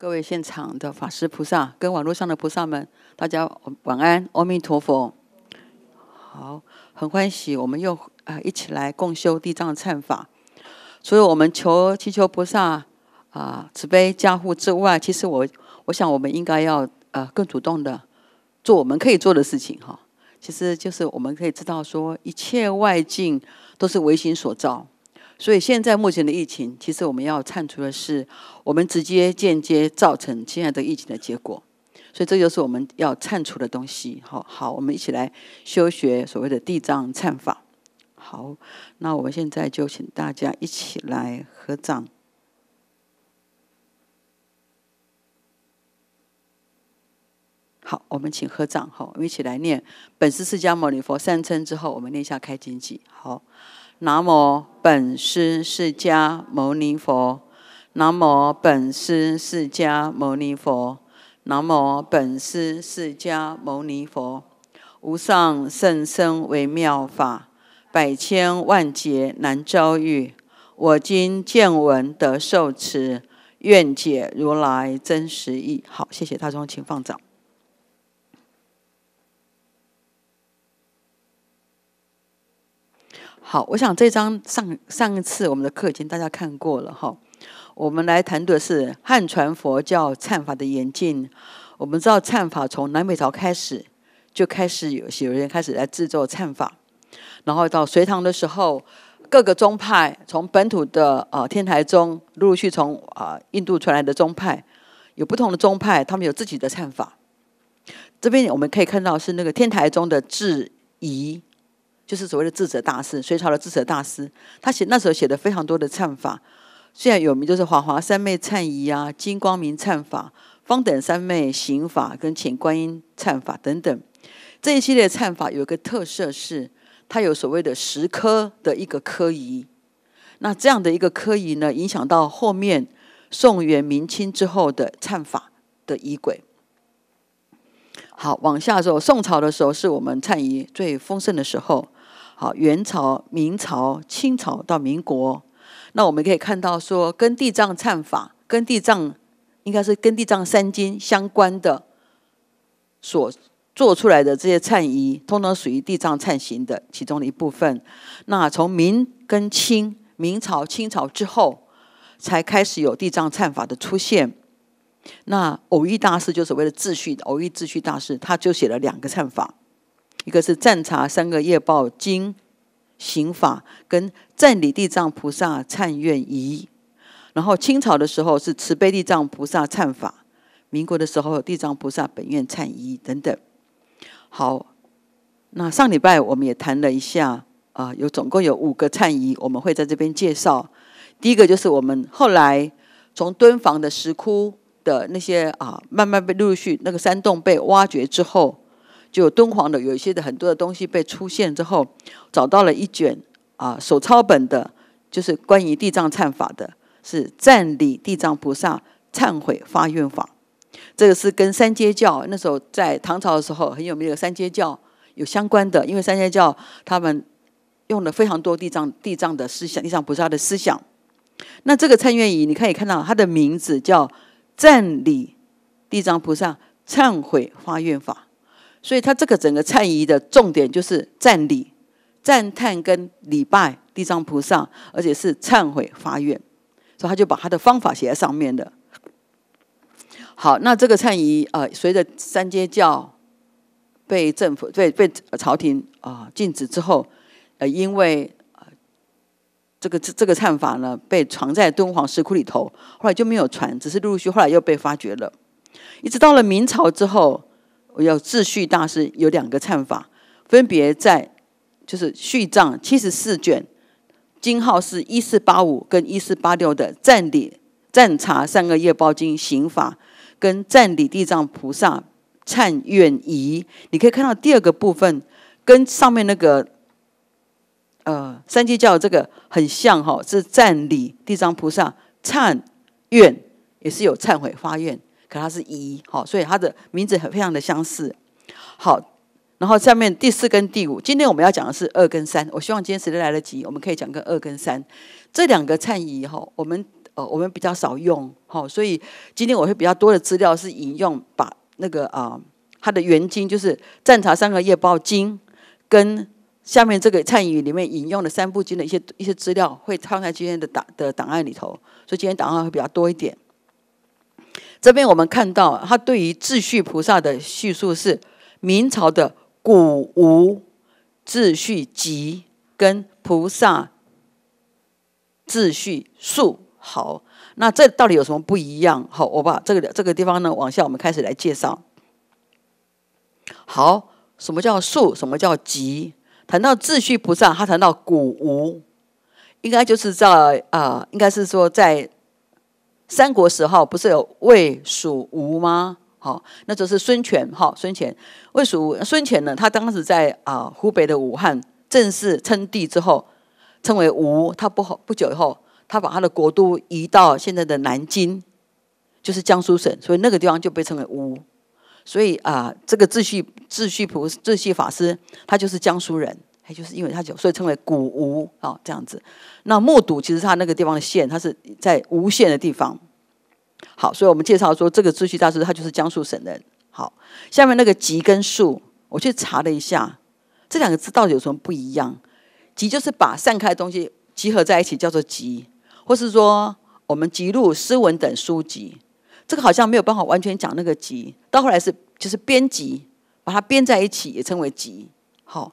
各位现场的法师菩萨，跟网络上的菩萨们，大家晚安，阿弥陀佛。好，很欢喜，我们又啊一起来共修地藏忏法。所以我们求祈求菩萨啊慈悲加护之外，其实我我想我们应该要呃更主动的做我们可以做的事情哈。其实就是我们可以知道说一切外境都是唯心所造。所以现在目前的疫情，其实我们要铲除的是我们直接、间接造成现在的疫情的结果。所以这就是我们要铲除的东西。好好，我们一起来修学所谓的地藏忏法。好，那我们现在就请大家一起来合掌。好，我们请合掌好，我们一起来念本师释迦牟尼佛三称之后，我们念一下开经偈。好。南无本师释迦牟尼佛，南无本师释迦牟尼佛，南无本师释迦牟尼佛，无上甚深微妙法，百千万劫难遭遇，我今见闻得受持，愿解如来真实义。好，谢谢大众，请放掌。好，我想这张上上次我们的课经大家看过了哈，我们来谈的是汉传佛教忏法的演进。我们知道忏法从南北朝开始就开始有有人开始来制作忏法，然后到隋唐的时候，各个宗派从本土的呃天台宗，陆陆续从啊印度传来的宗派，有不同的宗派，他们有自己的忏法。这边我们可以看到是那个天台宗的智疑。就是所谓的智者大师，隋朝的智者大师，他写那时候写的非常多的忏法，虽然有名就是华华三昧忏仪啊、金光明忏法、方等三昧行法跟浅观音忏法等等，这一系列忏法有一个特色是，它有所谓的十科的一个科仪，那这样的一个科仪呢，影响到后面宋元明清之后的忏法的仪轨。好，往下走，宋朝的时候是我们忏仪最丰盛的时候。好，元朝、明朝、清朝到民国，那我们可以看到说，跟地藏忏法、跟地藏，应该是跟地藏三经相关的，所做出来的这些忏仪，通常属于地藏忏行的其中的一部分。那从明跟清，明朝、清朝之后，才开始有地藏忏法的出现。那偶遇大师就所谓的秩序，偶遇秩序大师，他就写了两个忏法。一个是赞茶三个业报经刑法，跟赞礼地藏菩萨忏愿仪，然后清朝的时候是慈悲地藏菩萨忏法，民国的时候地藏菩萨本愿忏仪等等。好，那上礼拜我们也谈了一下啊，有总共有五个忏仪，我们会在这边介绍。第一个就是我们后来从敦煌的石窟的那些啊，慢慢被陆续那个山洞被挖掘之后。就敦煌的有一些的很多的东西被出现之后，找到了一卷啊手抄本的，就是关于地藏忏法的，是赞礼地藏菩萨忏悔发愿法。这个是跟三阶教那时候在唐朝的时候很有名的三阶教有相关的，因为三阶教他们用了非常多地藏地藏的思想、地藏菩萨的思想。那这个忏愿仪，你可以看到它的名字叫赞礼地藏菩萨忏悔发愿法。所以，他这个整个忏仪的重点就是赞礼、赞叹跟礼拜地藏菩萨，而且是忏悔发愿，所以他就把他的方法写在上面的。好，那这个忏仪啊，随着三阶教被政府、被被朝廷啊禁止之后，呃，因为这个这这个忏法呢被藏在敦煌石窟里头，后来就没有传，只是陆陆续后来又被发掘了，一直到了明朝之后。我要自序大师有两个忏法，分别在就是序藏七十四卷，经号是一四八五跟一四八六的赞礼赞茶三个月包经刑法，跟赞礼地藏菩萨忏愿仪，你可以看到第二个部分跟上面那个呃三阶教这个很像哈，是赞礼地藏菩萨忏愿也是有忏悔发愿。可它是一，好，所以它的名字很非常的相似，好，然后下面第四跟第五，今天我们要讲的是二跟三，我希望今天时间来得及，我们可以讲个二跟三，这两个颤仪哈，我们呃我们比较少用，好，所以今天我会比较多的资料是引用，把那个啊它的原经就是《战茶山河叶报经》，跟下面这个禅语里面引用的三部经的一些一些资料，会放在今天的档的档案里头，所以今天档案会比较多一点。这边我们看到，他对于秩序菩萨的叙述是明朝的古无秩序集，跟菩萨秩序数好。那这到底有什么不一样？好，我把这个这个地方呢往下，我们开始来介绍。好，什么叫数？什么叫集？谈到秩序菩萨，他谈到古无，应该就是在啊，应该是说在。三国时候不是有魏、蜀、吴吗？好，那就是孙权。哦，孙权，魏蜀吴。孙权呢？他当时在啊湖北的武汉正式称帝之后，称为吴。他不好不久以后，他把他的国都移到现在的南京，就是江苏省，所以那个地方就被称为吴。所以啊，这个智旭智旭普智旭法师，他就是江苏人。就是因为它有，所以称为古吴啊，这样子。那木渎其实它那个地方的县，它是在无限的地方。好，所以我们介绍说这个朱熹大师他就是江苏省人。好，下面那个集跟树，我去查了一下，这两个字到底有什么不一样？集就是把散开的东西集合在一起，叫做集，或是说我们集录诗文等书籍。这个好像没有办法完全讲那个集。到后来是就是编辑把它编在一起，也称为集。好。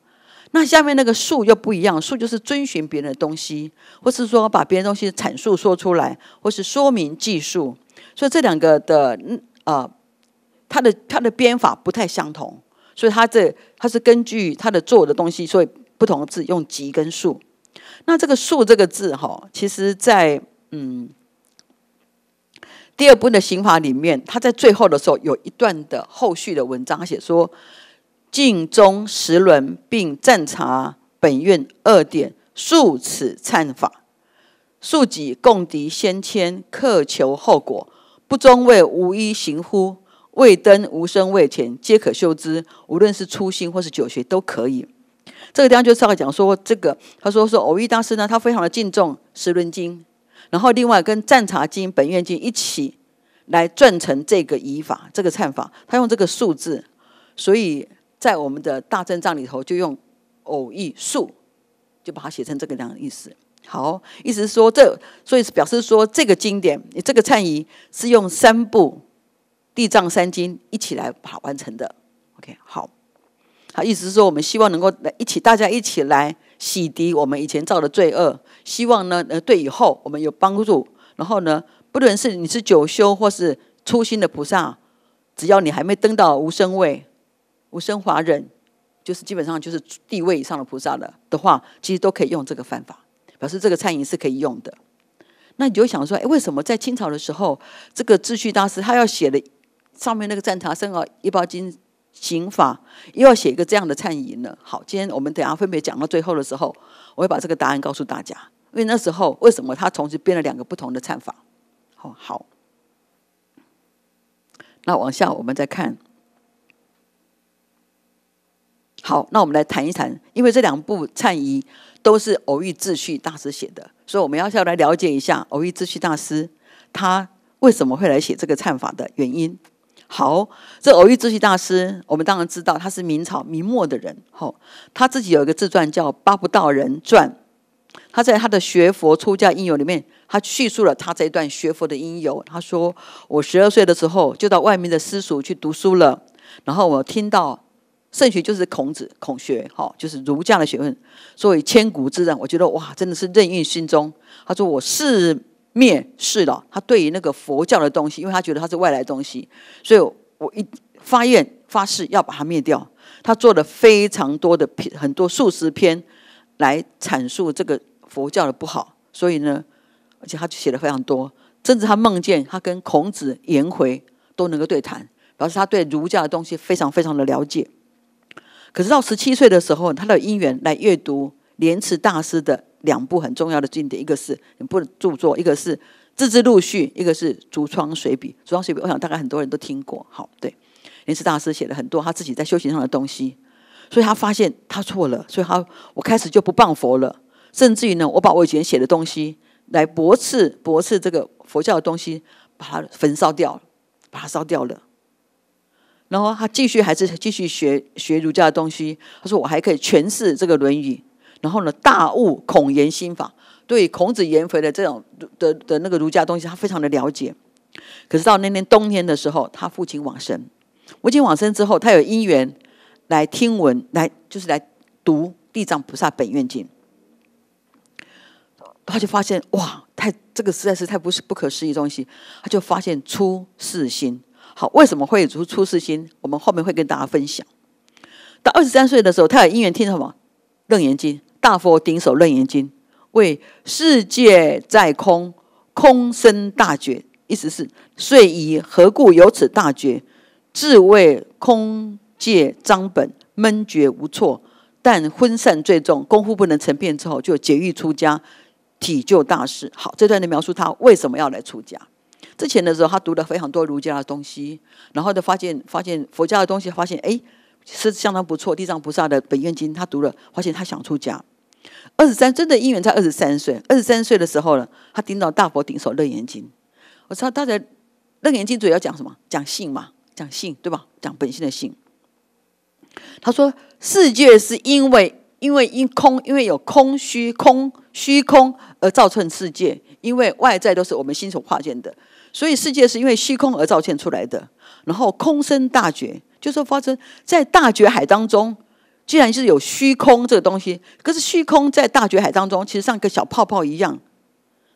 那下面那个数又不一样，数就是遵循别人的东西，或是说把别人东西阐述说出来，或是说明技术。所以这两个的呃，它的它的编法不太相同，所以它这它是根据它的做的东西，所以不同的字用“吉”跟“数”。那这个“数”这个字哈，其实在嗯第二部的刑法里面，它在最后的时候有一段的后续的文章写说。敬重十轮，并赞茶本院二点数此忏法，数己共敌先迁，克求后果，不忠为无一行乎？未登无生，未前皆可修之。无论是初心或是久学，都可以。这个地方就稍微讲说这个，他说说偶遇大师呢，他非常的敬重十轮经，然后另外跟赞察经、本院经一起来撰成这个仪法、这个忏法，他用这个数字，所以。在我们的大正藏里头，就用偶遇数，就把它写成这个样的意思。好，意思是说这，所以是表示说这个经典，你这个忏仪是用三部地藏三经一起来把它完成的。OK，好，好，意思是说我们希望能够来一起，大家一起来洗涤我们以前造的罪恶，希望呢，呃，对以后我们有帮助。然后呢，不论是你是九修或是初心的菩萨，只要你还没登到无生位。无生华人，就是基本上就是地位以上的菩萨的的话，其实都可以用这个犯法，表示这个餐饮是可以用的。那你就想说，哎，为什么在清朝的时候，这个秩序大师他要写的上面那个《赞茶生哦，一包金刑法，又要写一个这样的餐饮呢？好，今天我们等下分别讲到最后的时候，我会把这个答案告诉大家。因为那时候为什么他同时编了两个不同的颤法？好好，那往下我们再看。好，那我们来谈一谈，因为这两部禅仪都是偶遇智旭大师写的，所以我们要下来了解一下偶遇智旭大师他为什么会来写这个禅法的原因。好，这偶遇智旭大师，我们当然知道他是明朝明末的人，吼，他自己有一个自传叫《八不道人传》，他在他的学佛出家因由里面，他叙述了他这一段学佛的因由。他说，我十二岁的时候就到外面的私塾去读书了，然后我听到。圣学就是孔子孔学，哈，就是儒家的学问，所以千古之人，我觉得哇，真的是任运心中。他说：“我是灭，世了。”他对于那个佛教的东西，因为他觉得它是外来东西，所以我一发愿发誓要把它灭掉。他做了非常多的篇，很多数十篇来阐述这个佛教的不好。所以呢，而且他就写的非常多，甚至他梦见他跟孔子、颜回都能够对谈，表示他对儒家的东西非常非常的了解。可是到十七岁的时候，他的因缘来阅读莲池大师的两部很重要的经典，一个是部著作，一个是《字治陆续》，一个是《竹窗随笔》。《竹窗随笔》，我想大概很多人都听过。好，对，莲池大师写了很多他自己在修行上的东西，所以他发现他错了，所以他我开始就不谤佛了，甚至于呢，我把我以前写的东西来驳斥驳斥这个佛教的东西，把它焚烧掉把它烧掉了。然后他继续还是继续学学儒家的东西。他说：“我还可以诠释这个《论语》。然后呢，大悟孔颜心法，对孔子颜回的这种的的那个儒家东西，他非常的了解。可是到那年冬天的时候，他父亲往生。父亲往生之后，他有因缘来听闻，来就是来读《地藏菩萨本愿经》。他就发现哇，太这个实在是太不是不可思议东西。他就发现出世心。好，为什么会有出出世心？我们后面会跟大家分享。到二十三岁的时候，他有因缘听什么《楞严经》？大佛顶首楞严经为世界在空，空生大觉，意思是：睡矣，何故有此大觉？自谓空界张本闷觉无错，但昏散最重，功夫不能成片，之后就解欲出家，体就大事。好，这段的描述，他为什么要来出家？之前的时候，他读了非常多儒家的东西，然后就发现发现佛教的东西，发现哎是相当不错。地藏菩萨的本愿经，他读了，发现他想出家。二十三真的姻缘在二十三岁，二十三岁的时候呢，他听到大佛顶首楞严经，我知道大家楞严经主要讲什么？讲性嘛，讲性对吧？讲本性的性。他说，世界是因为因为因空，因为有空虚空虚空而造成世界，因为外在都是我们心所化现的。所以世界是因为虚空而造现出来的，然后空生大觉，就是发生在大觉海当中。既然是有虚空这个东西，可是虚空在大觉海当中，其实像一个小泡泡一样。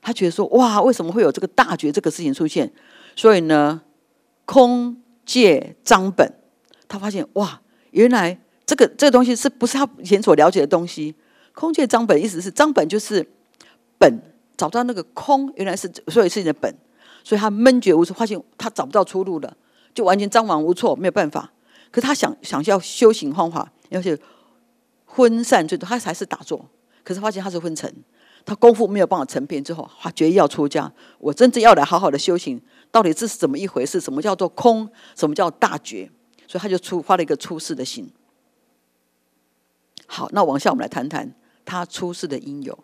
他觉得说，哇，为什么会有这个大觉这个事情出现？所以呢，空界张本，他发现哇，原来这个这个东西是不是他以前所了解的东西？空界张本意思是张本就是本，找到那个空原来是所有事情的本。所以他闷绝无措，发现他找不到出路了，就完全张网无措，没有办法。可是他想想要修行方法，而且昏散最多，他还是打坐。可是发现他是昏沉，他功夫没有办法成片，之后，他决意要出家。我真正要来好好的修行，到底这是怎么一回事？什么叫做空？什么叫大觉？所以他就出发了一个出世的心。好，那往下我们来谈谈他出世的因由。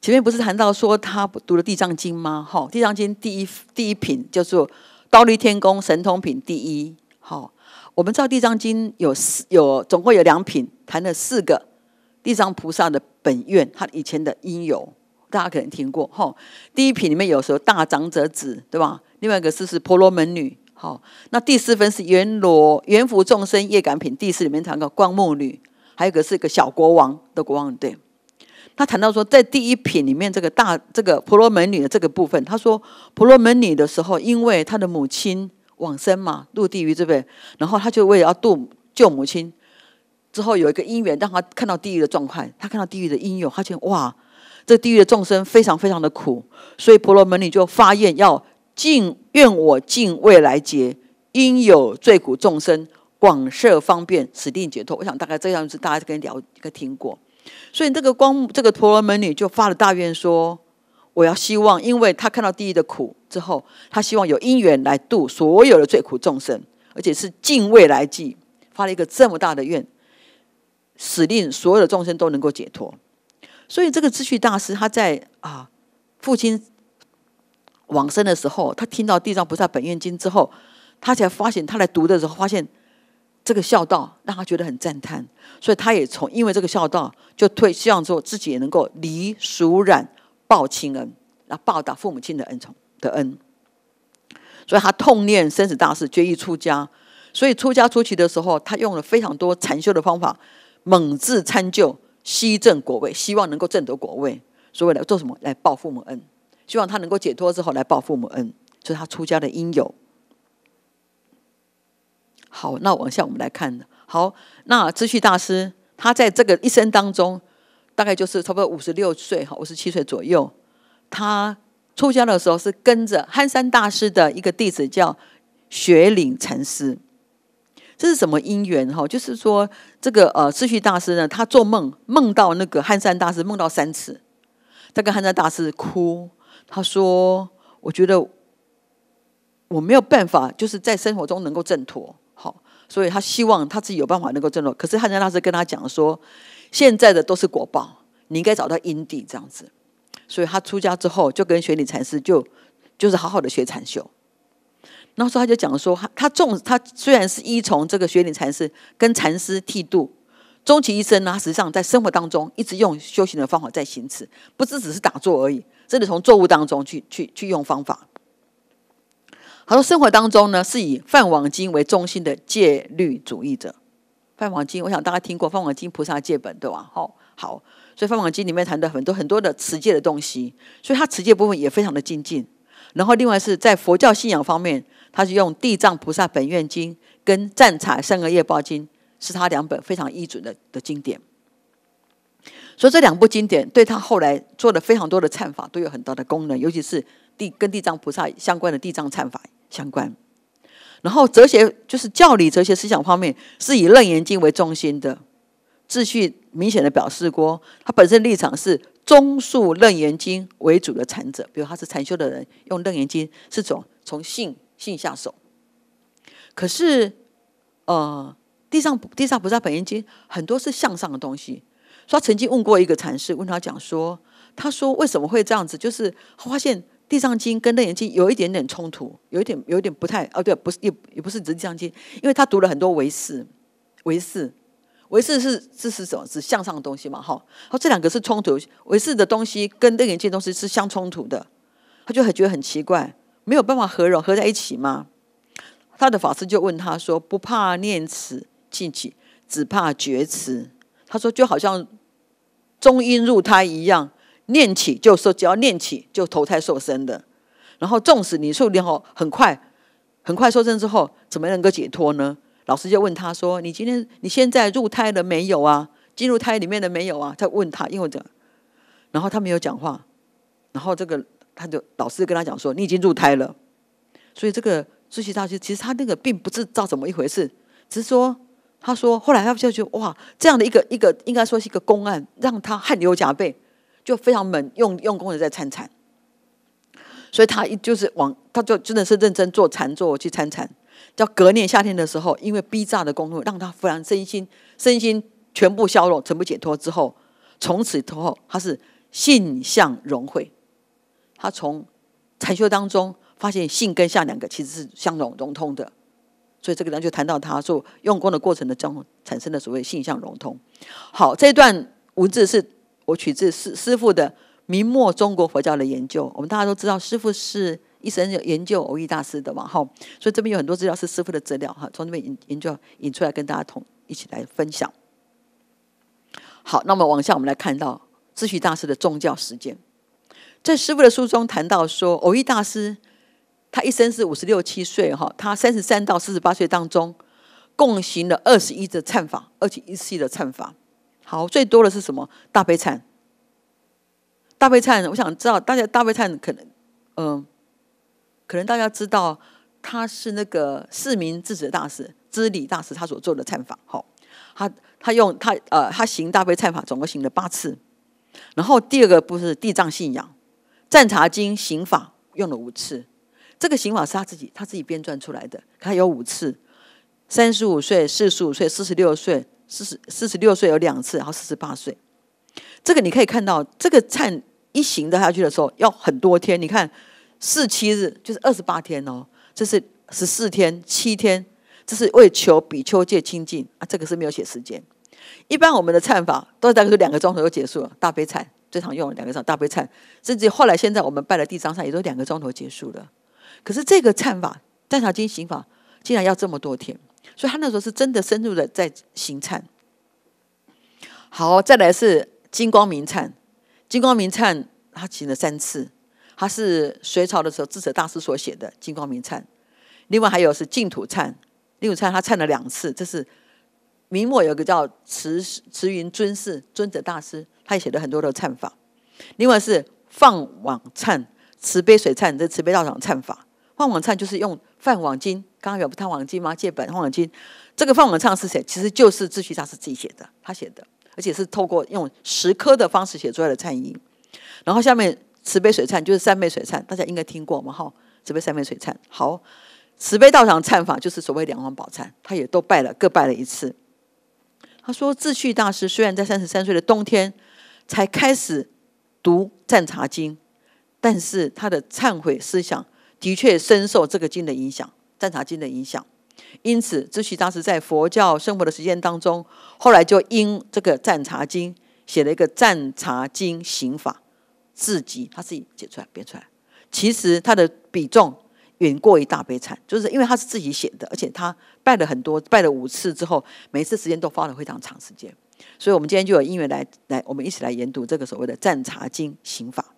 前面不是谈到说他读了《地藏经》吗？吼，地藏经》第一第一品叫做《高立天宫神通品》第一。好，我们知道《地藏经》有四有，总共有两品，谈了四个地藏菩萨的本愿，他以前的因由，大家可能听过。吼，第一品里面有说大长者子，对吧？另外一个是是婆罗门女。好，那第四分是圆罗圆福众生业感品，第四里面谈个光目女，还有一个是一个小国王的国王对。他谈到说，在第一品里面，这个大这个婆罗门女的这个部分，他说婆罗门女的时候，因为她的母亲往生嘛，入地狱这边，然后他就为了要度救母亲，之后有一个因缘，让他看到地狱的状况，他看到地狱的因有，他觉得哇，这地狱的众生非常非常的苦，所以婆罗门女就发愿要尽愿我尽未来劫，因有罪苦众生，广设方便，使定解脱。我想大概这样子，大家跟聊跟听过。所以，这个光，这个婆罗门女就发了大愿，说：“我要希望，因为她看到地狱的苦之后，她希望有因缘来度所有的罪苦众生，而且是敬未来际，发了一个这么大的愿，使令所有的众生都能够解脱。”所以，这个智旭大师他在啊，父亲往生的时候，他听到地藏菩萨本愿经之后，他才发现，他来读的时候发现。这个孝道让他觉得很赞叹，所以他也从因为这个孝道，就退希望之后自己也能够离俗染，报亲恩，然后报答父母亲的恩宠的恩。所以他痛念生死大事，决意出家。所以出家初期的时候，他用了非常多禅修的方法，猛自参究，西正果位，希望能够证得果位。所以来做什么？来报父母恩，希望他能够解脱之后来报父母恩，就是他出家的因由。好，那往下我们来看。好，那智旭大师他在这个一生当中，大概就是差不多五十六岁，哈，五十七岁左右。他出家的时候是跟着憨山大师的一个弟子叫雪岭禅师。这是什么因缘？哈，就是说这个呃，智旭大师呢，他做梦梦到那个憨山大师，梦到三次，他跟憨山大师哭，他说：“我觉得我没有办法，就是在生活中能够挣脱。”所以他希望他自己有办法能够证落，可是汉江大师跟他讲说，现在的都是果报，你应该找到因地这样子。所以他出家之后，就跟雪岭禅师就就是好好的学禅修。那时候他就讲说，他他重他虽然是依从这个雪岭禅师跟禅师剃度，终其一生呢，实际上在生活当中一直用修行的方法在行持，不只只是打坐而已，真的从作物当中去去去用方法。他说生活当中呢，是以《梵网经》为中心的戒律主义者，《梵网经》我想大家听过《梵网经》菩萨戒本，对吧？好，好，所以《梵网经》里面谈的很多很多的持戒的东西，所以他持戒部分也非常的精进。然后另外是在佛教信仰方面，他是用地藏菩萨本愿经跟《赞采三个业报经》，是他两本非常依准的的经典。所以这两部经典对他后来做了非常多的忏法，都有很大的功能，尤其是地跟地藏菩萨相关的地藏忏法。相关，然后哲学就是教理哲学思想方面是以楞严经为中心的，秩序明显的表示过，他本身立场是中述楞严经为主的禅者，比如他是禅修的人，用楞严经是从从性性下手。可是，呃，地上地上菩萨本愿经很多是向上的东西，所以曾经问过一个禅师，问他讲说，他说为什么会这样子？就是他发现。地藏经跟楞严经有一点点冲突，有一点有一点不太哦，对，不是也也不是地藏经，因为他读了很多唯识，唯识，唯识是这是什么？是向上的东西嘛？哈，然后这两个是冲突，唯识的东西跟楞严经东西是相冲突的，他就很觉得很奇怪，没有办法合融合在一起吗？他的法师就问他说：“不怕念此禁忌，只怕觉词。”他说：“就好像中阴入胎一样。”念起就说，只要念起就投胎受生的，然后纵使你受连后很快很快受生之后，怎么能够解脱呢？老师就问他说：“你今天你现在入胎了没有啊？进入胎里面的没有啊？”他问他，因为这，然后他没有讲话，然后这个他就老师跟他讲说：“你已经入胎了。”所以这个朱熹大师其实他那个并不知道怎么一回事，只是说他说后来他就觉得哇，这样的一个一个应该说是一个公案，让他汗流浃背。就非常猛用用功的在参禅，所以他一就是往，他就真的是认真做禅坐去参禅。叫隔年夏天的时候，因为逼诈的功夫，让他忽然身心身心全部消融，全部解脱之后，从此之后他是性相融会。他从禅修当中发现性跟相两个其实是相融融通的，所以这个人就谈到他说用功的过程的中产生的所谓性相融通。好，这段文字是。我取自师师傅的明末中国佛教的研究，我们大家都知道，师傅是一生研究偶遇大师的嘛，哈，所以这边有很多资料是师傅的资料哈，从这边引研究引出来跟大家同一起来分享。好，那么往下我们来看到智询大师的宗教实践，在师傅的书中谈到说，偶遇大师他一生是五十六七岁哈，他三十三到四十八岁当中共行了二十一的忏法，二十一世的忏法。好，最多的是什么？大悲忏，大悲忏。我想知道大家大悲忏可能，嗯，可能大家知道他是那个市民智者大师知礼大师他所做的忏法。好，他他用他呃他行大悲忏法总共行了八次，然后第二个不是地藏信仰、战茶经、刑法用了五次。这个刑法是他自己他自己编撰出来的，他有五次：三十五岁、四十五岁、四十六岁。四十四十六岁有两次，然后四十八岁，这个你可以看到，这个忏一行的下去的时候要很多天。你看四七日就是二十八天哦，这是十四天七天，这是为求比丘戒清净啊，这个是没有写时间。一般我们的忏法都大概是两个钟头就结束了，大悲忏最常用的两个钟大悲忏，甚至后来现在我们拜了地藏上也都两个钟头结束了。可是这个忏法《占他经》行法竟然要这么多天。所以他那时候是真的深入的在行忏。好，再来是金光明忏，金光明忏他请了三次，他是隋朝的时候智者大师所写的金光明忏。另外还有是净土忏，净土忏他忏了两次，这是明末有个叫慈慈云尊士尊者大师，他也写了很多的忏法。另外是放网忏，慈悲水忏，这慈悲道场忏法，放网忏就是用。泛网金，刚刚有不泛网金吗？借本范网金，这个泛网唱是谁？其实就是志趣大师自己写的，他写的，而且是透过用十科的方式写出来的颤音。然后下面慈悲水忏就是三昧水忏，大家应该听过嘛哈，慈悲三昧水忏。好，慈悲道场忏法就是所谓两王宝忏，他也都拜了，各拜了一次。他说志趣大师虽然在三十三岁的冬天才开始读《赞茶经》，但是他的忏悔思想。的确深受这个经的影响，《赞茶经》的影响，因此智旭当时在佛教生活的时间当中，后来就因这个《赞茶经》写了一个《赞茶经》刑法，自己他自己写出来编出来。其实他的比重远过一大悲忏，就是因为他是自己写的，而且他拜了很多，拜了五次之后，每次时间都花了非常长时间。所以，我们今天就有音乐来来，我们一起来研读这个所谓的《赞茶经》刑法。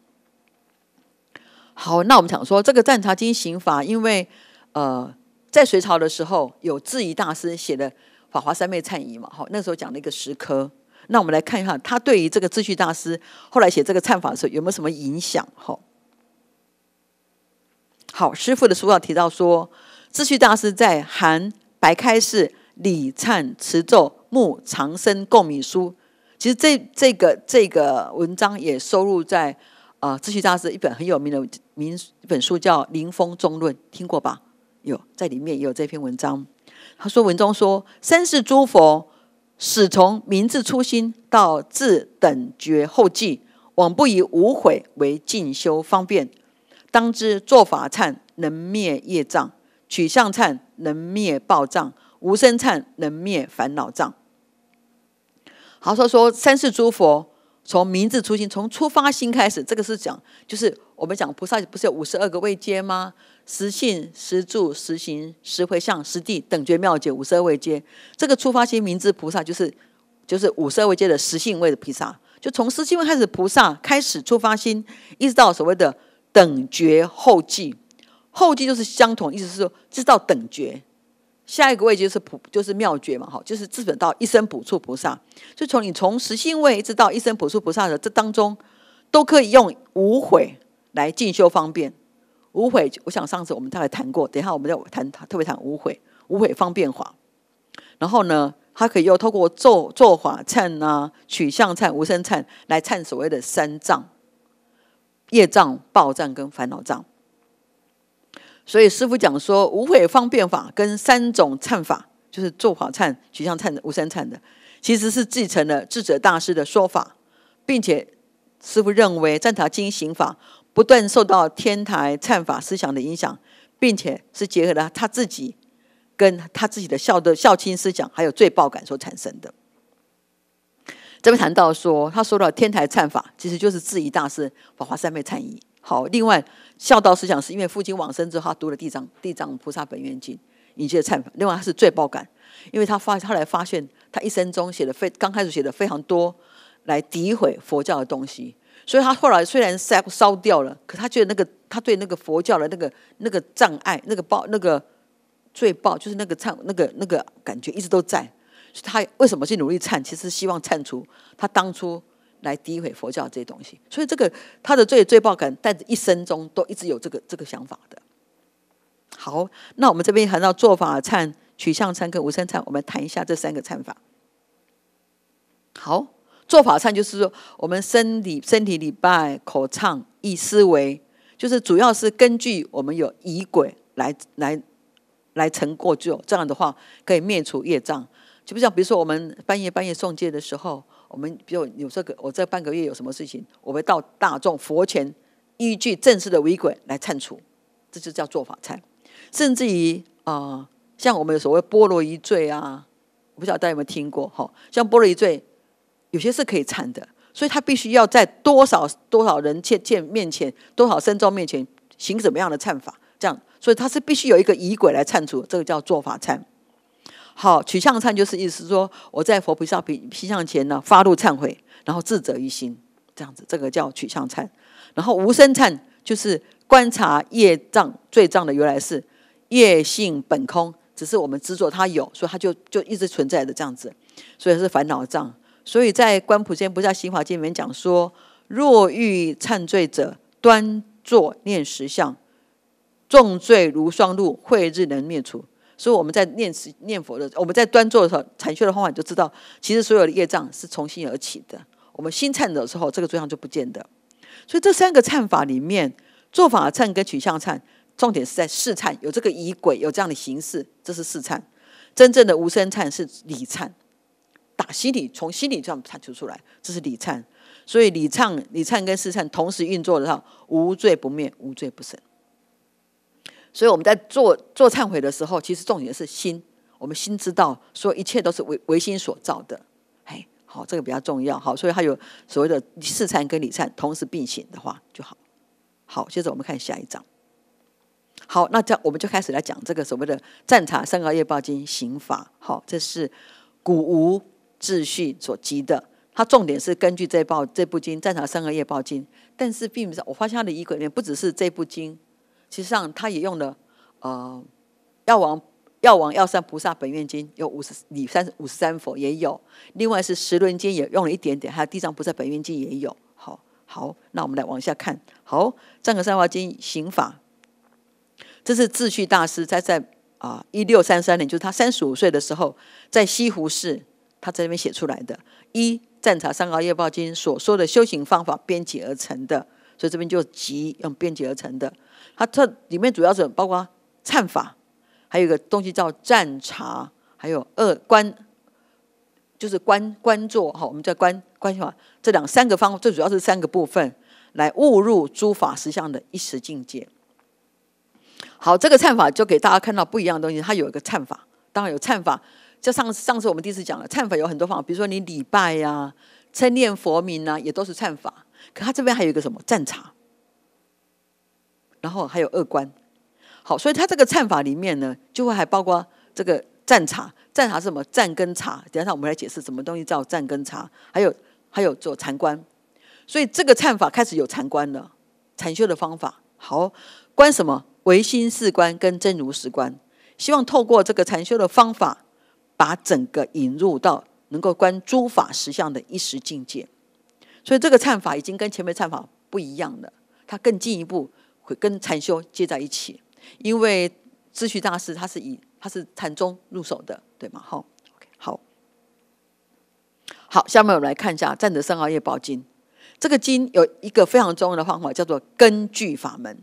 好，那我们想说这个《战茶经》刑法，因为，呃，在隋朝的时候有智疑大师写的《法华三昧忏疑》嘛，好，那时候讲了一个十科。那我们来看一下，他对于这个智旭大师后来写这个忏法的时候有没有什么影响？哈。好，师傅的书要提到说，智旭大师在《含白开士礼忏持咒木长生共鸣书》，其实这这个这个文章也收录在。啊，智旭大师一本很有名的名一本书叫《临风中论》，听过吧？有，在里面也有这篇文章。他说：“文中说，三世诸佛始从明智初心到智等觉后继，往不以无悔为进修方便。当知作法忏能灭业障，取向忏能灭报障，无生忏能灭烦恼障。”好，他说：“三世诸佛。”从名字初心，从出发心开始，这个是讲，就是我们讲菩萨不是有五十二个位阶吗？实性、实住、实行、实回向、实地等觉妙解五十二位阶。这个出发心，名字菩萨就是就是五十二位阶的实性位的菩萨，就从实七位开始，菩萨开始出发心，一直到所谓的等觉后继，后继就是相同，意思是说，直到等觉。下一个位就是普就是妙觉嘛，哈，就是自本道一生普速菩萨，就从你从实性位一直到一生普速菩萨的这当中，都可以用无悔来进修方便。无悔，我想上次我们大概谈过，等一下我们再谈特别谈无悔，无悔方便法。然后呢，它可以又透过做做法忏啊、取向忏、无生忏来忏所谓的三障、业障、报障跟烦恼障。所以，师傅讲说，无悔方便法跟三种忏法，就是做法忏、取向忏、无三忏的，其实是继承了智者大师的说法，并且师傅认为《赞塔经行法》不断受到天台忏法思想的影响，并且是结合了他自己跟他自己的孝的孝亲思想，还有罪报感所产生的。这边谈到说，他说到天台忏法，其实就是智疑大师法华三昧忏疑。好，另外孝道思想是因为父亲往生之后，他读了《地藏地藏菩萨本愿经》，引荐忏。另外，他是罪报感，因为他发，他来发现，他一生中写的非刚开始写的非常多，来诋毁佛教的东西。所以他后来虽然烧烧掉了，可他觉得那个他对那个佛教的那个那个障碍，那个报那个罪报，就是那个忏那个那个感觉一直都在。他为什么去努力忏？其实希望忏除他当初。来诋毁佛教这些东西，所以这个他的最最爆感，带着一生中都一直有这个这个想法的。好，那我们这边谈到做法忏、取向忏跟无声忏，我们谈一下这三个忏法。好，做法忏就是说，我们身体身体礼拜口唱意思维，就是主要是根据我们有仪轨来来来成过罪，这样的话可以灭除业障。就不像比如说我们半夜半夜诵戒的时候。我们比如有这个，我这半个月有什么事情，我会到大众佛前依据正式的仪轨来忏除，这就叫做法忏。甚至于啊，像我们所谓波罗夷罪啊，我不晓得大家有没有听过？好，像波罗夷罪有些是可以忏的，所以他必须要在多少多少人见见面前，多少僧众面前行什么样的忏法，这样，所以他是必须有一个仪轨来忏除，这个叫做法忏。好，取向忏就是意思是说，我在佛菩萨皮皮相前呢，发怒忏悔，然后自责于心，这样子，这个叫取向忏。然后无生忏就是观察业障、罪障的由来是业性本空，只是我们执着它有，所以它就就一直存在的这样子，所以是烦恼障。所以在观普贤菩萨心法经里面讲说，若欲忏罪者，端坐念十相，重罪如霜露，会日能灭除。所以我们在念词念佛的，我们在端坐的时候禅修的方法，就知道其实所有的业障是从心而起的。我们心颤的时候，这个罪障就不见的。所以这三个忏法里面，做法忏跟取向忏，重点是在试忏，有这个仪轨，有这样的形式，这是试忏。真正的无声忏是理忏，打心里从心理上忏求出来，这是理忏。所以理忏、理忏跟试忏同时运作的时候，无罪不灭，无罪不生。所以我们在做做忏悔的时候，其实重点是心，我们心知道说一切都是唯唯心所造的，哎，好，这个比较重要，好，所以它有所谓的四禅跟理禅同时并行的话，就好。好，接着我们看下一章。好，那这我们就开始来讲这个所谓的《战场三而业报经》刑法。好，这是古无秩序所及的，它重点是根据这报这部经《战场三而业报经》，但是并不是我发现它的因里面不只是这部经。实际上，他也用了《呃药王药王药膳菩萨本愿经》，有五十里三五十三佛，也有；另外是十轮经也用了一点点，还有地藏菩萨本愿经也有。好，好，那我们来往下看。好，《占格三华经》行法，这是智旭大师在在啊一六三三年，就是他三十五岁的时候，在西湖寺，他在那边写出来的，一《占察三摩夜报经》所说的修行方法编辑而成的，所以这边就集用编辑而成的。它它里面主要是包括忏法，还有一个东西叫战茶，还有二观，就是观观坐哈，我们叫观观法这两三个方，最主要是三个部分来误入诸法实相的一时境界。好，这个忏法就给大家看到不一样的东西，它有一个忏法，当然有忏法，就上上次我们第一次讲了忏法有很多方法，比如说你礼拜呀、称念佛名啊，也都是忏法。可它这边还有一个什么战茶？然后还有二观，好，所以他这个忏法里面呢，就会还包括这个站茶，站茶是什么？站跟茶，等一下我们来解释什么东西叫站跟茶。还有还有做禅观，所以这个忏法开始有禅观了，禅修的方法。好，观什么？唯心四观跟真如实观。希望透过这个禅修的方法，把整个引入到能够观诸法实相的一时境界。所以这个忏法已经跟前面忏法不一样了，它更进一步。跟禅修接在一起，因为智旭大师他是以他是禅宗入手的，对吗？好，好，好，下面我们来看一下《占德生熬夜宝经》。这个经有一个非常重要的方法，叫做根据法门。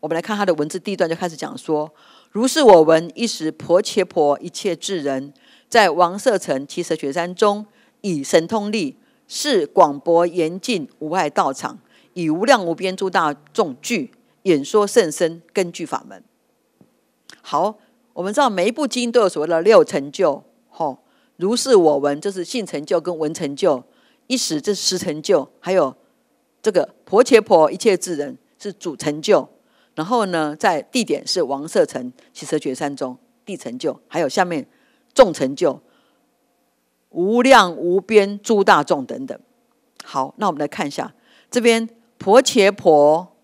我们来看它的文字，第一段就开始讲说：“如是我闻，一时婆切婆一切智人，在王舍城七色雪山中，以神通力，是广博严禁无碍道场，以无量无边诸大众聚。”演说甚深，根据法门。好，我们知道每一部经都有所谓的六成就。吼，如是我闻，这是性成就跟文成就；一史这是实成就，还有这个婆伽婆一切智人是主成就。然后呢，在地点是王舍城七色二山中地成就，还有下面众成就，无量无边诸大众等等。好，那我们来看一下这边婆切婆。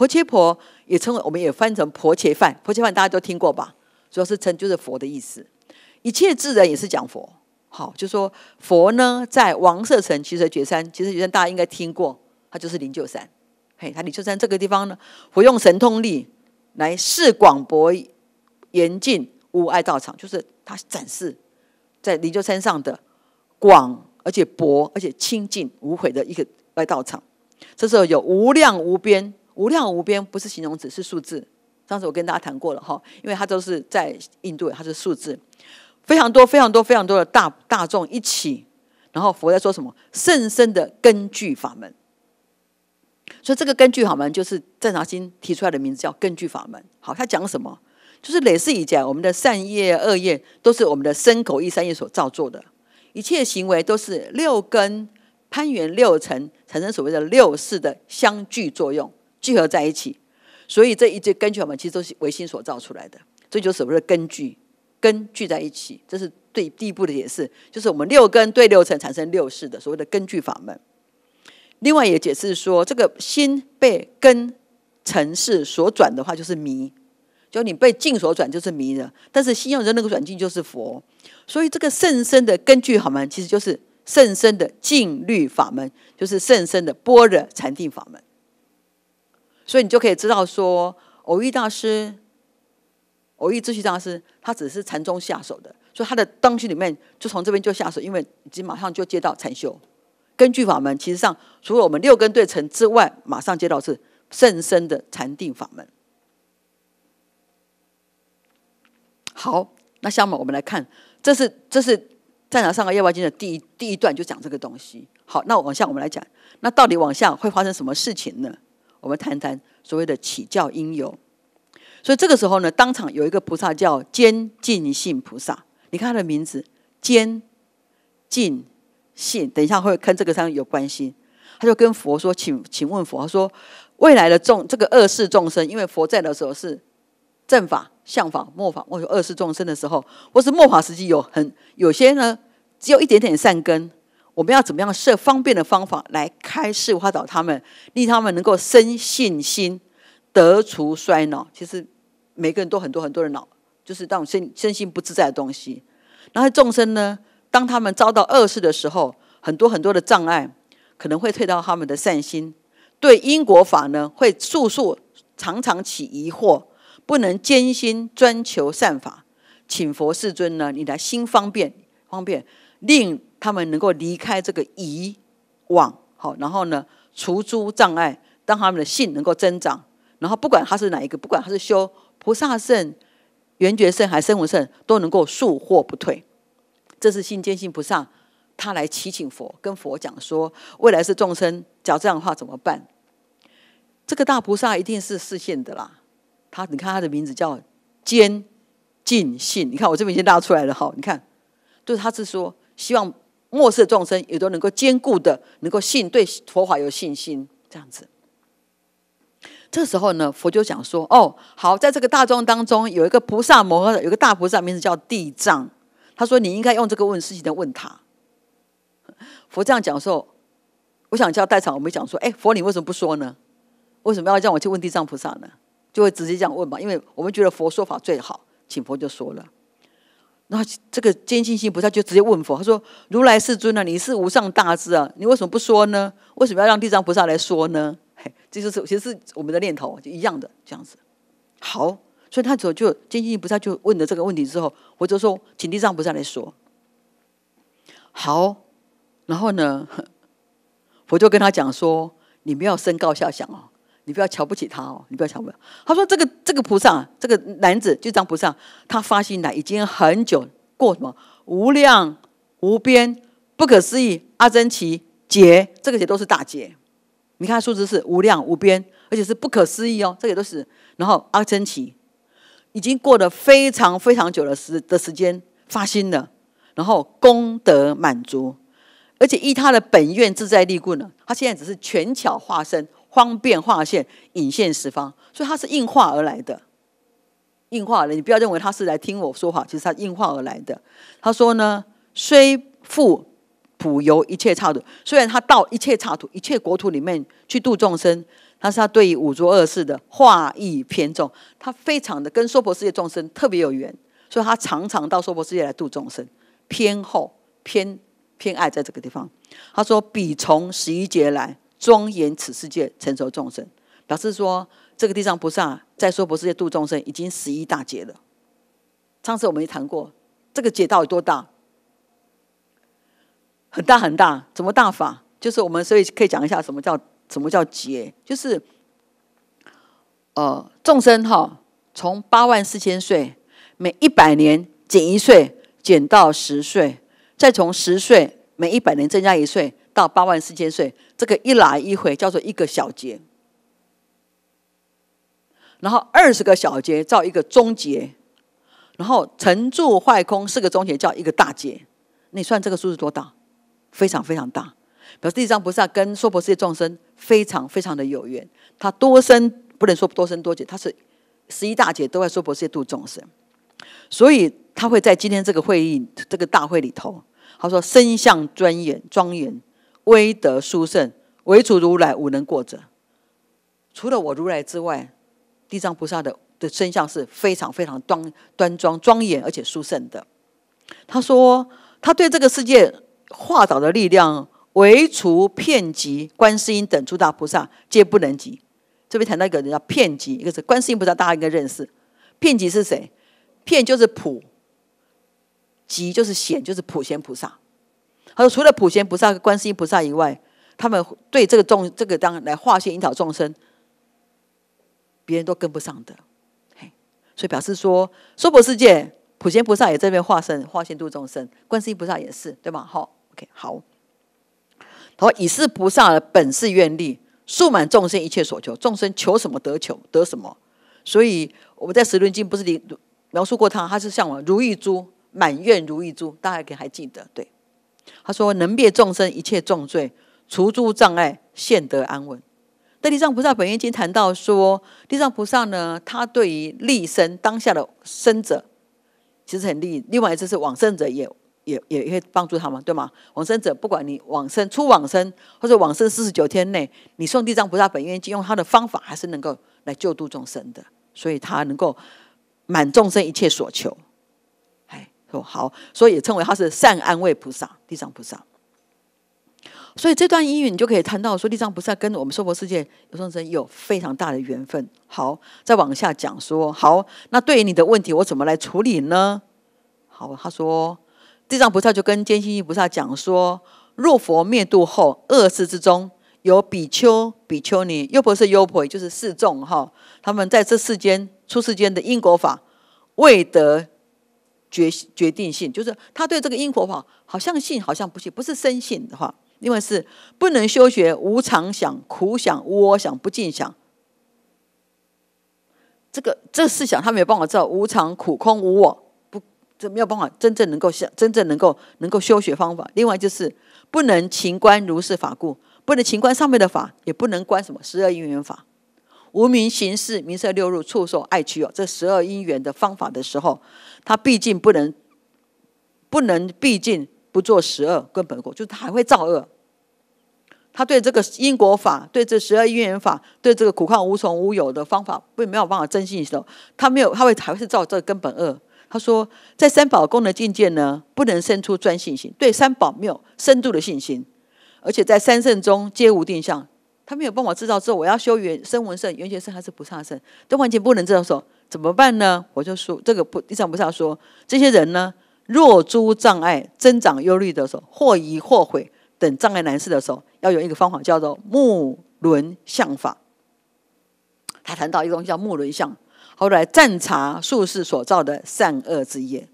婆切婆也称为，我们也翻成婆切饭，婆切饭大家都听过吧？主要是称就是佛的意思。一切智人也是讲佛，好，就说佛呢，在王舍城，其实觉山，其实觉山大家应该听过，它就是灵鹫山。嘿，它灵鹫山这个地方呢，我用神通力来示广博、严禁无碍道场，就是他展示在灵鹫山上的广而且博而且清净无悔的一个外道场。这时候有无量无边。无量无边不是形容词，是数字。上次我跟大家谈过了哈，因为它都是在印度，它是数字，非常多、非常多、非常多的大大众一起。然后佛在说什么？甚深的根据法门。所以这个根据法门就是正常心提出来的名字叫根据法门。好，他讲什么？就是累世以前，我们的善业、恶业都是我们的身口意三业所造作的，一切行为都是六根攀援六尘，产生所谓的六事的相聚作用。聚合在一起，所以这一切根据我们其实都是唯心所造出来的。这就所谓的根据根聚在一起，这是对第一步的解释，就是我们六根对六尘产生六事的所谓的根据法门。另外也解释说，这个心被根尘世所转的话，就是迷；，就你被境所转，就是迷了。但是心用的那个转境，就是佛。所以这个圣身的根据法门，其实就是圣身的境律法门，就是圣身的般若禅定法门。所以你就可以知道说，偶遇大师、偶遇秩序大师，他只是禅宗下手的，所以他的当西里面就从这边就下手，因为已经马上就接到禅修。根据法门，其实上除了我们六根对尘之外，马上接到是甚深的禅定法门。好，那下面我们来看，这是这是《战场上的夜外经》的第一第一段，就讲这个东西。好，那往下我们来讲，那到底往下会发生什么事情呢？我们谈谈所谓的起教因由，所以这个时候呢，当场有一个菩萨叫坚进性菩萨，你看他的名字坚进性，等一下会跟这个上有关系。他就跟佛说，请请问佛，他说未来的众这个恶世众生，因为佛在的时候是正法、相法、末法，或者恶世众生的时候，或是末法时期有很有些呢，只有一点点善根。我们要怎么样设方便的方法来开示化导他们，令他们能够生信心，得除衰老。其实每个人都很多很多的脑，就是那种身身心不自在的东西。然后众生呢，当他们遭到恶事的时候，很多很多的障碍可能会退到他们的善心，对因果法呢会速速常常起疑惑，不能艰辛专求善法。请佛世尊呢，你来心方便方便令。他们能够离开这个以往，好，然后呢，除诸障碍，让他们的性能够增长。然后不管他是哪一个，不管他是修菩萨圣、圆觉圣还是生闻圣，都能够速获不退。这是信坚信菩萨，他来祈请佛，跟佛讲说，未来是众生讲这样的话怎么办？这个大菩萨一定是示现的啦。他，你看他的名字叫坚进信，你看我这边已经拉出来了，哈。你看，就是他是说希望。末世众生也都能够坚固的，能够信对佛法有信心，这样子。这时候呢，佛就讲说：“哦，好，在这个大庄当中有一个菩萨摩诃，有个大菩萨，名字叫地藏。他说你应该用这个问事情的问他。”佛这样讲时候，我想叫代场，我们讲说：“哎，佛你为什么不说呢？为什么要让我去问地藏菩萨呢？”就会直接这样问嘛，因为我们觉得佛说法最好，请佛就说了。那这个坚信心菩萨就直接问佛，他说：“如来世尊啊，你是无上大智啊，你为什么不说呢？为什么要让地藏菩萨来说呢？” 这就是，其实是我们的念头就一样的这样子。好，所以他走就坚信心菩萨就问了这个问题之后，我就说请地藏菩萨来说。好，然后呢，佛就跟他讲说：“你不要升高下想哦。”你不要瞧不起他哦！你不要瞧不起。他说：“这个这个菩萨，这个男子就张菩萨，他发心来已经很久过什么无量无边、不可思议阿珍奇劫，这个劫都是大劫。你看数字是无量无边，而且是不可思议哦，这个都是。然后阿珍奇已经过了非常非常久的时的时间发心了，然后功德满足，而且依他的本愿自在立故呢，他现在只是权巧化身。”方便化现，引现十方，所以他是应化而来的，应化了。你不要认为他是来听我说话，其实他应化而来的。他说呢，虽复普游一切刹土，虽然他到一切刹土、一切国土里面去度众生，但是他对于五浊恶世的化意偏重，他非常的跟娑婆世界众生特别有缘，所以他常常到娑婆世界来度众生，偏厚，偏偏爱在这个地方。他说，比从十一劫来。庄严此世界，成熟众生。表示说，这个地藏菩萨在说，不是在度众生，已经十一大劫了。上次我们也谈过，这个劫道有多大？很大很大，怎么大法？就是我们所以可以讲一下什么叫什么叫劫，就是，呃，众生哈，从八万四千岁，每一百年减一岁，减到十岁，再从十岁每一百年增加一岁。到八万四千岁，这个一来一回叫做一个小节，然后二十个小节造一个终结，然后成住坏空四个终结叫一个大节。你算这个数是多大？非常非常大。表示地藏菩萨跟娑婆世界众生非常非常的有缘，他多生不能说多生多劫，他是十一大劫都在娑婆世界度众生，所以他会在今天这个会议这个大会里头，他说深相庄严庄严。威德殊胜，唯除如来无能过者。除了我如来之外，地藏菩萨的的身相是非常非常端端庄庄严而且殊胜的。他说，他对这个世界化导的力量，唯除片及观世音等诸大菩萨皆不能及。这边谈到一个人叫片及，一个是观世音菩萨，大家应该认识。片及是谁？片就是普，及就是显，就是普贤菩萨。他说：“除了普贤菩萨、观世音菩萨以外，他们对这个众这个当来化现引导众生，别人都跟不上的。嘿，所以表示说，娑婆世界，普贤菩萨也这边化身化现度众生，观世音菩萨也是，对吗？好，OK，好。好，以是菩萨的本是愿力，数满众生一切所求，众生求什么得求，得什么。所以我们在《十轮经》不是描述过他，他是向往如意珠满愿如意珠，大家可还记得？对。”他说：“能灭众生一切重罪，除诸障碍，现得安稳。”那地藏菩萨本愿经谈到说，地藏菩萨呢，他对于立身当下的生者，其实很利另外就是往生者，也也也会帮助他们，对吗？往生者，不管你往生、出往生，或者往生四十九天内，你送地藏菩萨本愿经，用他的方法，还是能够来救度众生的，所以他能够满众生一切所求。说好，所以也称为他是善安慰菩萨，地藏菩萨。所以这段经语你就可以谈到说，地藏菩萨跟我们娑婆世界有众生有非常大的缘分。好，再往下讲说，好，那对于你的问题，我怎么来处理呢？好，他说地藏菩萨就跟坚信一菩萨讲说，若佛灭度后，恶世之中有比丘、比丘尼、优婆塞、优婆夷，就是四众哈，他们在这世间出世间的因果法未得。决决定性就是他对这个因果法好像信好像不信不是深信的话，另外是不能修学无常想苦想我想不尽想，这个这四想他没有办法知道无常苦空无我不这没有办法真正能够想真正能够能够修学方法，另外就是不能情观如是法故不能情观上面的法，也不能观什么十二因缘法。无名行事、名色六入，触手爱取有，这十二因缘的方法的时候，他毕竟不能，不能，毕竟不做十二根本果，就是他还会造恶。他对这个因果法，对这十二因缘法，对这个苦况无从无有的方法，并没有办法真信的时候，他没有，他会还是造这个根本恶。他说，在三宝功能境界呢，不能生出专信心，对三宝没有深度的信心，而且在三圣中皆无定向。他没有办法制造之后，我要修原生闻圣、圆觉圣还是菩萨圣，都完全不能制造。说怎么办呢？我就说这个不一不菩萨说，这些人呢，若诸障碍增长忧虑的时候，或疑或悔等障碍难事的时候，要有一个方法，叫做木轮相法。他谈到一个东西叫木轮相，后来暂查术士所造的善恶之业，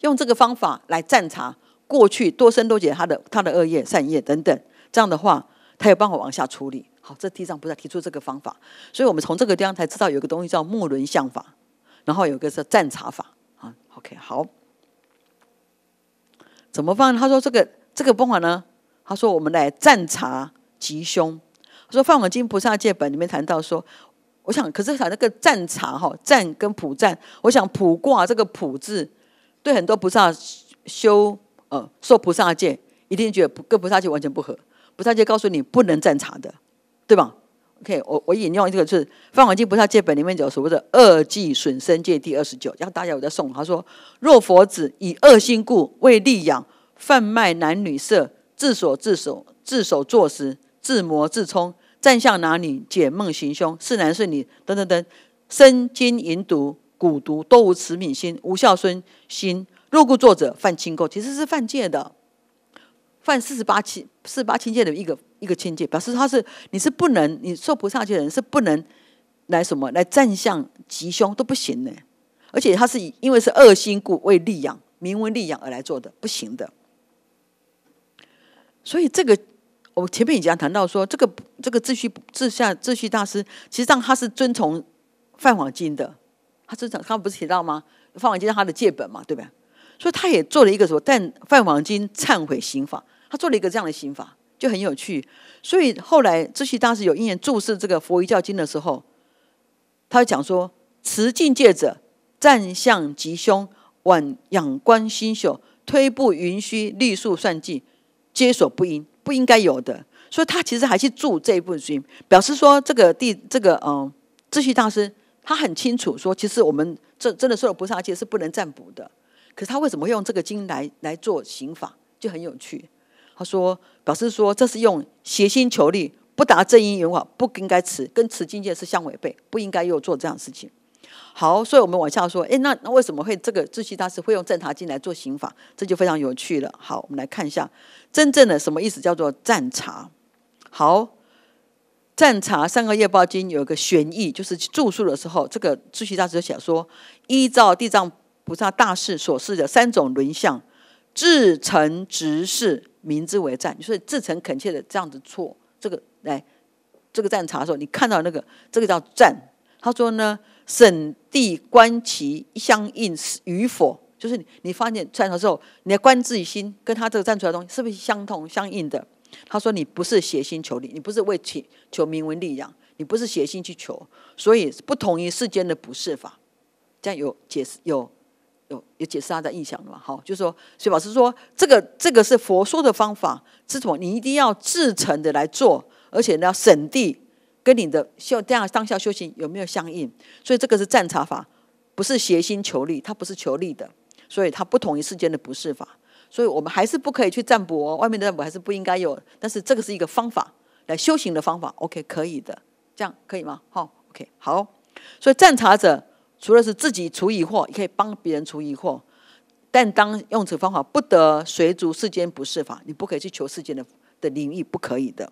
用这个方法来暂查过去多生多劫他的他的恶业、善业等等。这样的话。他有办法往下处理。好，这地藏菩萨提出这个方法，所以我们从这个地方才知道有个东西叫木轮相法，然后有个叫占察法啊。OK，好，怎么办？他说这个这个方法呢？他说我们来占察吉凶。说《梵网经菩萨戒本》里面谈到说，我想可是他那个占察哈占跟普占，我想普卦这个普字对很多菩萨修呃受菩萨戒一定觉得跟菩萨戒完全不合。菩萨戒告诉你不能占察的，对吧？OK，我我引用这个是《梵网经菩萨戒本》里面讲所谓的“恶计损身戒”第二十九，让大家有在诵。他说：“若佛子以恶心故为利养贩卖男女色，自所自手自手作食，自磨自充，占向男女解梦行凶，是男是女等等等，身金银毒蛊毒，多无慈悯心，无孝孙心，若故作者犯轻垢，其实是犯戒的。”犯四十八亲四十八亲戒的一个一个亲戒，表示他是你是不能你受菩萨戒的人是不能来什么来占相吉凶都不行呢。而且他是以因为是恶心故为利养，名为利养而来做的不行的。所以这个我前面已经谈到说，这个这个秩序治下秩序大师，其实上他是遵从范黄金的。他遵从他不是提到吗？范黄金他的戒本嘛，对吧？所以他也做了一个什么？但范黄金忏悔刑法。他做了一个这样的刑法，就很有趣。所以后来智悉大师有因缘注释这个佛遗教经的时候，他讲说：“持境界者，站相吉凶，晚仰观星宿，推步云虚，历数算计，皆所不应，不应该有的。”所以他其实还去注这一部经，表示说这个地，这个嗯，智悉大师他很清楚说，其实我们这真的受了菩萨戒是不能占卜的。可是他为什么会用这个经来来做刑法，就很有趣。他说：“表示说，这是用邪心求利，不达正因缘法，不应该持，跟持境界是相违背，不应该又做这样事情。好，所以我们往下说，哎，那那为什么会这个智悉大师会用正茶经来做刑法？这就非常有趣了。好，我们来看一下真正的什么意思叫做正茶。好，正茶三个业报经有一个玄义，就是住宿的时候，这个智悉大师想说，依照地藏菩萨大士所示的三种轮相。”至诚执事，明知为战，所以至诚恳切的这样子做。这个来，这个站查的时候，你看到那个这个叫战。他说呢，审地观其相应与否，就是你发现战场之后，你要观自己心，跟他这个站出来东西是不是相同相应的。他说你不是邪心求利，你不是为求求名闻利养，你不是邪心去求，所以不同于世间的不是法。这样有解释有。有有解释他的印象的嘛？好，就是说，以老师说这个这个是佛说的方法，是什么？你一定要至诚的来做，而且呢要审地，跟你的修这样当下修行有没有相应？所以这个是占察法，不是邪心求利，它不是求利的，所以它不同于世间的不是法。所以我们还是不可以去占卜，哦，外面的占卜还是不应该有。但是这个是一个方法，来修行的方法。OK，可以的，这样可以吗？好，OK，好。所以占察者。除了是自己除疑惑，也可以帮别人除疑惑。但当用此方法，不得随逐世间不是法，你不可以去求世间的的灵异，不可以的。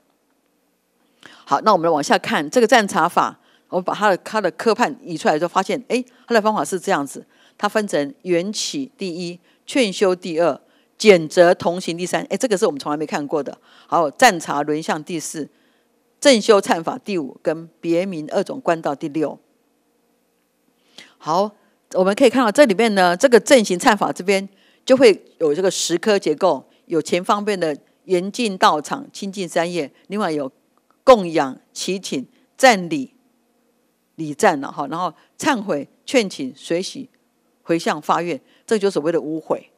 好，那我们来往下看这个战查法。我们把他的他的科判移出来之后，发现，哎，他的方法是这样子：它分成缘起第一，劝修第二，减责同行第三。哎，这个是我们从来没看过的。好，战察轮相第四，正修忏法第五，跟别名二种观道第六。好，我们可以看到这里面呢，这个阵型忏法这边就会有这个十颗结构，有前方便的严禁道场、清净三业，另外有供养、祈请、赞礼、礼赞了哈，然后忏悔、劝请、随喜、回向发愿，这就所谓的无悔，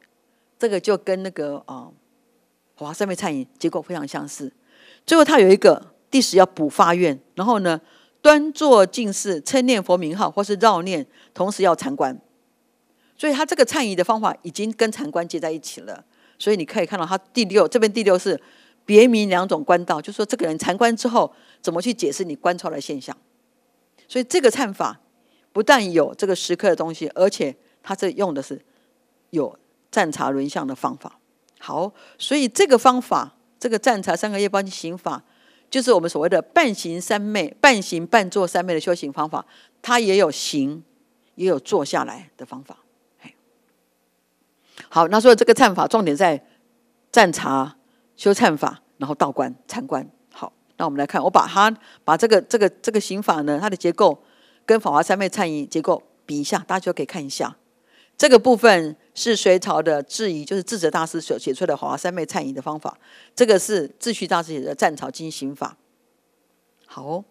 这个就跟那个啊，华山面餐饮结构非常相似。最后它有一个第十要补发愿，然后呢？端坐静视，称念佛名号，或是绕念，同时要禅观。所以他这个忏仪的方法已经跟禅观结在一起了。所以你可以看到，他第六这边第六是别名两种观道，就是说这个人禅观之后怎么去解释你观察的现象。所以这个忏法不但有这个时刻的东西，而且他这用的是有赞茶轮相的方法。好，所以这个方法，这个赞茶三个月帮你行法。就是我们所谓的半行三昧、半行半坐三昧的修行方法，它也有行，也有坐下来的方法。好，那所以这个忏法重点在禅茶修忏法，然后道观参观。好，那我们来看，我把它把这个这个这个刑法呢，它的结构跟法华三昧禅仪结构比一下，大家就可以看一下。这个部分是隋朝的质疑，就是智者大师所写出来的华严三昧忏仪的方法。这个是智旭大师写的战曹经行法。好，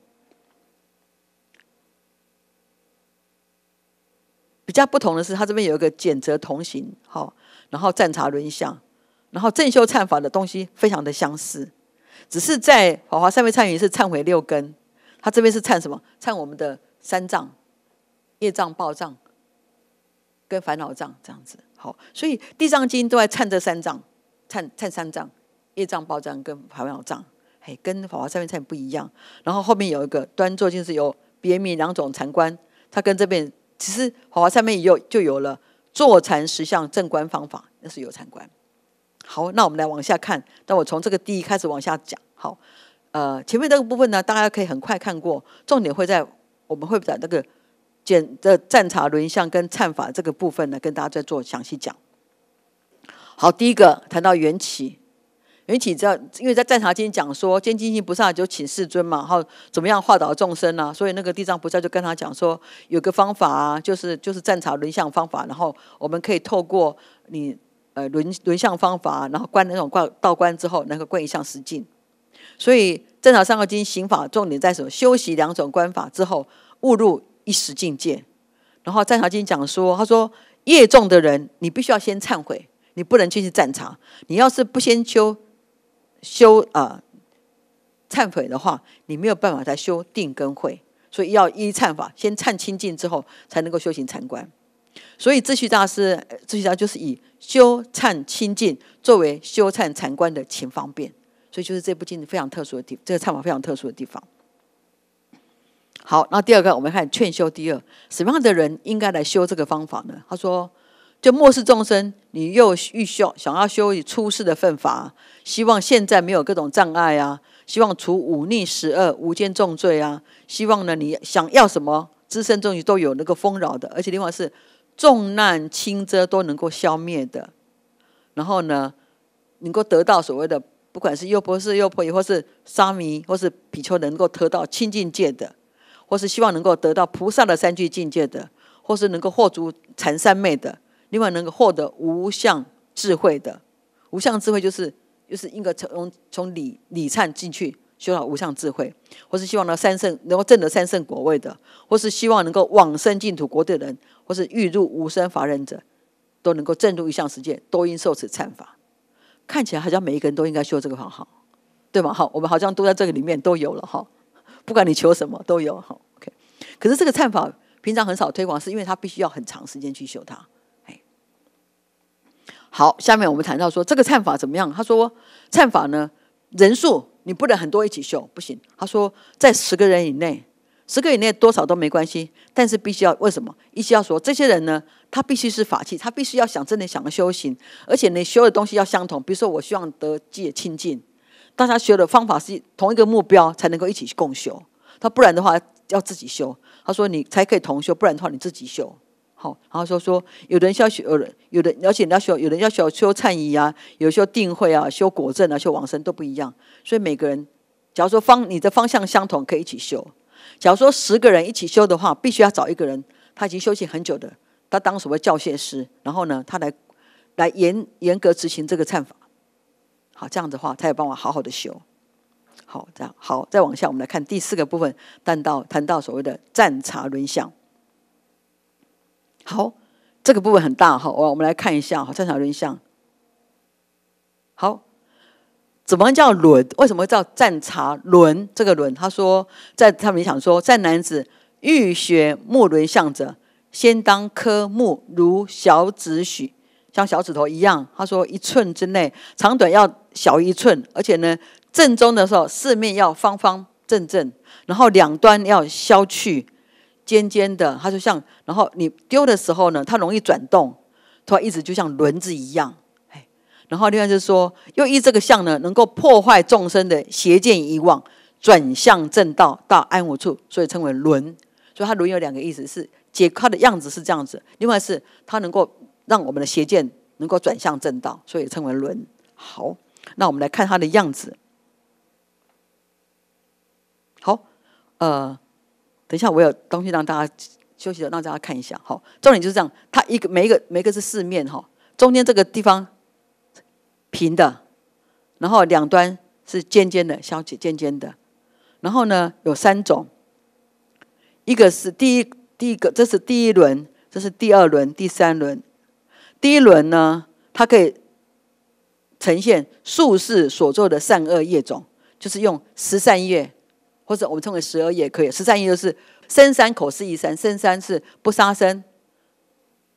比较不同的是，他这边有一个减则同行，好，然后战茶轮相，然后正修忏法的东西非常的相似，只是在华严三昧忏仪是忏悔六根，他这边是忏什么？忏我们的三藏、业障、报障。跟烦恼障这样子，好，所以《地藏经》都在忏这三藏，忏忏三藏，业障、报障跟烦恼障，嘿，跟法华三昧忏》不一样。然后后面有一个端坐，就是有别名两种禅观，它跟这边其实法华三面也有就有了坐禅实相正观方法，那是有禅观。好，那我们来往下看，那我从这个第一开始往下讲。好，呃，前面这个部分呢，大家可以很快看过，重点会在我们会在那个。简的战察轮相跟忏法这个部分呢，跟大家再做详细讲。好，第一个谈到缘起，缘起这因为在战察经讲说，今天精进萨就请世尊嘛，然后怎么样化导众生啊？所以那个地藏菩萨就跟他讲说，有个方法啊，就是就是战察轮相方法，然后我们可以透过你呃轮轮相方法，然后观那种观道观之后，能够观一向实境。所以正常上个经行法重点在什么？修习两种观法之后，误入。一时境界，然后占小金讲说，他说业重的人，你必须要先忏悔，你不能进去战场。你要是不先修修呃忏悔的话，你没有办法再修定根慧，所以要依忏法先忏清净之后，才能够修行禅观。所以智旭大师，智旭大师就是以修忏清净作为修忏禅观的前方便，所以就是这部经非常特殊的地这个忏法非常特殊的地方。好，那第二个我们看劝修第二，什么样的人应该来修这个方法呢？他说：就末世众生，你又欲修想要修以出世的份法，希望现在没有各种障碍啊，希望除忤逆十恶无间重罪啊，希望呢你想要什么，自身终于都有那个丰饶的，而且另外是重难轻遮都能够消灭的，然后呢能够得到所谓的不管是优婆士、优婆夷，或是沙弥或是比丘，能够得到清净戒的。或是希望能够得到菩萨的三聚境界的，或是能够获足禅三昧的，另外能够获得无相智慧的，无相智慧就是就是应该从从理理忏进去修到无相智慧，或是希望呢三圣能够证得三圣果位的，或是希望能够往生净土国的人，或是欲入无生法忍者，都能够证入一向实界，都因受此忏法。看起来好像每一个人都应该修这个法号，对吗？好，我们好像都在这个里面都有了哈。不管你求什么都有哈，OK。可是这个忏法平常很少推广，是因为它必须要很长时间去修它。哎，好，下面我们谈到说这个忏法怎么样？他说忏法呢，人数你不能很多一起修，不行。他说在十个人以内，十个人以内多少都没关系，但是必须要为什么？一须要说这些人呢，他必须是法器，他必须要想真的想修行，而且你修的东西要相同。比如说，我希望得戒清净。大家学的方法是同一个目标才能够一起共修，他不然的话要自己修。他说你才可以同修，不然的话你自己修。好，然后说说，有的人要学，有人有的而且你要学，有人要学修忏仪啊，有修定会啊，修果证啊，修往生都不一样。所以每个人，假如说方你的方向相同，可以一起修。假如说十个人一起修的话，必须要找一个人他已经修行很久的，他当所谓教学师，然后呢他来来严严格执行这个忏法。好，这样的话，他也帮我好好的修。好，这样好，再往下，我们来看第四个部分，谈到谈到所谓的战茶轮相。好，这个部分很大哈，我我们来看一下。哈，战茶轮相。好，怎么叫轮？为什么叫战茶轮？这个轮，他说，在他们想说，在男子欲学木轮相者，先当科木如小指许，像小指头一样。他说一寸之内，长短要。小一寸，而且呢，正中的时候四面要方方正正，然后两端要削去尖尖的，它就像，然后你丢的时候呢，它容易转动，它一直就像轮子一样。哎，然后另外就是说，又依这个相呢，能够破坏众生的邪见以往，转向正道到安无处，所以称为轮。所以它轮有两个意思是，解它的样子是这样子，另外是它能够让我们的邪见能够转向正道，所以称为轮。好。那我们来看它的样子。好，呃，等一下我有东西让大家休息的，让大家看一下。好，重点就是这样。它一个每一个每一个是四面哈，中间这个地方平的，然后两端是尖尖的，削尖尖的。然后呢，有三种，一个是第一第一个，这是第一轮，这是第二轮，第三轮。第一轮呢，它可以。呈现术士所做的善恶业种，就是用十善业，或者我们称为十二业，可以十三业就是身三口是一三，身三是不杀生、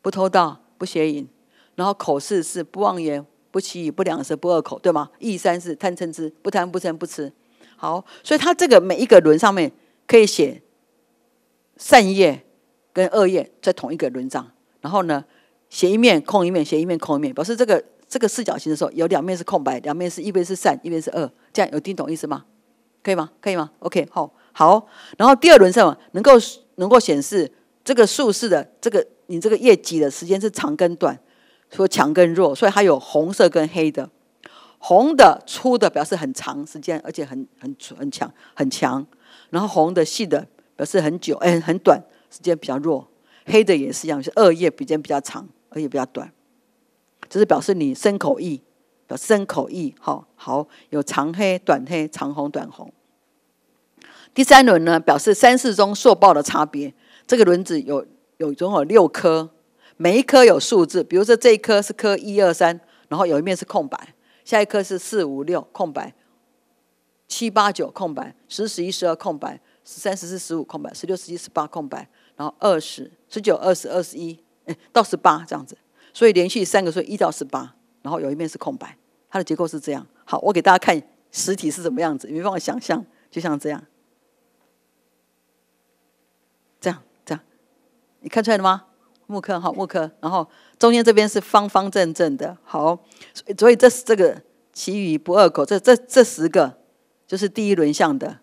不偷盗、不邪淫，然后口四是不妄言、不欺语、不两舌、不恶口，对吗？意三是贪嗔痴，不贪、不嗔、不吃。好，所以他这个每一个轮上面可以写善业跟恶业在同一个轮上，然后呢写一面空一面，写一面空一面，表示这个。这个四角形的时候，有两面是空白，两面是一边是善，一边是恶，这样有听懂意思吗？可以吗？可以吗？OK，好，好。然后第二轮上网能够能够显示这个竖式的这个你这个业绩的时间是长跟短，说强跟弱，所以它有红色跟黑的，红的粗的表示很长时间，而且很很很强很强，然后红的细的表示很久，哎很短时间比较弱，黑的也是一样，是二业比间比较长，而且比较短。就是表示你身口意，有身口意，好好有长黑、短黑、长红、短红。第三轮呢，表示三四中硕报的差别。这个轮子有有总有六颗，每一颗有数字。比如说这一颗是颗一二三，然后有一面是空白，下一颗是四五六空白，七八九空白，十十一十二空白，十三十四十五空白，十六十七十八空白，然后二十十九二十二十一，哎，到十八这样子。所以连续三个数一到十八，然后有一面是空白，它的结构是这样。好，我给大家看实体是什么样子，你没办法想象，就像这样，这样这样，你看出来了吗？木刻哈木刻，然后中间这边是方方正正的。好，所以所以这这个其余不二口，这这这十个就是第一轮象的。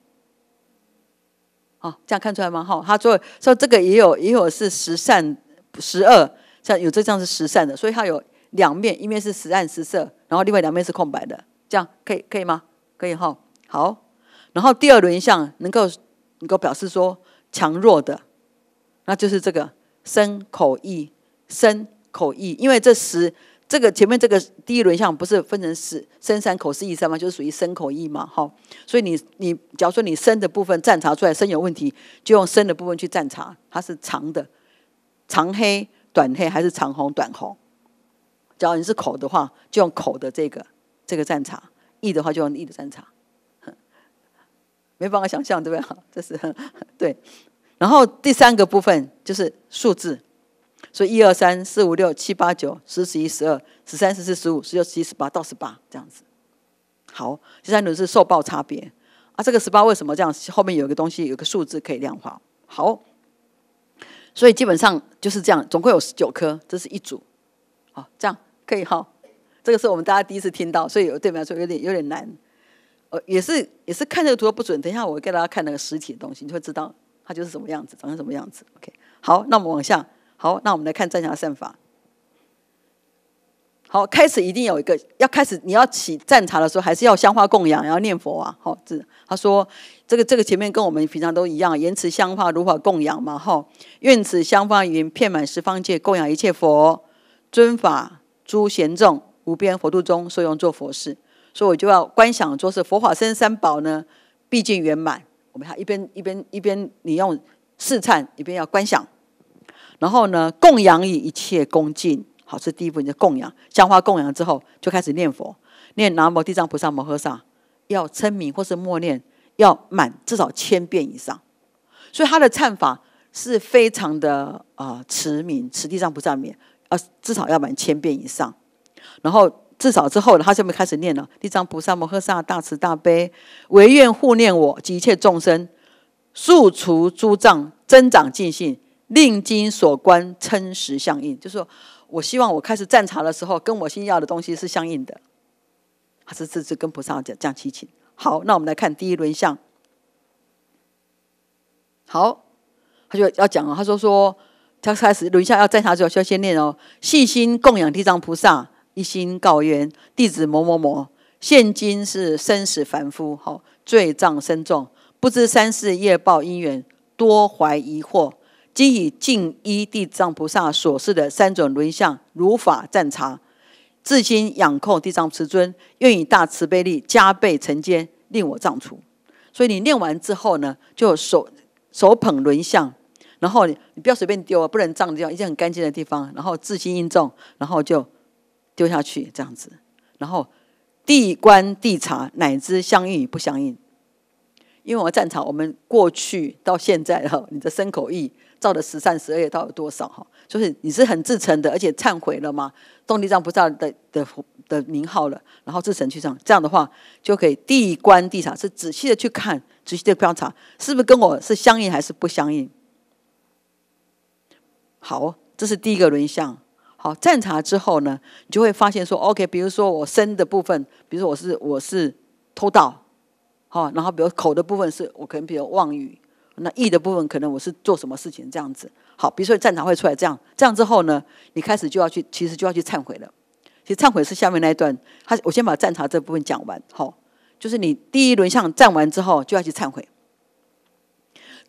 好，这样看出来吗？哈，它说说这个也有也有是十善十二。像有这张是实善的，所以它有两面，一面是实善实色，然后另外两面是空白的。这样可以可以吗？可以哈，好。然后第二轮像能够能够表示说强弱的，那就是这个身口意身口意，因为这十这个前面这个第一轮像不是分成十深三口是意三吗？就是属于深口意嘛，哈。所以你你假如说你深的部分站查出来深有问题，就用深的部分去站查，它是长的长黑。短黑还是长红？短红。假如你是口的话，就用口的这个这个战场；E 的话，就用 E 的战场。没办法想象，对不对？这是对。然后第三个部分就是数字，所以一二三四五六七八九十十一十二十三十四十五十六十七十八到十八这样子。好，第三轮是受报差别啊。这个十八为什么这样？后面有一个东西，有个数字可以量化。好。所以基本上就是这样，总共有十九颗，这是一组，好，这样可以哈。这个是我们大家第一次听到，所以有对我们来说有点有点难。呃，也是也是看这个图不准，等一下我给大家看那个实体的东西，你会知道它就是什么样子，长成什么样子。OK，好，那我们往下，好，那我们来看增的算法。好，开始一定有一个要开始，你要起战茶的时候，还是要香花供养，要念佛啊。好，这他说这个这个前面跟我们平常都一样，言辞香花如法供养嘛？哈，愿此香花云遍满十方界，供养一切佛、尊法、诸贤众，无边佛度中受用做佛事。所以我就要观想说是佛法生三宝呢，毕竟圆满。我们还一边一边一边你用试探，一边要观想，然后呢，供养以一切恭敬。好吃第一步，你就供养，香花供养之后就开始念佛，念南无地藏菩萨摩诃萨，要称名或是默念，要满至少千遍以上。所以他的唱法是非常的啊，持名，持地藏菩萨名，呃，至少要满千遍以上。然后至少之后呢，他下面开始念了地藏菩萨摩诃萨大慈大悲，唯愿护念我及一切众生，速除诸障，增长尽性，令经所观称实相应，就是说。我希望我开始赞茶的时候，跟我心要的东西是相应的，还是这是跟菩萨讲讲奇情？好，那我们来看第一轮像。好，他就要讲了。他说说，他开始轮下要赞茶需要先念哦，信心供养地藏菩萨，一心告冤弟子某某某，现今是生死凡夫，好，罪障深重，不知三世业报因缘，多怀疑惑。今以敬依地藏菩萨所示的三种轮相，如法赞茶，至心仰控地藏慈尊，愿以大慈悲力加倍承接，令我障除。所以你念完之后呢，就手手捧轮相，然后你不要随便丢啊，不能障掉，一件很干净的地方，然后至心印重，然后就丢下去这样子，然后地观地察，乃至相应与不相应。因为我们战场，我们过去到现在哈，你的身口意。造的十善十二业到底多少？哈，就是你是很自诚的，而且忏悔了吗？动力上不知道的的的名号了，然后自诚去上这样的话，就可以地观地察，是仔细的去看，仔细的观察，是不是跟我是相应还是不相应？好，这是第一个轮相。好，站查之后呢，你就会发现说，OK，比如说我身的部分，比如说我是我是偷盗，好，然后比如口的部分是我可能比如妄语。那义的部分可能我是做什么事情这样子，好，比如说战场会出来这样，这样之后呢，你开始就要去，其实就要去忏悔了。其实忏悔是下面那一段，他我先把战场这部分讲完，好，就是你第一轮像战完之后就要去忏悔，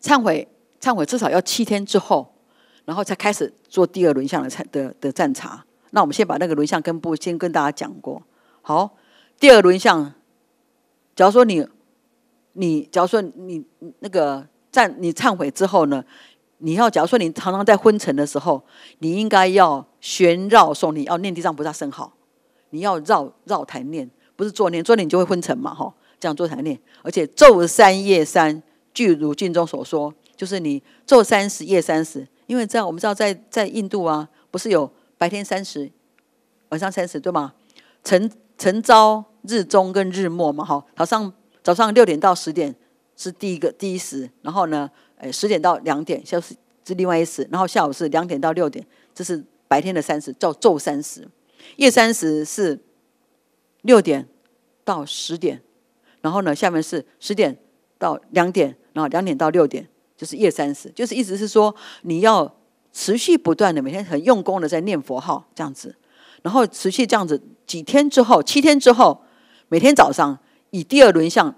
忏悔忏悔至少要七天之后，然后才开始做第二轮像的忏的的战场。那我们先把那个轮向根部先跟大家讲过，好，第二轮向，假如说你你假如说你那个。在你忏悔之后呢，你要假如说你常常在昏沉的时候，你应该要旋绕诵你要念地藏菩萨圣号，你要绕绕台念，不是坐念，坐念你就会昏沉嘛，哈，这样坐台念，而且昼三夜三，据如经中所说，就是你昼三十夜三十，因为这样我们知道在在印度啊，不是有白天三十，晚上三十对吗？晨晨朝日中跟日末嘛，哈，早上早上六点到十点。是第一个第一时，然后呢，呃，十点到两点，这是是另外一时，然后下午是两点到六点，这是白天的三时，叫昼三时。夜三时是六点到十点，然后呢，下面是十点到两点，然后两点到六点就是夜三时，就是意思是说你要持续不断的每天很用功的在念佛号这样子，然后持续这样子几天之后，七天之后，每天早上以第二轮像。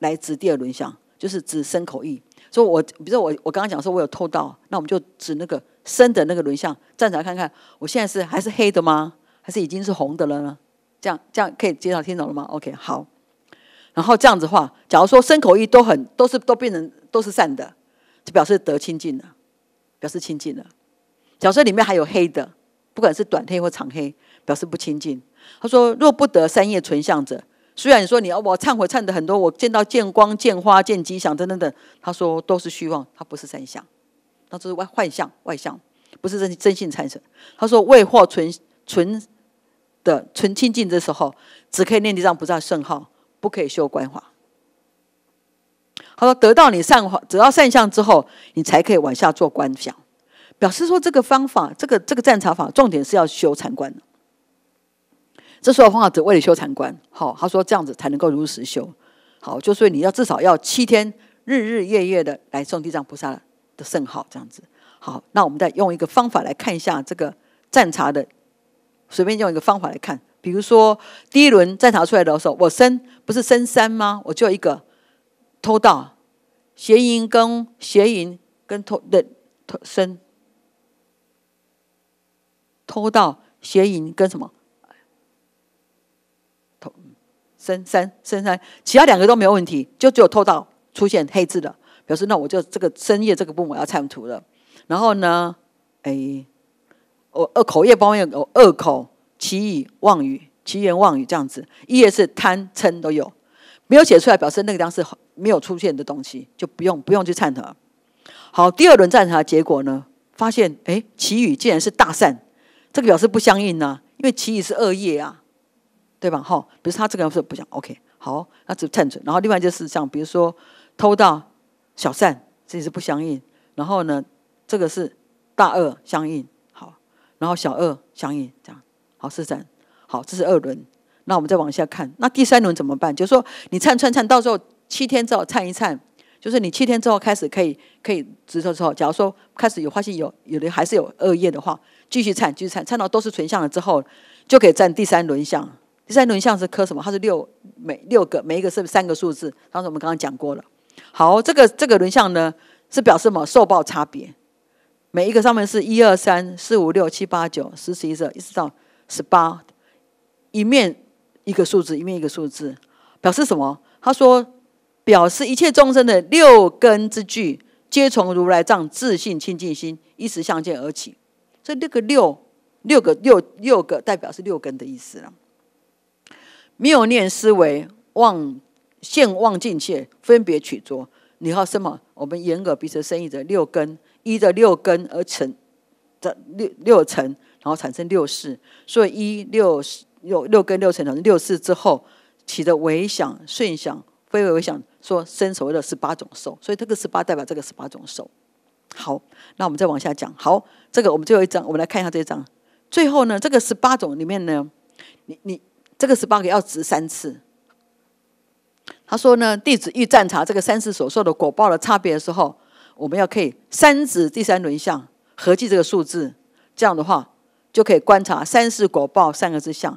来指第二轮象，就是指生口意。所以我，比如说我，我刚刚讲说我有偷到，那我们就指那个生的那个轮象站起来看看，我现在是还是黑的吗？还是已经是红的了呢？这样，这样可以接绍听懂了吗？OK，好。然后这样子话，假如说生口意都很都是都变成都是善的，就表示得清净了，表示清净了。假设里面还有黑的，不管是短黑或长黑，表示不清净。他说：若不得三业存相者。虽然说你要我忏悔忏的很多，我见到见光见花见吉祥等等等，他说都是虚妄，他不是善相，这是外幻象外相，不是真真性产生。他说未获纯纯的纯清净的时候，只可以念地藏菩萨圣号，不可以修观法。他说得到你善，得到善相之后，你才可以往下做观想。表示说这个方法，这个这个战场法重点是要修禅观的。这所有方法只为了修禅观，好，他说这样子才能够如实修，好，就所以你要至少要七天日日夜夜的来诵地藏菩萨的圣号，这样子好。那我们再用一个方法来看一下这个占察的，随便用一个方法来看，比如说第一轮占察出来的时候，我升不是升三吗？我就一个偷盗邪淫跟邪淫跟偷的偷生，偷盗邪淫跟什么？深山深山，其他两个都没有问题，就只有偷到出现黑字的，表示那我就这个深夜这个部分要参图了。然后呢，哎，我二口业方面，有恶口、奇语妄语、奇言妄语这样子，一页是贪嗔都有，没有写出来，表示那个方是没有出现的东西，就不用不用去参和。好，第二轮战查结果呢，发现哎，奇语竟然是大善，这个表示不相应啊，因为奇语是恶业啊。对吧？好，比如他这个人是不讲 OK，好，那只忏罪。然后另外就是像比如说偷盗、小善，自己是不相应。然后呢，这个是大恶相应，好，然后小恶相应，这样好，是这样。好，这是二轮。那我们再往下看，那第三轮怎么办？就是说你颤颤颤，到时候七天之后颤一颤，就是你七天之后开始可以可以直说之后，假如说开始有发现有有的还是有恶业的话，继续颤，继续颤，颤到都是纯相了之后，就可以占第三轮相。第三轮像是磕什么？它是六每六个，每一个是三个数字。当时我们刚刚讲过了。好，这个这个轮象呢，是表示什么？受报差别。每一个上面是一二三四五六七八九十十一十二一直到十八，一面一个数字，一面一个数字，表示什么？他说，表示一切众生的六根之具，皆从如来藏自信清净心一时相见而起。所以六个六六个六六个代表是六根的意思了。谬念思维妄现妄境界，分别取着，你靠什么？我们眼、耳、鼻、舌、身、意的六根依着六根而成的六六层，然后产生六识。所以一六六六根六产生六识之后，起的微想、顺想、非微想，说生所谓的十八种受。所以这个十八代表这个十八种受。好，那我们再往下讲。好，这个我们最后一章，我们来看一下这一章。最后呢，这个十八种里面呢，你你。这个十八个要值三次。他说呢，弟子欲观察这个三次所受的果报的差别的时候，我们要可以三指第三轮相，合计这个数字，这样的话就可以观察三次果报三个之相。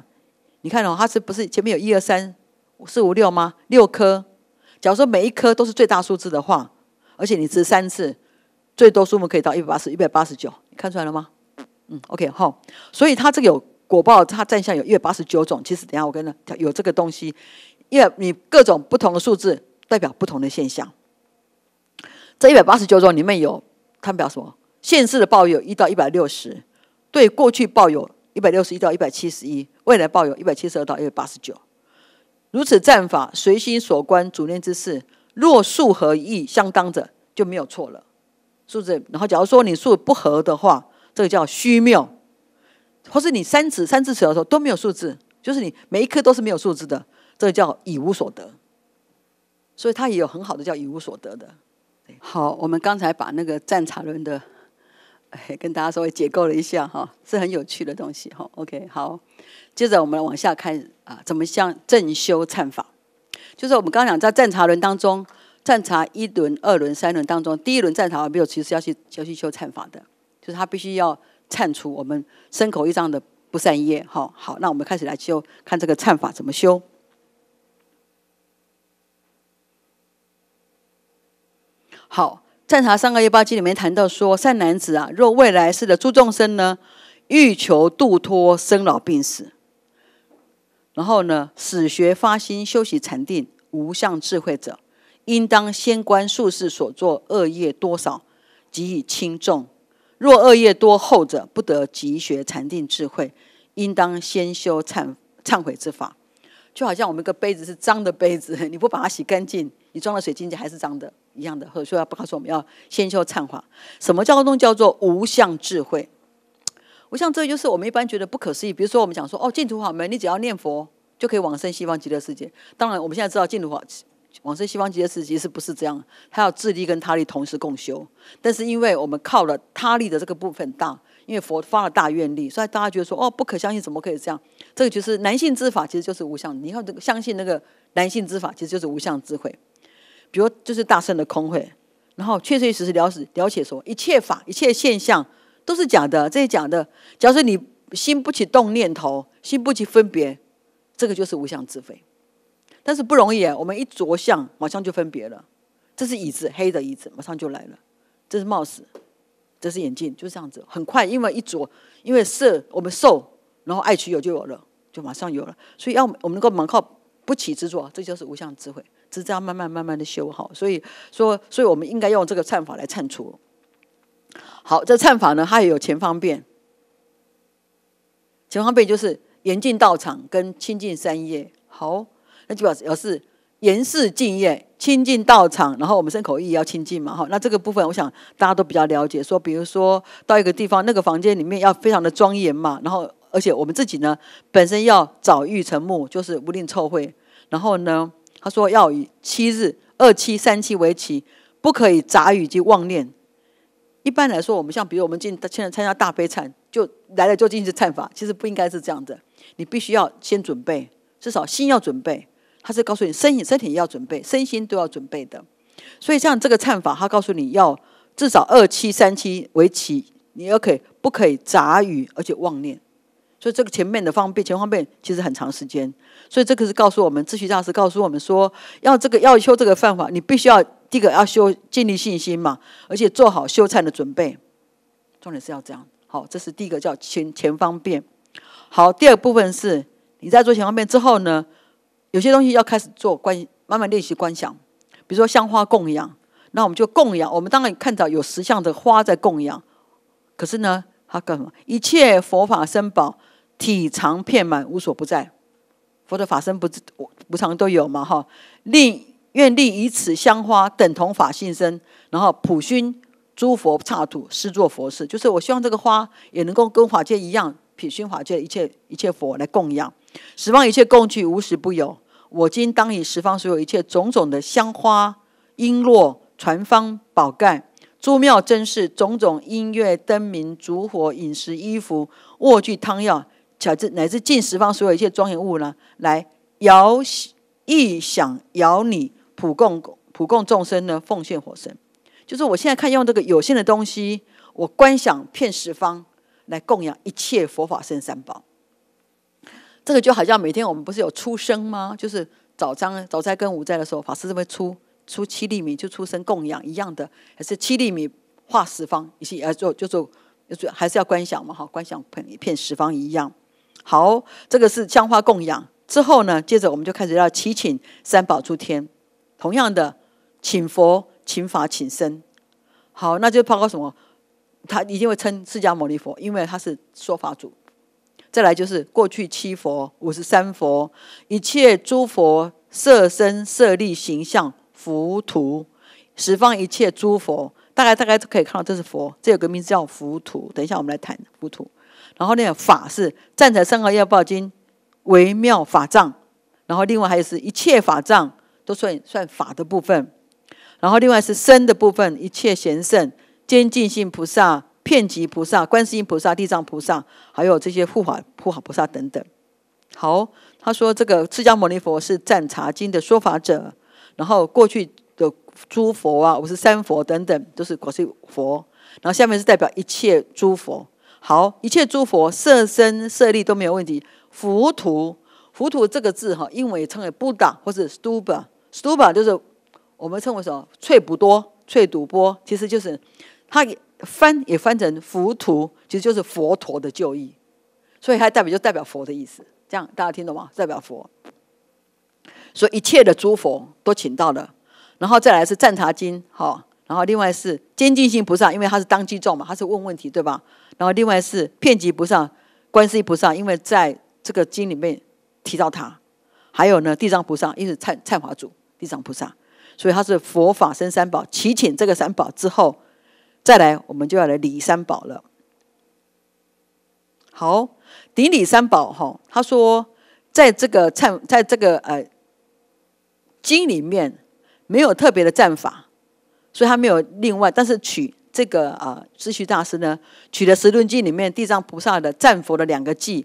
你看哦，它是不是前面有一二三四五六吗？六颗，假如说每一颗都是最大数字的话，而且你值三次，最多数目可以到一百八十、一百八十九，看出来了吗？嗯，OK，好，所以它这个有。果报它站象有一百八十九种，其实等下我跟那有这个东西，因为你各种不同的数字代表不同的现象。这一百八十九种里面有它表什么？现世的报有一到一百六十，对过去报有一百六十一到一百七十一，未来报有一百七十二到一百八十九。如此战法随心所观，主念之事，若数和意相当者就没有错了，数字，然后假如说你数不合的话，这个叫虚谬。或是你三指三次的时候都没有数字，就是你每一颗都是没有数字的，这个叫以无所得。所以他也有很好的叫以无所得的。好，我们刚才把那个战茶轮的，跟大家稍微解构了一下哈，是很有趣的东西哈。OK，好，接着我们来往下看啊，怎么向正修忏法？就是我们刚刚讲在战茶轮当中，战茶一轮、二轮、三轮当中，第一轮战茶没有其实要去要去修忏法的，就是他必须要。忏除我们身口意上的不善业，哈好，那我们开始来修，看这个忏法怎么修。好，《赞茶三个业报经》里面谈到说，善男子啊，若未来世的诸众生呢，欲求度脱生老病死，然后呢，始学发心修习禅定，无相智慧者，应当先观宿世所作恶业多少，给予轻重。若恶业多厚者，不得急学禅定智慧，应当先修忏忏悔之法。就好像我们一个杯子是脏的杯子，你不把它洗干净，你装了水晶，净还是脏的，一样的。或者说要告诉我们，要先修忏悔。什么叫做叫做无相智慧？无相智慧就是我们一般觉得不可思议。比如说我们讲说，哦，净土法门，你只要念佛就可以往生西方极乐世界。当然我们现在知道净土法。往生西方极乐世界其实不是这样，他要自力跟他力同时共修。但是因为我们靠了他力的这个部分大，因为佛发了大愿力，所以大家觉得说哦不可相信，怎么可以这样？这个就是男性之法，其实就是无相。你个相信那个男性之法，其实就是无相智慧。比如就是大圣的空慧，然后确确实实了解了解说一切法、一切现象都是假的，这些假的，假设你心不起动念头，心不起分别，这个就是无相智慧。但是不容易，我们一着相，马上就分别了。这是椅子，黑的椅子，马上就来了。这是帽子，这是眼镜，就这样子，很快，因为一着，因为色，我们受，然后爱取有就有了，就马上有了。所以要我们能够蒙靠不起之着，这就是无相智慧，是这样慢慢慢慢的修好。所以说，所以我们应该用这个忏法来忏除。好，这忏法呢，它也有前方便。前方便就是严禁道场跟清净三业，好。那就表示表示严事敬业，亲近道场，然后我们身口意要亲近嘛，哈。那这个部分，我想大家都比较了解。说，比如说到一个地方，那个房间里面要非常的庄严嘛，然后，而且我们自己呢，本身要早浴晨沐，就是不吝臭秽。然后呢，他说要以七日、二七、三七为期，不可以杂语及妄念。一般来说，我们像比如我们进现在参加大悲忏，就来了就进去忏法，其实不应该是这样的。你必须要先准备，至少心要准备。他是告诉你，身体身体要准备，身心都要准备的。所以像这个忏法，他告诉你要至少二七三七为期，你要可以不可以杂语，而且妄念。所以这个前面的方便前方便其实很长时间。所以这个是告诉我们，智询大师告诉我们说，要这个要修这个犯法，你必须要第一个要修建立信心嘛，而且做好修忏的准备。重点是要这样。好，这是第一个叫前前方便。好，第二部分是你在做前方便之后呢？有些东西要开始做观，慢慢练习观想，比如说香花供养，那我们就供养。我们当然看到有实相的花在供养，可是呢，它干什么？一切佛法身宝体长遍满无所不在，佛的法身不是无常都有嘛？哈！令愿力以此香花等同法性身，然后普熏诸佛刹土，施作佛事。就是我希望这个花也能够跟法界一样，品熏法界一切一切佛来供养。十方一切共聚，无时不有。我今当以十方所有一切种种的香花璎珞、传方宝盖、诸妙珍饰、种种音乐、灯明、烛火、饮食、衣服、卧具、汤药，乃至乃至尽十方所有一切庄严物呢，来遥意想遥你普供普供众生呢，奉献火神。就是我现在看用这个有限的东西，我观想骗十方来供养一切佛法圣三宝。这个就好像每天我们不是有出生吗？就是早上早斋跟午斋的时候，法师这边出出七粒米，就出生供养一样的，还是七粒米化十方，以及要做就做，是还是要观想嘛？哈，观想捧一片十方一样。好，这个是香花供养之后呢，接着我们就开始要祈请三宝诸天，同样的，请佛、请法、请僧。好，那就包括什么？他一定会称释迦牟尼佛，因为他是说法主。再来就是过去七佛，五十三佛，一切诸佛色身色力形象，浮图，十方一切诸佛，大概大概都可以看到，这是佛，这有个名字叫浮图。等一下我们来谈浮图。然后那个法是站在三个要报经，微妙法藏。然后另外还有是一切法藏都算算法的部分。然后另外是身的部分，一切贤圣，坚进性菩萨。遍吉菩萨、观世音菩萨、地藏菩萨，还有这些护法护法菩萨等等。好，他说这个释迦牟尼佛是《赞茶经》的说法者，然后过去的诸佛啊，五十三佛等等都是果是佛，然后下面是代表一切诸佛。好，一切诸佛色身色力都没有问题。浮屠，浮屠这个字哈，英文称为 Buddha 或者 Stupa，Stupa 就是我们称为什么翠不多、翠赌波，其实就是。它也翻也翻成“浮屠，其实就是佛陀的旧义。所以它代表就代表佛的意思。这样大家听懂吗？代表佛，所以一切的诸佛都请到了。然后再来是《赞茶经》好，然后另外是坚定性菩萨，因为他是当机众嘛，他是问问题对吧？然后另外是遍及菩萨、观世音菩萨，因为在这个经里面提到他。还有呢，地藏菩萨，因此蔡蔡华祖地藏菩萨，所以他是佛法生三宝，祈请这个三宝之后。再来，我们就要来李三宝了。好，顶礼三宝哈。他说，在这个《忏》在这个呃经里面没有特别的战法，所以他没有另外。但是取这个啊，智旭大师呢取了《十论经》里面地藏菩萨的战佛的两个记，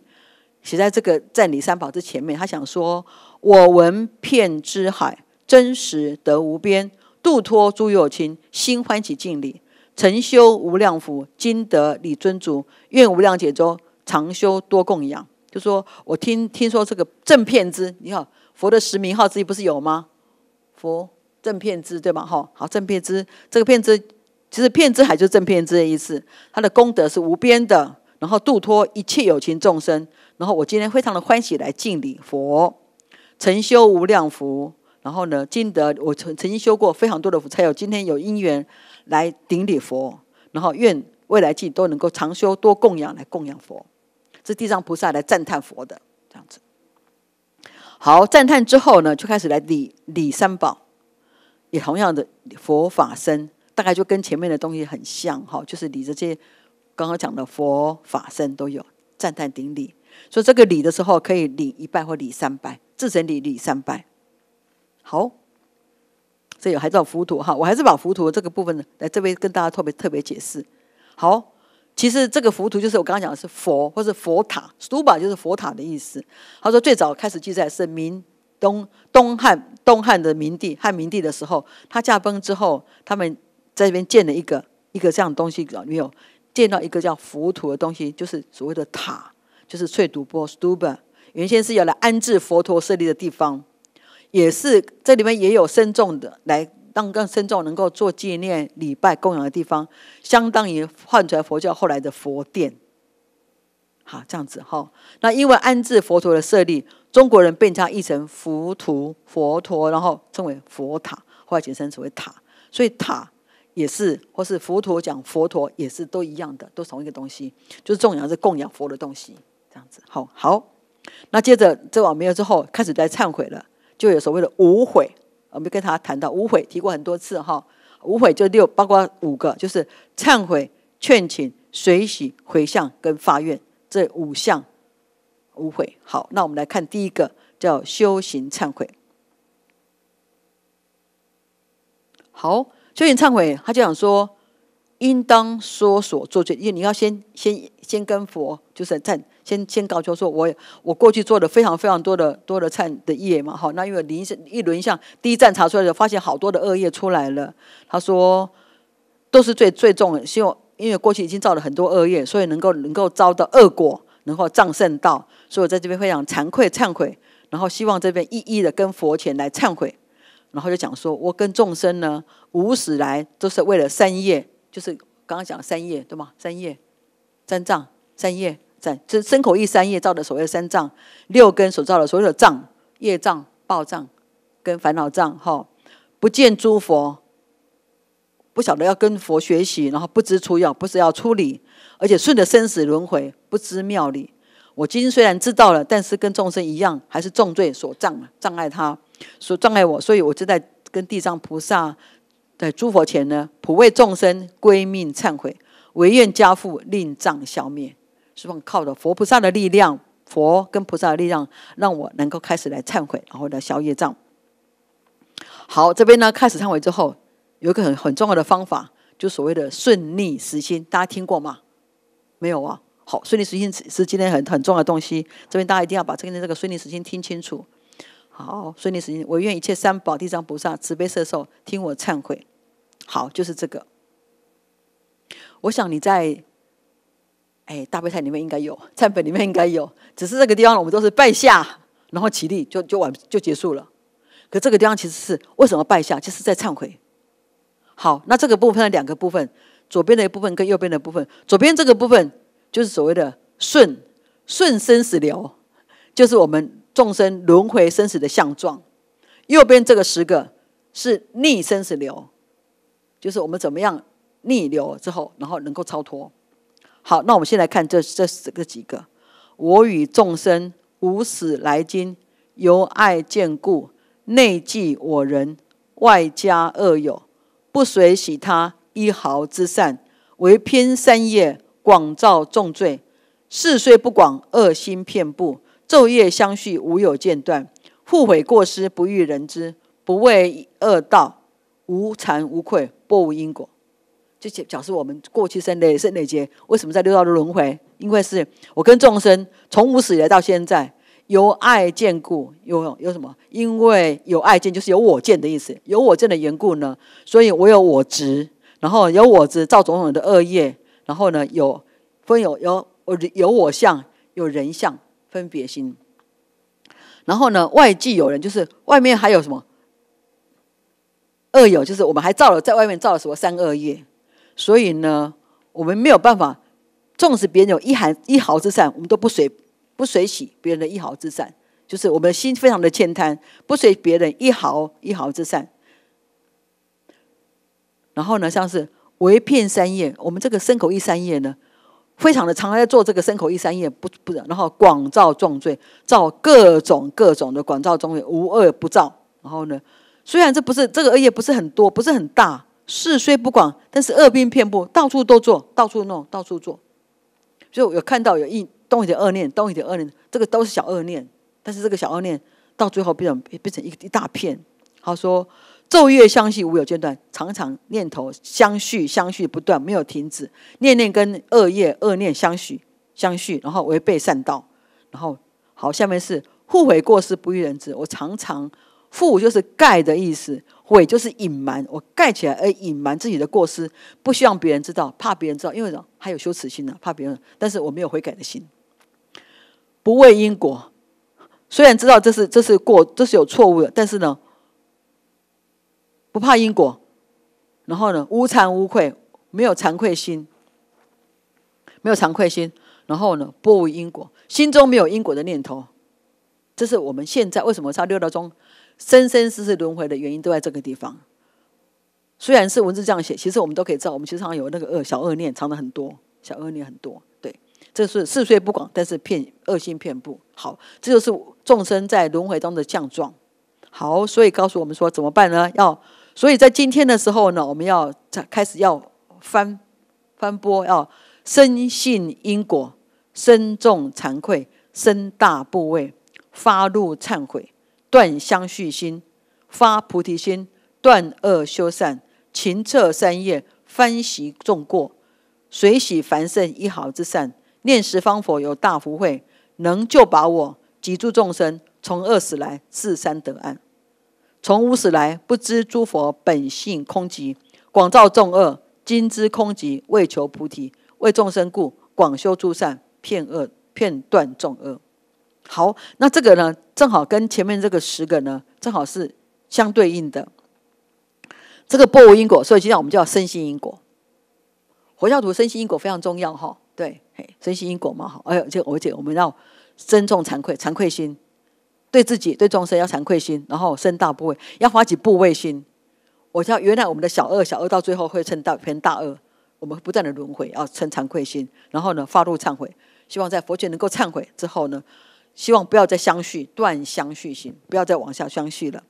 写在这个战李三宝之前面。他想说：“我闻片之海，真实得无边，度脱诸有情，心欢喜敬礼。”成修无量福，今得你尊足。愿无量解咒，常修多供养。就说我听听说这个正片之，你看佛的十名号之一不是有吗？佛正片之，对吗？哈，好正片之，这个片之其实片之海就是正片之的意思。他的功德是无边的，然后度脱一切有情众生。然后我今天非常的欢喜来敬礼佛，成修无量福。然后呢，今得我曾曾经修过非常多的福，才有今天有因缘。来顶礼佛，然后愿未来世都能够长修多供养来供养佛，这地藏菩萨来赞叹佛的这样子。好，赞叹之后呢，就开始来礼礼三宝，也同样的佛法身，大概就跟前面的东西很像哈，就是礼这些刚刚讲的佛法身都有赞叹顶礼。所以这个礼的时候可以礼一拜或礼三拜，自身礼礼三拜，好。这有还叫浮屠哈，我还是把浮屠这个部分来这边跟大家特别特别解释。好，其实这个浮屠就是我刚刚讲的是佛或者佛塔，stupa 就是佛塔的意思。他说最早开始记载是明东东汉东汉的明帝汉明帝的时候，他驾崩之后，他们在这边建了一个一个这样的东西，有没有？建到一个叫浮屠的东西，就是所谓的塔，就是翠读波 stupa，原先是要来安置佛陀设立的地方。也是，这里面也有深重的来，让更深重能够做纪念、礼拜、供养的地方，相当于换出来佛教后来的佛殿。好，这样子哈。那因为安置佛陀的设立，中国人便将译成“浮屠”、“佛陀”，然后称为“佛塔”，后来简称成为“塔”。所以塔也是，或是佛陀讲佛陀也是都一样的，都同一个东西，就是供养是供养佛的东西，这样子。好，好。那接着这碗没有之后，开始在忏悔了。就有所谓的无悔，我们跟他谈到无悔，提过很多次哈。无悔就六，包括五个，就是忏悔、劝请、随喜、回向跟发愿这五项无悔。好，那我们来看第一个，叫修行忏悔。好，修行忏悔，他就想说。应当说所做罪，因为你要先先先跟佛就是忏，先先告求说，我我过去做的非常非常多的多的忏的业嘛，好，那因为临一轮像第一站查出来的，发现好多的恶业出来了。他说都是最最重，的，希望因为过去已经造了很多恶业，所以能够能够遭到恶果，能够战胜道，所以我在这边非常惭愧忏悔，然后希望这边一一的跟佛前来忏悔，然后就讲说我跟众生呢，无始来都是为了三业。就是刚刚讲三业对吗？三业、三藏，三业，在这身口意三业造的所谓的三藏，六根所造的所有的藏，业障、报障跟烦恼障，哈，不见诸佛，不晓得要跟佛学习，然后不知出要不是要出理，而且顺着生死轮回，不知妙理。我今虽然知道了，但是跟众生一样，还是重罪所障障碍他，所障碍我，所以我就在跟地藏菩萨。在诸佛前呢，普为众生归命忏悔，唯愿家父令障消灭。希望靠着佛菩萨的力量，佛跟菩萨的力量，让我能够开始来忏悔，然后来消业障。好，这边呢开始忏悔之后，有一个很很重要的方法，就所谓的顺逆时心，大家听过吗？没有啊。好，顺逆实心是今天很很重要的东西，这边大家一定要把这个这个顺逆时心听清楚。好，顺逆时间，我愿一切三宝、地藏菩萨、慈悲色受听我忏悔。好，就是这个。我想你在哎大悲台里面应该有忏本，里面应该有。只是这个地方我们都是拜下，然后起立就就完就结束了。可这个地方其实是为什么拜下，就是在忏悔。好，那这个部分的两个部分，左边的一部分跟右边的部分，左边这个部分就是所谓的顺顺生死流，就是我们。众生轮回生死的相状，右边这个十个是逆生死流，就是我们怎么样逆流之后，然后能够超脱。好，那我们先来看这这十个几个。我与众生无始来今由爱见故内计我人外加恶友不随喜他一毫之善唯偏三业广造重罪事虽不广恶心遍布。昼夜相续，无有间断；，互悔过失，不欲人知；，不为恶道，无惭无愧，不无因果。就表示我们过去生累是哪劫，为什么在六道轮回？因为是我跟众生从无始来到现在，由爱见故，有有什么？因为有爱见，就是有我见的意思。有我见的缘故呢，所以我有我执，然后有我执造种种的恶业，然后呢，有分有有有我相，有人相。分别心，然后呢？外境有人，就是外面还有什么恶友，就是我们还造了在外面造了什么三恶业，所以呢，我们没有办法，纵使别人有一毫一毫之善，我们都不随不随喜别人的一毫之善，就是我们心非常的欠贪，不随别人一毫一毫之善。然后呢，像是唯片三业，我们这个身口意三业呢？非常的，常常在做这个“牲口一三业”，不不，然后广造重罪，造各种各种的广造重罪，无恶不造。然后呢，虽然这不是这个恶业不是很多，不是很大，事虽不广，但是恶病遍布，到处都做到处弄，到处做。所以我有看到有一动一点恶念，动一点恶念，这个都是小恶念，但是这个小恶念到最后变成变成一一大片。他说。昼夜相续无有间断，常常念头相续相续不断，没有停止。念念跟恶业恶念相续相续，然后违背善道。然后好，下面是互悔过失不欲人知。我常常护就是盖的意思，悔就是隐瞒。我盖起来而隐瞒自己的过失，不希望别人知道，怕别人知道，因为呢，还有羞耻心呢，怕别人。但是我没有悔改的心，不畏因果。虽然知道这是这是过，这是有错误的，但是呢。不怕因果，然后呢，无惭无愧，没有惭愧心，没有惭愧心，然后呢，不无因果，心中没有因果的念头，这是我们现在为什么在六道中生生世世轮回的原因都在这个地方。虽然是文字这样写，其实我们都可以知道，我们其实常有那个恶小恶念藏的很多，小恶念很多。对，这是四岁不广，但是骗恶性骗布好，这就是众生在轮回中的相状。好，所以告诉我们说怎么办呢？要所以在今天的时候呢，我们要开始要翻翻波，要深信因果，深重惭愧，深大部位，发怒忏悔，断相续心，发菩提心，断恶修善，勤彻三业，翻习重过，随喜凡圣一好之善，念十方佛有大福慧，能救把我，及诸众生，从恶死来，至三得安。从无始来，不知诸佛本性空寂，广造众恶。今知空寂，为求菩提，为众生故，广修诸善，破恶，片段众恶。好，那这个呢，正好跟前面这个十个呢，正好是相对应的。这个不无因果，所以今天我们叫身心因果。佛教徒身心因果非常重要哈。对，嘿，身心因果嘛，好。而且而且，我们要尊重惭愧，惭愧心。对自己、对众生要惭愧心，然后生大部位，要发起部位心。我叫原来我们的小恶，小恶到最后会成大偏大恶，我们不断的轮回要成惭愧心，然后呢发怒忏悔，希望在佛前能够忏悔之后呢，希望不要再相续，断相续心，不要再往下相续了。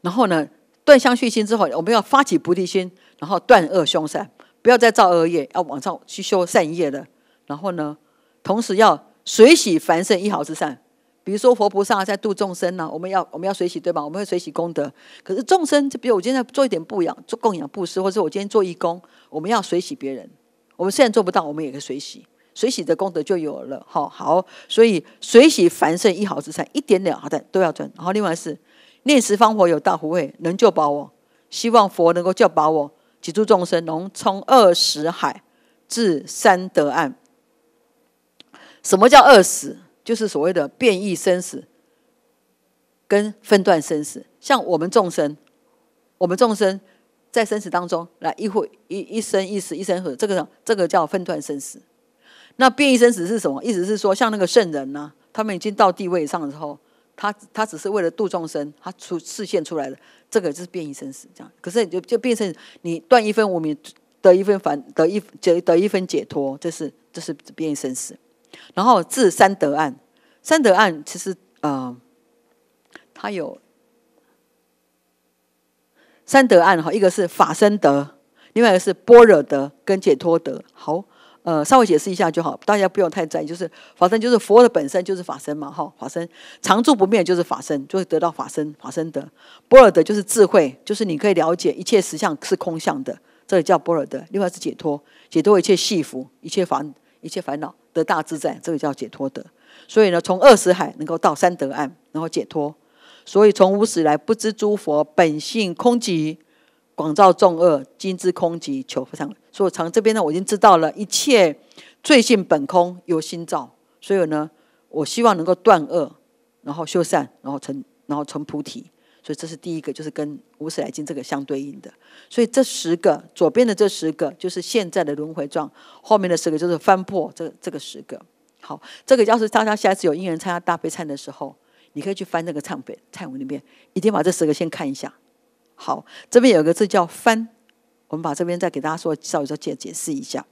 然后呢，断相续心之后，我们要发起菩提心，然后断恶凶善。不要再造恶业，要往上去修善业了。然后呢，同时要随喜凡圣一毫之善，比如说佛菩萨在度众生呢，我们要我们要随喜对吧？我们会随喜功德。可是众生，就比如我今天做一点布养，做供养布施，或者我今天做义工，我们要随喜别人。我们虽然做不到，我们也可以随喜，随喜的功德就有了。好，好，所以随喜凡圣一毫之善，一点点好的都要转。然后另外是念十方佛有大福慧，能救保我。希望佛能够救保我。几诸众生，从二十海至三得岸。什么叫二死？就是所谓的变异生死，跟分段生死。像我们众生，我们众生在生死当中，来一回，一一生一死一生死，这个这个叫分段生死。那变异生死是什么？意思是说，像那个圣人呢，他们已经到地位上的时候，他他只是为了度众生，他出示现出来的。这个就是变异生死，这样。可是你就就变成你断一分无名，得一分反得一得得一分解脱，这是这是变异生死。然后治三德案，三德案其实呃，它有三德案哈，一个是法身德，另外一个是般若德跟解脱德，好。呃，稍微解释一下就好，大家不用太在意。就是，反正就是佛的本身就是法身嘛，哈，法身常住不灭就是法身，就得到法身法身德。波尔德就是智慧，就是你可以了解一切实相是空相的，这个叫波尔德。另外是解脱，解脱一切系服，一切烦一切烦恼得大自在，这个叫解脱德。所以呢，从二十海能够到三德岸，然后解脱。所以从无始来不知诸佛本性空寂。广造众恶，今之空集，求非常。所以从这边呢，我已经知道了，一切罪性本空，由心造。所以呢，我希望能够断恶，然后修善，然后成，然后成菩提。所以这是第一个，就是跟五十来经这个相对应的。所以这十个左边的这十个，就是现在的轮回状；后面的十个就是翻破这这个十个。好，这个要是大家下次有因人参加大悲忏的时候，你可以去翻那个忏悔忏文里面，一定把这十个先看一下。好，这边有个字叫“翻”，我们把这边再给大家说稍微再解解释一下。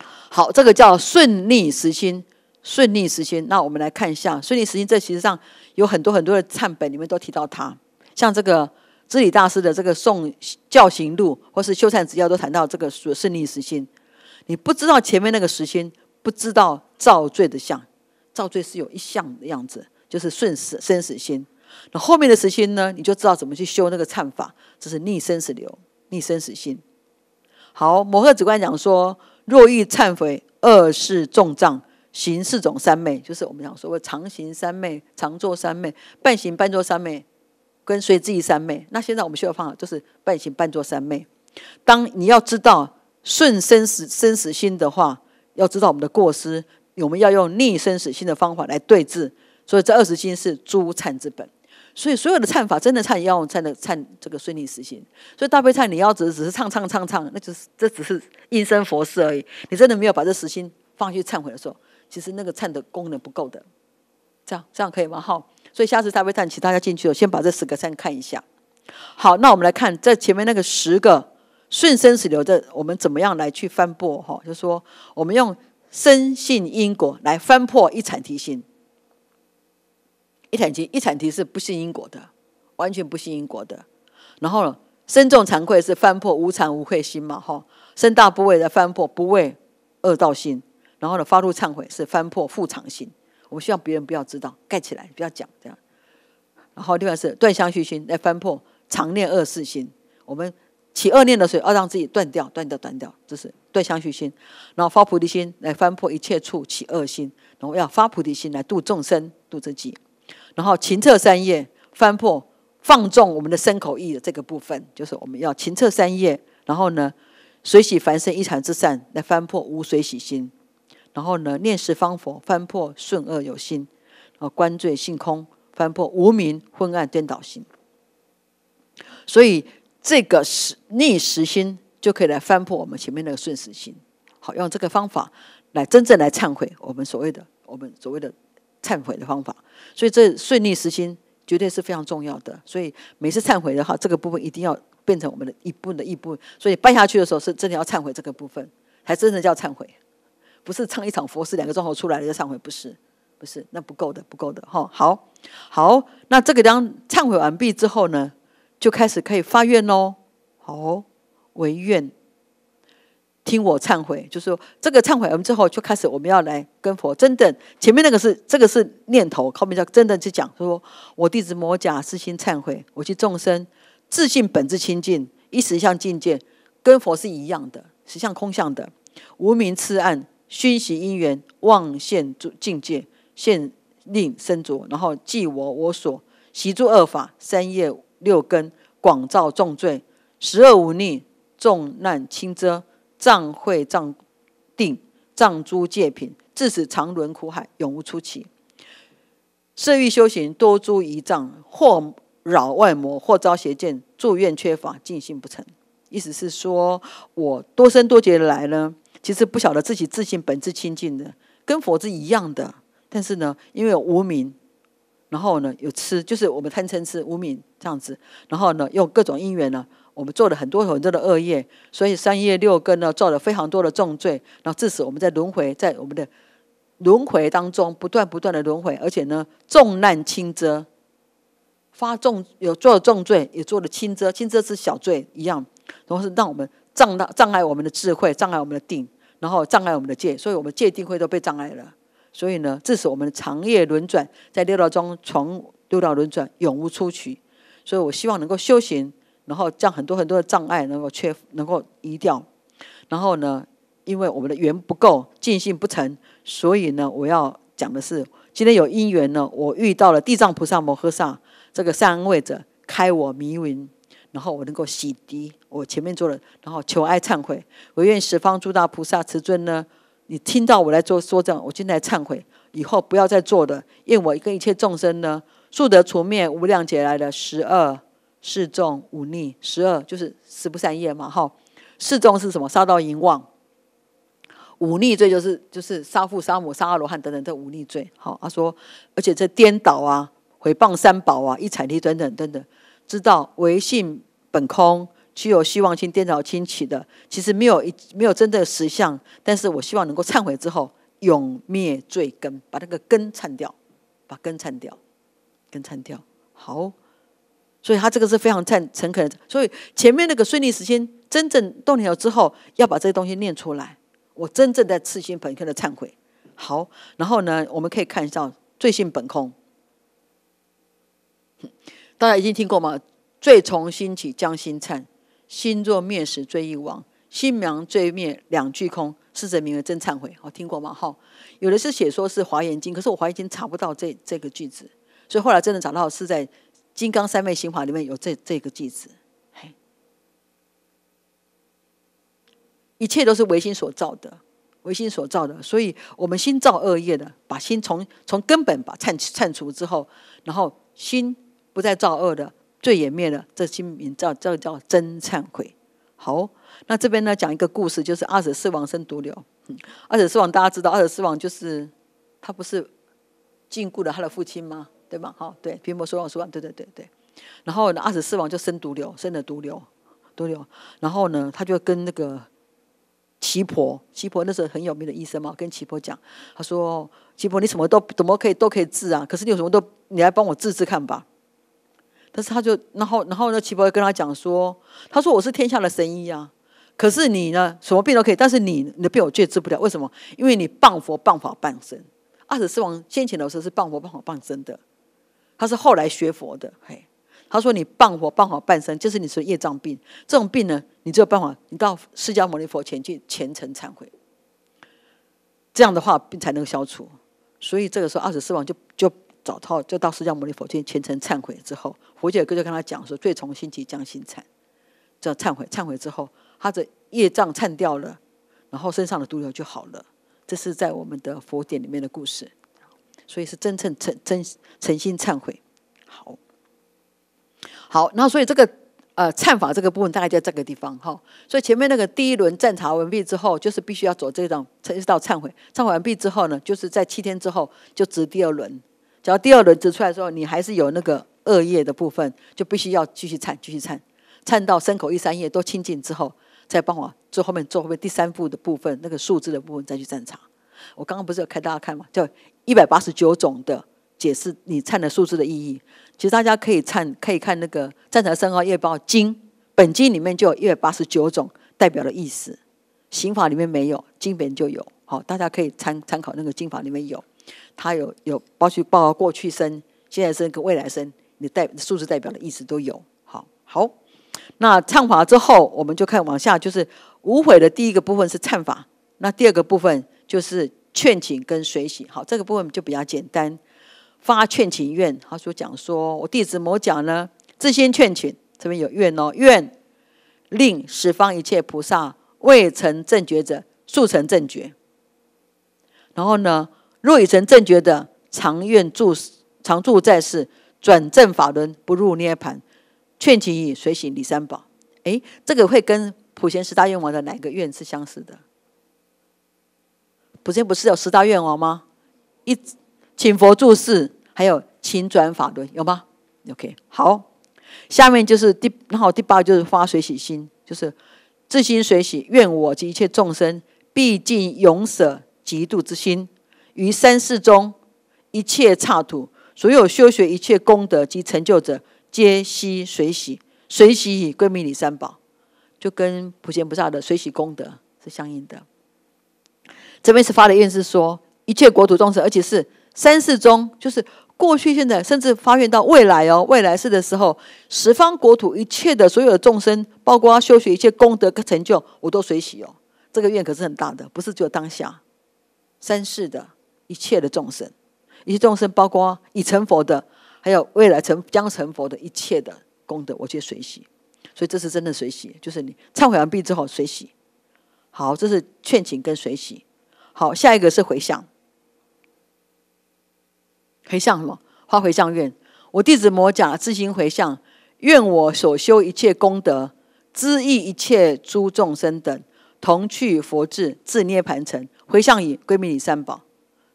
好，这个叫“顺逆时心”，顺逆时心。那我们来看一下“顺逆时心”，这其实上有很多很多的忏本里面都提到它，像这个智理大师的这个《送教行录》或是《修禅指要》都谈到这个“顺逆时心”。你不知道前面那个时心，不知道造罪的相，造罪是有一相的样子，就是顺死生死心。那后面的十心呢？你就知道怎么去修那个忏法，这是逆生死流、逆生死心。好，摩诃子观讲说，若欲忏悔恶事重障，行四种三昧，就是我们讲所谓常行三昧、常坐三昧、半行半坐三昧、跟随自己三昧。那现在我们修的方法就是半行半坐三昧。当你要知道顺生死生死心的话，要知道我们的过失，我们要用逆生死心的方法来对治。所以这二十心是诸忏之本。所以，所有的忏法真的忏，要忏的忏这个顺逆实心。所以大悲忏你要只只是唱唱唱唱，那就是这只是应声佛事而已。你真的没有把这实心放去忏悔的时候，其实那个忏的功能不够的。这样这样可以吗？哈，所以下次大悲忏，请大家进去了，先把这十个忏看一下。好，那我们来看在前面那个十个顺生死流的，我们怎么样来去翻破？哈，就说我们用生信因果来翻破一禅提心。一产提一产提是不信因果的，完全不信因果的。然后呢，身重惭愧是翻破无惭无愧心嘛，哈。身大不畏的翻破不畏恶道心。然后呢，发怒忏悔是翻破复常心。我们希望别人不要知道，盖起来不要讲这样。然后另外是断相续心来翻破常念恶事心。我们起恶念的时候，要让自己断掉，断掉，断掉。这是断相续心。然后发菩提心来翻破一切处起恶心。然后要发菩提心来度众生，度自己。然后勤策三业，翻破放纵我们的身口意的这个部分，就是我们要勤策三业。然后呢，水洗凡身一阐之善来翻破无水洗心。然后呢，念十方佛翻破顺恶有心。然后观罪性空翻破无明昏暗颠倒心。所以这个是逆时心就可以来翻破我们前面那个顺时心。好，用这个方法来真正来忏悔我们所谓的我们所谓的。忏悔的方法，所以这顺逆时心绝对是非常重要的。所以每次忏悔的话，这个部分一定要变成我们的一部分的一分。所以办下去的时候，是真的要忏悔这个部分，还真的叫忏悔，不是唱一场佛事两个钟头出来了就忏悔，不是，不是，那不够的，不够的。哈，好，好，那这个当忏悔完毕之后呢，就开始可以发愿喽，好，唯愿。听我忏悔，就是说这个忏悔，我们之后就开始我们要来跟佛真正前面那个是这个是念头，后面叫真正去讲，说我弟子摩甲，私心忏悔，我去众生自信本质清净，一时向境界，跟佛是一样的，实相空相的无名痴暗熏习因缘妄现境界现令身着，然后即我我所习诸恶法，三业六根广造重罪，十恶无逆重难轻遮。藏会藏定藏诸戒品，致使长轮苦海永无出期。色欲修行多诸疑障，或扰外魔，或遭邪见，住院缺乏，尽性不成。意思是说，我多生多劫来呢，其实不晓得自己自性本质清净的，跟佛是一样的。但是呢，因为有无名，然后呢有吃，就是我们贪嗔痴无名这样子，然后呢，用各种因缘呢。我们做了很多很多的恶业，所以三业六根呢造了非常多的重罪，然后致使我们在轮回，在我们的轮回当中不断不断的轮回，而且呢重难轻遮，发重有做了重罪，也做了轻遮，轻遮是小罪一样，然后是让我们障碍障碍我们的智慧，障碍我们的定，然后障碍我们的戒，所以我们戒定慧都被障碍了，所以呢致使我们的长夜轮转在六道中从六道轮转永无出取，所以我希望能够修行。然后将很多很多的障碍能够缺能够移掉，然后呢，因为我们的缘不够，尽兴不成，所以呢，我要讲的是，今天有因缘呢，我遇到了地藏菩萨摩诃萨这个善安慰者，开我迷云，然后我能够洗涤我前面做的，然后求爱忏悔，我愿十方诸大菩萨慈尊呢，你听到我来做说这样，我今天来忏悔，以后不要再做的，愿我跟一切众生呢，速得除灭无量劫来的十二。示众、忤逆，十二就是十不善业嘛。哈，示众是什么？杀盗淫妄。忤逆罪就是就是杀父、杀母、杀阿罗汉等等这忤逆罪。好，他说，而且这颠倒啊、毁谤三宝啊、一踩地等等等等，知道唯信本空，具有希望心、颠倒亲起的，其实没有一没有真的实相。但是我希望能够忏悔之后，永灭罪根，把那个根忏掉，把根忏掉，根忏掉，好。所以他这个是非常诚诚恳的。所以前面那个顺利时心真正动了之后，要把这些东西念出来。我真正在次心本空的忏悔。好，然后呢，我们可以看一下罪性本空。大家已经听过吗？罪从心起将心忏，心若灭时罪亦亡，心亡罪灭两俱空，是真名为真忏悔。好，听过吗？哈，有的是写说是华严经，可是我华严经查不到这这个句子，所以后来真的找到是在。《金刚三昧心法》里面有这这个句子，嘿，一切都是唯心所造的，唯心所造的，所以我们心造恶业的，把心从从根本把铲铲除之后，然后心不再造恶的，罪也灭了，这心名叫叫叫真忏悔。好，那这边呢讲一个故事，就是二十四王生毒瘤。二十四王大家知道，二十四王就是他不是禁锢了他的父亲吗？对嘛？好，对，皮摩说王说王，对对对对。然后呢，二十四王就生毒瘤，生了毒瘤，毒瘤。然后呢，他就跟那个奇婆，奇婆那时候很有名的医生嘛，跟奇婆讲，他说：奇婆，你什么都怎么可以都可以治啊？可是你有什么都，你来帮我治治看吧。但是他就，然后然后呢，婆就跟他讲说：他说我是天下的神医啊，可是你呢，什么病都可以，但是你你的病我却治不了。为什么？因为你谤佛谤法谤僧。二十四王先前的时候是谤佛谤法谤僧的。他是后来学佛的，嘿，他说：“你谤佛谤好半生，就是你说业障病这种病呢，你只有办法，你到释迦牟尼佛前去虔诚忏悔，这样的话病才能消除。所以这个时候，二十四王就就早套就到释迦牟尼佛前虔诚忏悔之后，佛姐哥就跟他讲说：‘最从心起，将心忏。’这忏悔，忏悔之后，他的业障忏掉了，然后身上的毒瘤就好了。这是在我们的佛典里面的故事。”所以是真诚、诚真诚心忏悔，好好。那所以这个呃忏法这个部分大概就在这个地方哈。所以前面那个第一轮占查完毕之后，就是必须要走这种这是道忏悔。忏悔完毕之后呢，就是在七天之后就值第二轮。只要第二轮值出来的时候，你还是有那个恶业的部分，就必须要继续忏，继续忏，忏到牲口一三页都清净之后，再帮我做后面做后面第三步的部分，那个数字的部分再去占查。我刚刚不是有开大家看嘛？叫一百八十九种的解释，你唱的数字的意义。其实大家可以唱，可以看那个《站财生号》月报《经本经》里面就有一百八十九种代表的意思。刑法里面没有，经本就有。好，大家可以参参考那个《经法》里面有，它有有包去报过去生、现在生跟未来生，你代数字代表的意思都有。好，好，那唱法之后，我们就看往下就是无悔的第一个部分是忏法，那第二个部分。就是劝请跟随喜，好，这个部分就比较简单。发劝请愿，他说讲说我弟子某讲呢，自先劝请，这边有愿哦，愿令十方一切菩萨未成正觉者速成正觉。然后呢，若已成正觉的，常愿住常住在世，转正法轮，不入涅盘。劝请以随喜，李三宝。诶，这个会跟普贤十大愿王的哪个愿是相似的？普贤不是有十大愿望吗？一请佛注释，还有请转法轮，有吗？OK，好，下面就是第，然后第八就是发水洗心，就是自心水洗，愿我及一切众生，毕竟永舍嫉妒之心，于三世中一切刹土，所有修学一切功德及成就者，皆悉水洗，水洗以归命你三宝，就跟普贤菩萨的水洗功德是相应的。这边是发的愿是说，一切国土众生，而且是三世中，就是过去、现在，甚至发愿到未来哦。未来世的时候，十方国土一切的所有的众生，包括修学一切功德跟成就，我都随喜哦。这个愿可是很大的，不是只有当下三世的一切的众生，一切众生包括已成佛的，还有未来成将成佛的一切的功德，我皆随喜。所以这是真的随喜，就是你忏悔完毕之后随喜好，这是劝请跟随喜。好，下一个是回向。回向什么？发回向愿。我弟子摩甲自行回向，愿我所修一切功德，知益一切诸众生等，同去佛智，自涅盘城回向以归命以三宝。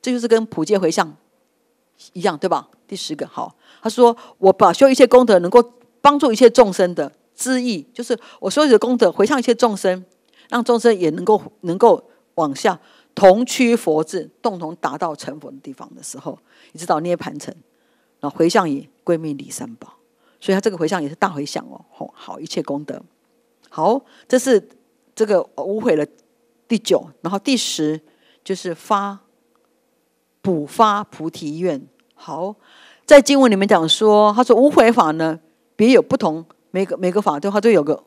这就是跟普界回向一样，对吧？第十个，好，他说我把修一切功德，能够帮助一切众生的知益，就是我所有的功德回向一切众生，让众生也能够能够往下。同区佛智，共同达到成佛的地方的时候，一直到涅盘城，然后回向以归命李三宝，所以他这个回向也是大回向哦。好，一切功德，好，这是这个无悔的第九，然后第十就是发补发菩提愿。好，在经文里面讲说，他说无悔法呢，别有不同，每个每个法都他都有个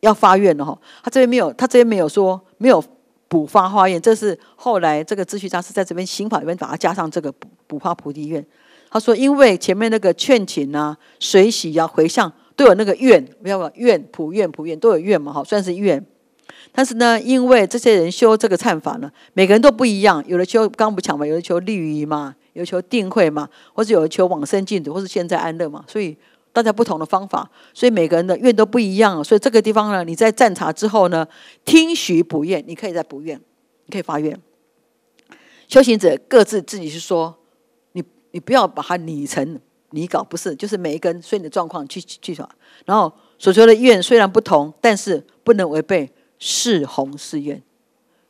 要发愿的哈。他这边没有，他这边没有说没有。补发化愿，这是后来这个秩序大师在这边刑法里面把它加上这个补补发菩提愿。他说，因为前面那个劝请啊、随喜啊、回向都有那个愿，不要吧？愿、普愿、普愿都有愿嘛，好算是愿。但是呢，因为这些人修这个忏法呢，每个人都不一样，有的修刚不讲嘛，有的求利于嘛，有求定慧嘛，或者有求往生净土，或是现在安乐嘛，所以。大家不同的方法，所以每个人的愿都不一样。所以这个地方呢，你在赞茶之后呢，听许补愿，你可以再补愿，你可以发愿。修行者各自自己去说，你你不要把它拟成拟稿，不是，就是每一根随你的状况去去说。然后所求的愿虽然不同，但是不能违背是弘誓愿，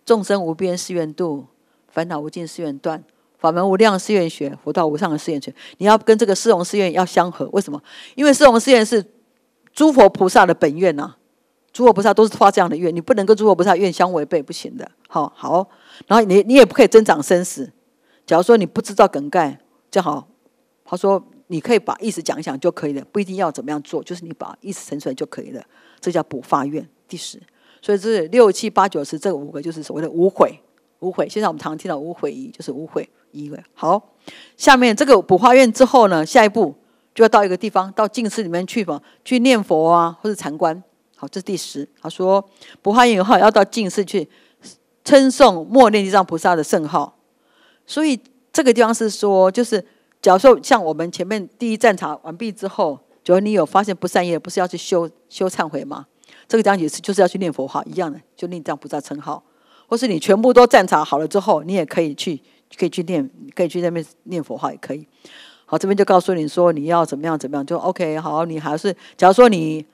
众生无边誓愿度，烦恼无尽誓愿断。法门无量誓愿学，佛道无上的誓愿学。你要跟这个四荣誓愿要相合，为什么？因为四荣誓愿是诸佛菩萨的本愿呐，诸佛菩萨都是发这样的愿，你不能跟诸佛菩萨愿相违背，不行的。好好，然后你你也不可以增长生死。假如说你不知道梗概，就好，他说你可以把意思讲一讲就可以了，不一定要怎么样做，就是你把意思呈出来就可以了。这叫补发愿第十，所以这是六七八九十这五个就是所谓的无悔。无悔，现在我们常听到“无悔矣”，就是无悔位。好，下面这个补化院之后呢，下一步就要到一个地方，到净室里面去嘛，去念佛啊，或者禅观。好，这是第十。他说，补化院以后要到净室去称颂、默念地藏菩萨的圣号。所以这个地方是说，就是假如说像我们前面第一站查完毕之后，就如你有发现不善业，不是要去修修忏悔吗？这个讲解是就是要去念佛哈，一样的，就地藏菩萨称号。或是你全部都占场好了之后，你也可以去，可以去念，可以去那边念佛号也可以。好，这边就告诉你说你要怎么样怎么样，就 OK。好，你还是，假如说你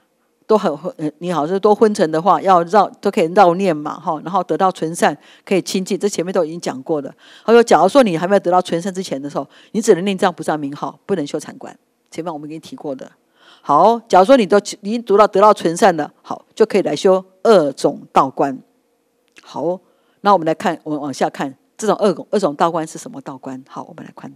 都很昏，你好是都昏沉的话，要绕都可以绕念嘛哈，然后得到纯善，可以清净。这前面都已经讲过的。他说，假如说你还没有得到纯善之前的时候，你只能念这样菩萨名号，不能修禅观。前面我们已经提过的。好，假如说你都已经读到得到纯善的，好，就可以来修二种道观。好，那我们来看，我们往下看，这种二种二种道观是什么道观？好，我们来看。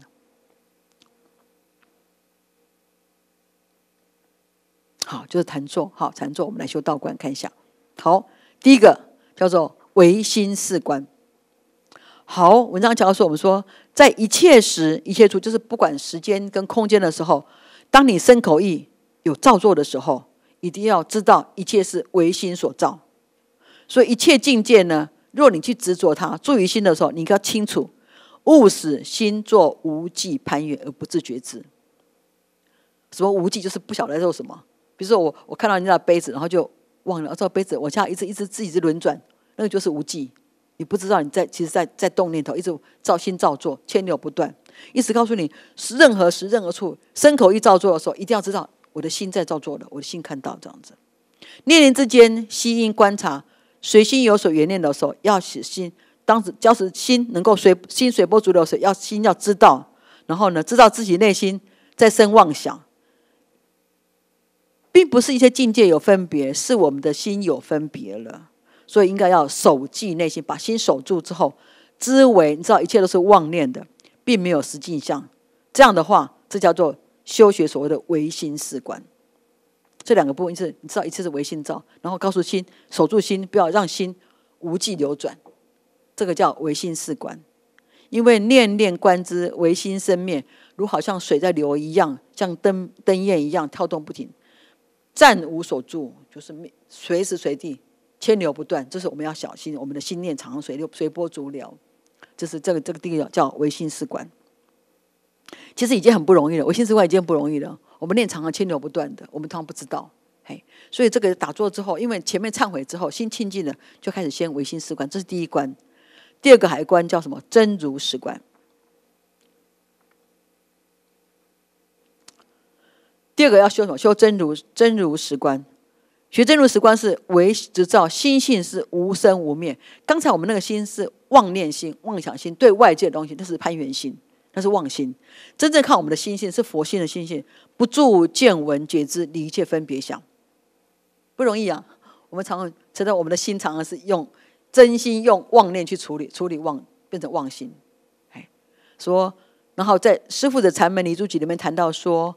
好，就是禅坐，好，禅坐，我们来修道观，看一下。好，第一个叫做唯心四观。好，文章讲到说，我们说在一切时一切处，就是不管时间跟空间的时候，当你身口意有造作的时候，一定要知道一切是唯心所造。所以一切境界呢，若你去执着它、注于心的时候，你要清楚，勿使心作无际攀缘而不自觉知。什么无际？就是不晓得在做什么。比如说我，我看到人家的杯子，然后就忘了，这杯子我下一直一直自己一直轮转，那个就是无际，你不知道你在其实，在在动念头，一直造心造作，牵牛不断。一直告诉你，任何时、任何处，身口一造作的时候，一定要知道我的心在造作的，我的心看到这样子，念念之间悉音观察。随心有所缘念的时候，要使心；当时要使心能够随心随波逐流，随要心要知道，然后呢，知道自己内心在生妄想，并不是一些境界有分别，是我们的心有分别了。所以应该要守记内心，把心守住之后，知为你知道一切都是妄念的，并没有实境相。这样的话，这叫做修学所谓的唯心事观。这两个部分是，你知道一次是唯心照，然后告诉心守住心，不要让心无际流转，这个叫唯心四观。因为念念观之，唯心生灭，如好像水在流一样，像灯灯焰一样跳动不停，暂无所住，就是随时随地牵流不断。这是我们要小心，我们的心念常随流随波逐流。这是这个这个第一个叫唯心四观。其实已经很不容易了，唯心四观已经不容易了。我们念“长江牵牛不断”的，我们通常不知道，嘿。所以这个打坐之后，因为前面忏悔之后心清净了，就开始先唯心思观，这是第一关。第二个海关叫什么？真如实观。第二个要修什么？修真如，真如实观。学真如实观是唯执照心性是无生无灭。刚才我们那个心是妄念心、妄想心，对外界东西那是攀缘心。那是妄心，真正看我们的心性是佛性的心性，不住见闻觉知，离一切分别想，不容易啊。我们常常知道，我们的心常常是用真心，用妄念去处理，处理妄变成妄心。哎，说，然后在师父的《禅门李珠集》里面谈到说：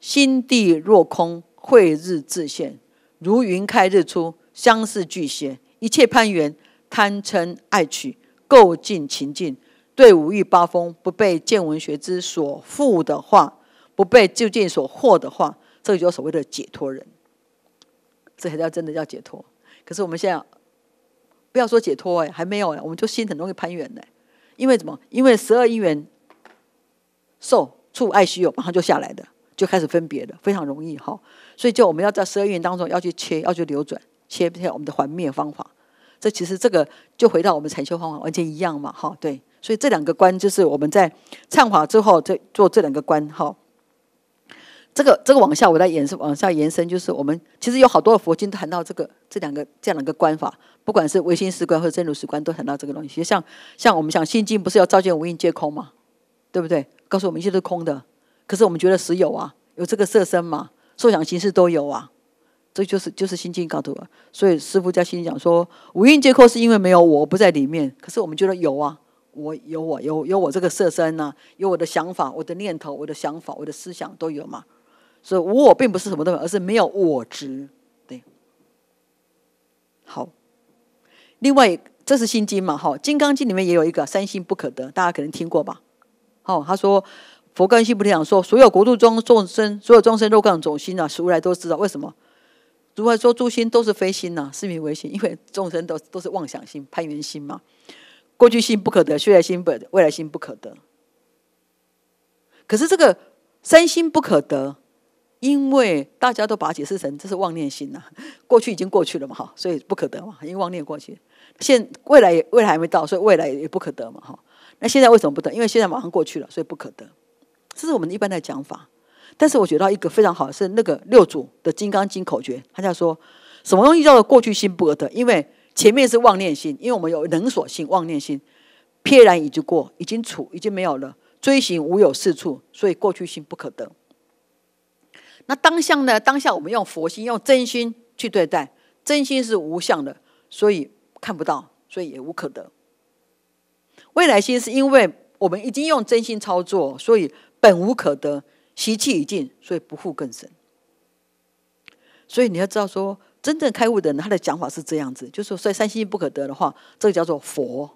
心地若空，慧日自现；如云开日出，相似俱现。一切攀缘，贪嗔爱取，垢尽情尽。对五欲八风不被见闻学之所缚的话，不被就近所惑的话，这个就所谓的解脱人。这才叫真的叫解脱。可是我们现在不要说解脱哎，还没有哎，我们就心很容易攀缘呢。因为什么？因为十二因缘受触爱喜忧马上就下来的，就开始分别了，非常容易哈。所以就我们要在十二因元当中要去切要去流转，切掉我们的还灭方法。这其实这个就回到我们禅修方法完全一样嘛。哈，对。所以这两个观就是我们在忏法之后，再做这两个观哈。这个这个往下我来延伸，往下延伸就是我们其实有好多的佛经谈到这个这两个这样的一个观法，不管是唯心实观或者真如实观，都谈到这个东西。像像我们讲《心经，不是要照见五蕴皆空嘛，对不对？告诉我们一切都是空的，可是我们觉得实有啊，有这个色身嘛，受想行识都有啊，这就是就是心经告诉我。所以师父在心里讲说，五蕴皆空是因为没有我不在里面，可是我们觉得有啊。我有我有有我这个色身呢，有我的想法、我的念头、我的想法、我的思想都有嘛，所以无我并不是什么都没有，而是没有我执。对，好，另外这是心经嘛？哈，金刚经里面也有一个“三心不可得”，大家可能听过吧？好，他说佛跟心菩提讲说，所有国度中众生，所有众生肉各种心啊，俗来都知道为什么？如来说诸心都是非心呢，是名为心，因为众生都都是妄想心、攀缘心嘛。过去心不可得，现在心不，未来心不可得。可是这个三心不可得，因为大家都把它解释成这是妄念心呐。过去已经过去了嘛，所以不可得嘛，因为妄念过去。现未来未来还没到，所以未来也不可得嘛。哈，那现在为什么不得？因为现在马上过去了，所以不可得。这是我们一般的讲法。但是我觉得一个非常好是那个六祖的《金刚经》口诀，他在说，什么东西叫做过去心不可得？因为前面是妄念心，因为我们有能所性妄念心，瞥然已经过，已经处，已经没有了。追寻无有是处，所以过去心不可得。那当下呢？当下我们用佛心、用真心去对待，真心是无相的，所以看不到，所以也无可得。未来心是因为我们已经用真心操作，所以本无可得，习气已尽，所以不复更生。所以你要知道说。真正开悟的人，他的讲法是这样子，就是说所以三心不可得的话，这个叫做佛，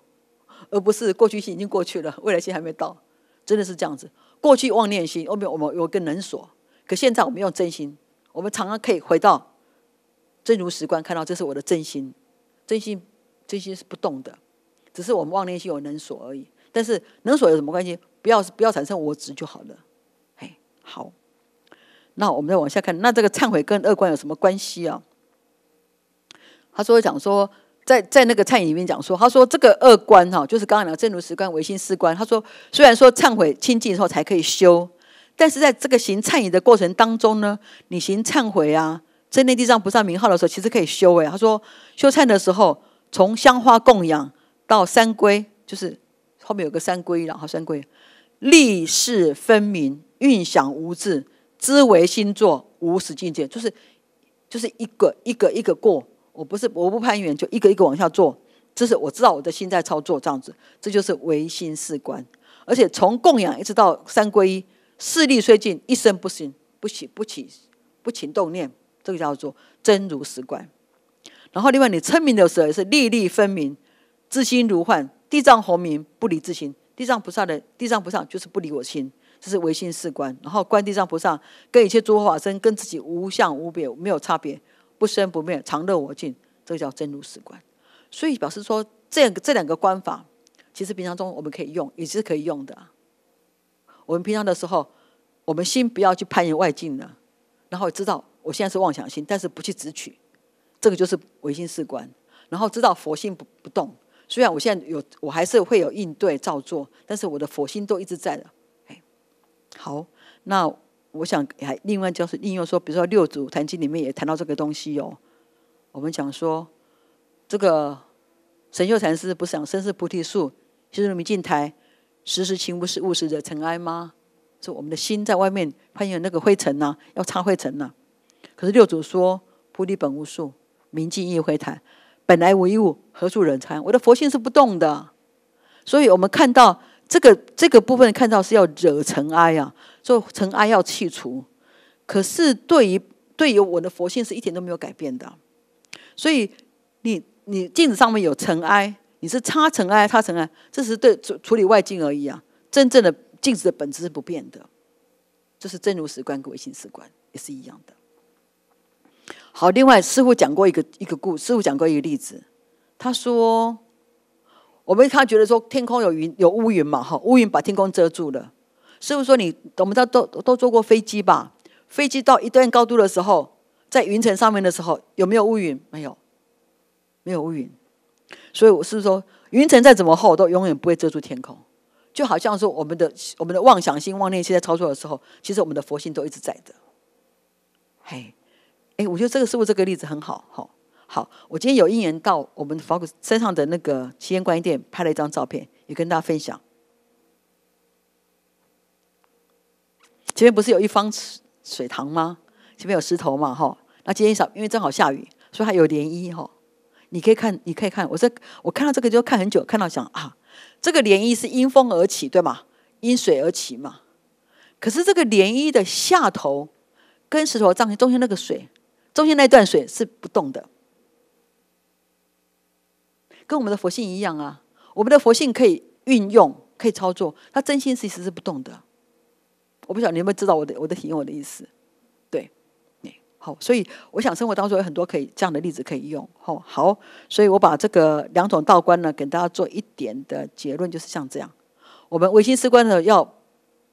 而不是过去心已经过去了，未来心还没到，真的是这样子。过去妄念心后面我们有跟能锁，可现在我们用真心，我们常常可以回到真如实观，看到这是我的真心，真心真心是不动的，只是我们妄念心有能锁而已。但是能锁有什么关系？不要不要产生我执就好了。哎，好。那我们再往下看，那这个忏悔跟恶观有什么关系啊？他说：“讲说，在在那个忏悔里面讲说，他说这个二观哈，就是刚才讲正如十观、唯心四观。他说，虽然说忏悔清净之后才可以修，但是在这个行忏悔的过程当中呢，你行忏悔啊，在那地上不上名号的时候，其实可以修诶，他说，修忏的时候，从香花供养到三规，就是后面有个三规然后三规：立誓分明，运想无自，知为心作，无始境界，就是就是一个一个一个过。”我不是我不攀援，就一个一个往下做。这是我知道我的心在操作，这样子，这就是唯心是观。而且从供养一直到三皈依，势力虽尽，一生不行，不起不起不勤动念，这个叫做真如实观。然后另外你称名的时候也是粒粒分明，自心如幻，地藏洪明不离自心？地藏菩萨的地藏菩萨就是不离我心，这是唯心是观。然后观地藏菩萨跟一切诸佛法身跟自己无相无别，没有差别。不生不灭，常乐我净，这个叫真如实观。所以表示说，这这两个观法，其实平常中我们可以用，也是可以用的。我们平常的时候，我们心不要去攀缘外境了，然后知道我现在是妄想心，但是不去执取，这个就是唯心四观。然后知道佛心不不动，虽然我现在有，我还是会有应对照做，但是我的佛心都一直在的。好，那。我想还另外就是应用说，比如说六祖坛经里面也谈到这个东西哟。我们讲说，这个神秀禅师不是讲身是菩提树，心如明镜台，时时勤不是勿使惹尘埃吗？说我们的心在外面攀有那个灰尘呐，要擦灰尘呐。可是六祖说菩提本无树，明镜亦非台，本来无一物，何处惹尘埃？我的佛性是不动的，所以我们看到。这个这个部分看到是要惹尘埃啊，所尘埃要去除。可是对于对于我的佛性是一点都没有改变的。所以你你镜子上面有尘埃，你是擦尘埃擦尘埃，这是对处处理外境而已啊。真正的镜子的本质是不变的，这是真如实观跟唯心实观也是一样的。好，另外师傅讲过一个一个故，师傅讲过一个例子，他说。我们一看，觉得说天空有云，有乌云嘛，哈，乌云把天空遮住了。是不是说你，我们都都都坐过飞机吧？飞机到一段高度的时候，在云层上面的时候，有没有乌云？没有，没有乌云。所以，我是说，云层再怎么厚，都永远不会遮住天空？就好像说，我们的我们的妄想心、妄念心在操作的时候，其实我们的佛性都一直在的。嘿，哎，我觉得这个师傅这个例子很好，好。好，我今天有一缘到我们佛谷山上的那个奇缘观音殿拍了一张照片，也跟大家分享。前面不是有一方水塘吗？前面有石头嘛，哈。那今天少，因为正好下雨，所以还有涟漪，哈。你可以看，你可以看，我这我看到这个就看很久，看到想啊，这个涟漪是因风而起，对吗？因水而起嘛。可是这个涟漪的下头跟石头中心，中间那个水，中间那段水是不动的。跟我们的佛性一样啊，我们的佛性可以运用，可以操作。他真心其实是不动的。我不晓得你有没有知道我的我的引用我的意思，对，好。所以我想生活当中有很多可以这样的例子可以用。好，好，所以我把这个两种道观呢，给大家做一点的结论，就是像这样，我们唯心思观呢，要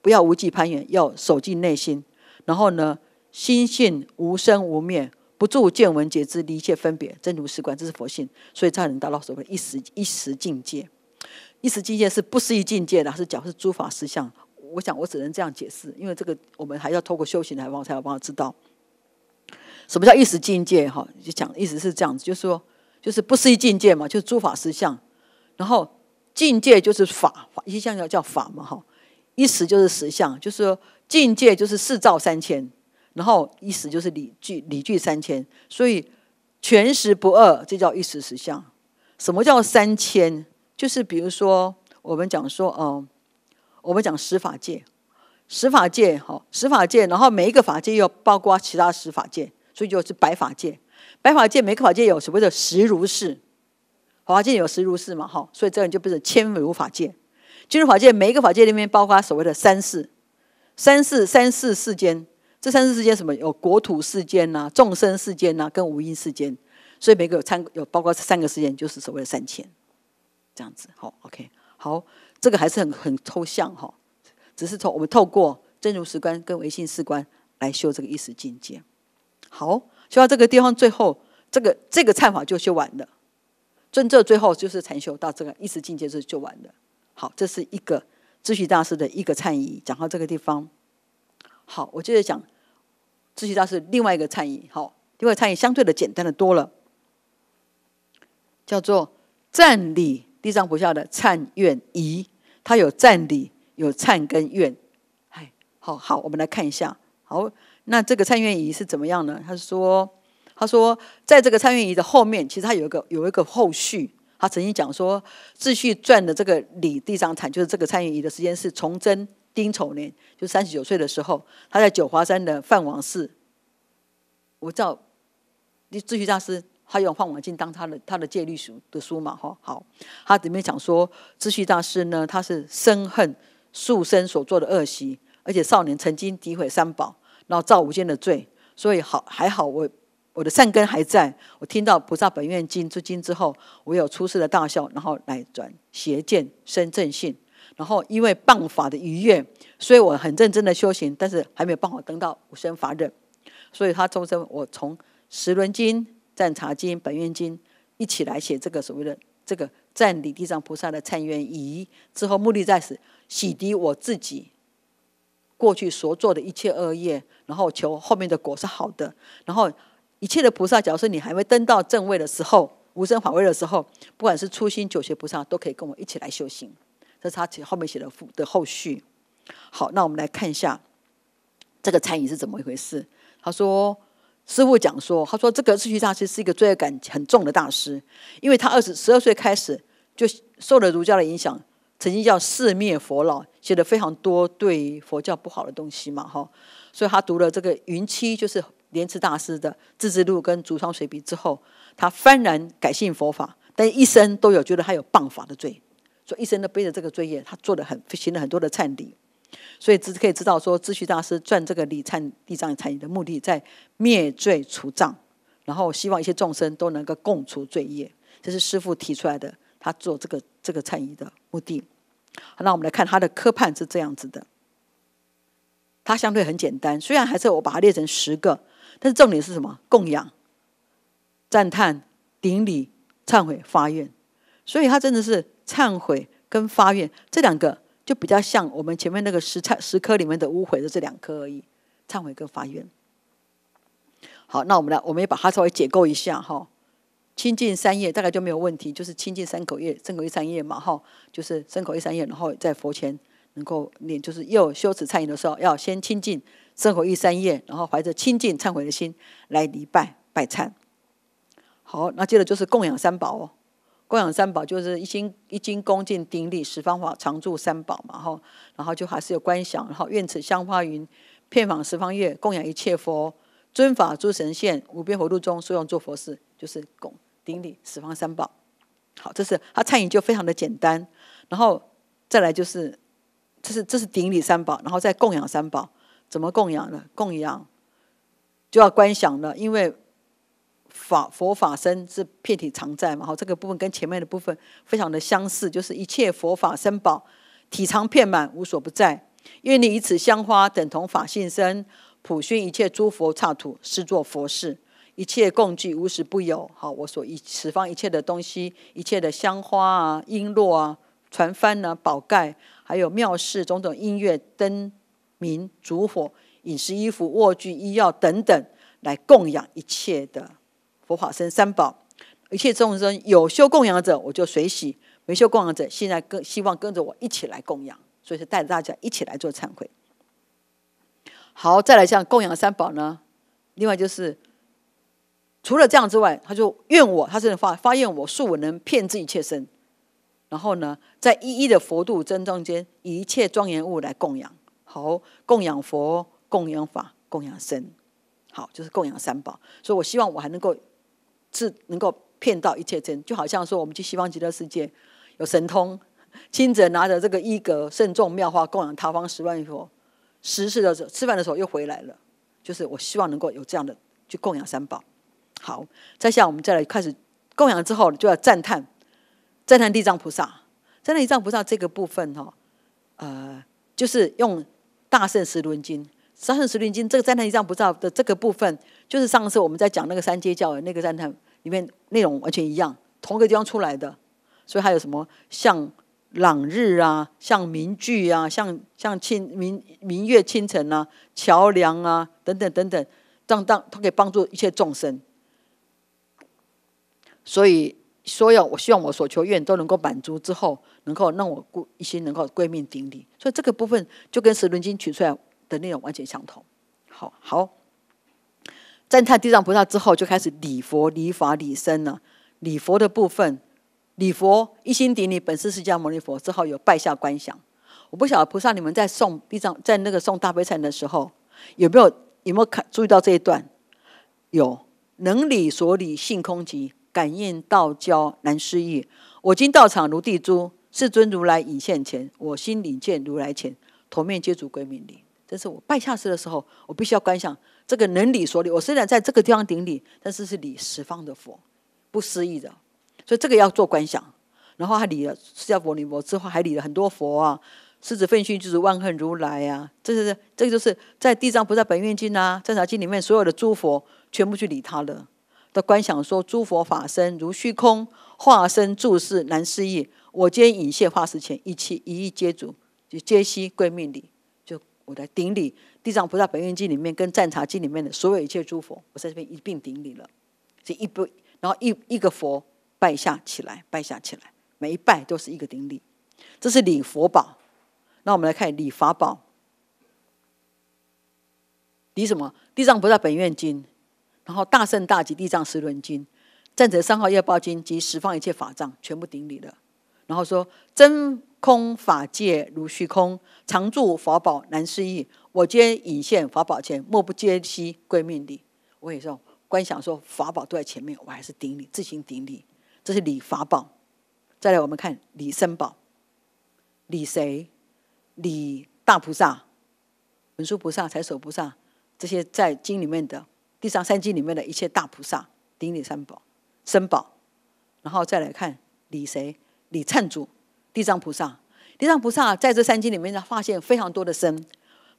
不要无忌攀援，要守静内心，然后呢，心性无生无灭。不住见闻觉知，离一切分别，真如实观，这是佛性，所以才能达到所谓一时一时境界。一时境界是不思议境界，的，还是讲是诸法实相。我想我只能这样解释，因为这个我们还要透过修行来方才有办法知道什么叫一时境界。哈，就讲意思是这样子，就是说就是不思议境界嘛，就是诸法实相。然后境界就是法，法一相叫叫法嘛，哈，一时就是实相，就是境界就是四照三千。然后一思就是理具理具三千，所以全食不二，这叫一时实相。什么叫三千？就是比如说我们讲说，哦，我们讲十法界，十法界哦，十法界，然后每一个法界又包括其他十法界，所以就是百法界。百法界每个法界有所谓的实如是，法界有实如是嘛？哈，所以这个就变成千如法界。进入法界每一个法界里面包括所谓的三世，三世三世世间。这三世事件什么有国土事件呐、众生事件呐、跟无因事件，所以每个有参有包括三个事件，就是所谓的三千这样子。好，OK，好，这个还是很很抽象哈，只是从我们透过真如实观跟唯心实观来修这个意识境界。好，修到这个地方，最后这个这个忏法就修完了，真正最后就是禅修到这个意识境界就就完了。好，这是一个智询大师的一个禅意。讲到这个地方，好，我接着讲。秩序章是另外一个倡议，好，另外倡议相对的简单的多了，叫做赞礼地藏菩萨的忏愿仪，它有赞礼、有忏跟愿，嗨，好好，我们来看一下，好，那这个忏愿仪是怎么样呢？他说，他说，在这个忏愿仪的后面，其实它有一个有一个后续，他曾经讲说，秩序传的这个礼地藏忏，就是这个忏愿仪的时间是崇祯。丁丑年，就三十九岁的时候，他在九华山的范王寺，我照智旭大师他用放王经当他的他的戒律书的书嘛，哈好，他里面讲说，智旭大师呢，他是生恨素生所做的恶习，而且少年曾经诋毁三宝，然后造无间的罪，所以好还好我我的善根还在，我听到菩萨本愿经出经之后，我有出世的大笑，然后来转邪见生正信。然后因为谤法的愉悦，所以我很认真的修行，但是还没有办法登到五生法忍。所以他终身我从十轮经、赞茶经、本愿经一起来写这个所谓的这个赞礼地藏菩萨的忏愿仪，之后目的在此洗涤我自己过去所做的一切恶业，然后求后面的果是好的。然后一切的菩萨，假如说你还没登到正位的时候，无生法位的时候，不管是初心、久学菩萨，都可以跟我一起来修行。这是他后面写的后的后续。好，那我们来看一下这个餐饮是怎么一回事。他说：“师傅讲说，他说这个世实大师是一个罪恶感很重的大师，因为他二十十二岁开始就受了儒家的影响，曾经叫四灭佛老，写的非常多对佛教不好的东西嘛，哈。所以他读了这个云栖，就是莲池大师的《自治之路》跟《竹窗随笔》之后，他幡然改信佛法，但一生都有觉得他有谤法的罪。”说一生都背着这个罪业，他做了很行了很多的忏礼，所以只可以知道说，智旭大师转这个礼忏地藏忏仪的目的，在灭罪除障，然后希望一些众生都能够共除罪业，这是师父提出来的。他做这个这个忏仪的目的，那我们来看他的科判是这样子的，他相对很简单，虽然还是我把它列成十个，但是重点是什么？供养、赞叹、顶礼、忏悔、发愿，所以他真的是。忏悔跟发愿这两个就比较像我们前面那个十忏十颗里面的无悔的这两颗而已，忏悔跟发愿。好，那我们来，我们也把它稍微解构一下哈。清净三业大概就没有问题，就是清近三口业、三口业、三业嘛哈，就是三口业三业，然后在佛前能够念，就是又修持忏悔的时候，要先清近三口业三业，然后怀着清近忏悔的心来礼拜拜忏。好，那接着就是供养三宝哦。供养三宝就是一心一经恭敬顶礼十方法常住三宝嘛，哈，然后就还是有观想，然后愿此香花云，遍访十方月，供养一切佛，尊法诸神仙，无边佛路中，所用做佛事，就是供顶礼十方三宝。好，这是他餐饮就非常的简单，然后再来就是这是这是顶礼三宝，然后再供养三宝，怎么供养呢？供养就要观想了，因为。法佛法身是遍体常在嘛？好，这个部分跟前面的部分非常的相似，就是一切佛法身宝体常遍满，无所不在。愿你以此香花等同法性身，普熏一切诸佛刹土，视作佛事，一切共具无时不有。好，我所以此方一切的东西，一切的香花啊、璎珞啊、船帆啊、宝盖，还有妙事种种音乐、灯明、烛火、饮食、衣服、卧具、医药等等，来供养一切的。佛法僧三宝，一切众生有修供养者，我就随喜；没修供养者，现在跟希望跟着我一起来供养，所以是带着大家一起来做忏悔。好，再来像供养三宝呢。另外就是，除了这样之外，他就怨我，他是发发愿我恕我能骗自己一切身。然后呢，在一一的佛度真中间，一切庄严物来供养，好，供养佛，供养法，供养身。好，就是供养三宝。所以我希望我还能够。是能够骗到一切真，就好像说我们去西方极乐世界有神通，轻 者拿着这个衣格慎重妙化供养他方十万佛，十事的时候吃饭的时候又回来了。就是我希望能够有这样的去供养三宝。好，再下我们再来开始供养之后就要赞叹，赞叹地藏菩萨，赞叹地藏菩萨这个部分哈，呃，就是用大圣十轮经，大圣十轮经这个赞叹地藏菩萨的这个部分，就是上次我们在讲那个三阶教的那个赞叹。里面内容完全一样，同个地方出来的，所以还有什么像朗日啊，像明炬啊，像像清明明月清晨啊，桥梁啊，等等等等，样当它可以帮助一切众生，所以所有我希望我所求愿都能够满足之后，能够让我顾一心能够归命顶礼，所以这个部分就跟《十轮经》取出来的内容完全相同。好，好。赞叹地藏菩萨之后，就开始礼佛、礼法、礼身了。礼佛的部分，礼佛一心顶礼本是释迦牟尼佛之后，有拜下观想。我不晓得菩萨你们在送地藏，在那个送大悲忏的时候，有没有有没有看注意到这一段？有能理所理性空寂，感应道交难思议。我今到场如地珠，世尊如来引现前，我心领见如来前，头面接足归命礼。这是我拜下师的时候，我必须要观想。这个能理所理，我虽然在这个地方顶礼，但是是礼十方的佛，不思议的，所以这个要做观想。然后还理了释迦牟尼佛之后，还理了很多佛啊，狮子奋迅就是万恨如来啊，这是这个就是在《地藏菩萨本愿经》啊、《正常经》里面所有的诸佛，全部去理他了。的观想说：诸佛法身如虚空，化身住世难思议。我今引谢化时前，一切一意皆主，就皆悉归命礼。就我来顶礼。地藏菩萨本愿经里面跟战茶经里面的所有一切诸佛，我在这边一并顶礼了。这一不，然后一一个佛拜下起来，拜下起来，每一拜都是一个顶礼，这是礼佛宝。那我们来看礼法宝，礼什么？地藏菩萨本愿经，然后大圣大吉地藏十轮经，站者三号业报经及十方一切法藏，全部顶礼了。然后说真。空法界如虚空，常住法宝难思议。我皆引现法宝前，莫不皆悉归命礼。我也是哦，观想说法宝都在前面，我还是顶礼，自行顶礼。这是礼法宝。再来，我们看礼生宝，礼谁？礼大菩萨、文殊菩萨、财首菩萨，这些在经里面的《地藏三经》里面的一切大菩萨顶礼三宝、生宝。然后再来看礼谁？礼灿主。地藏菩萨，地藏菩萨在这三经里面呢，发现非常多的身，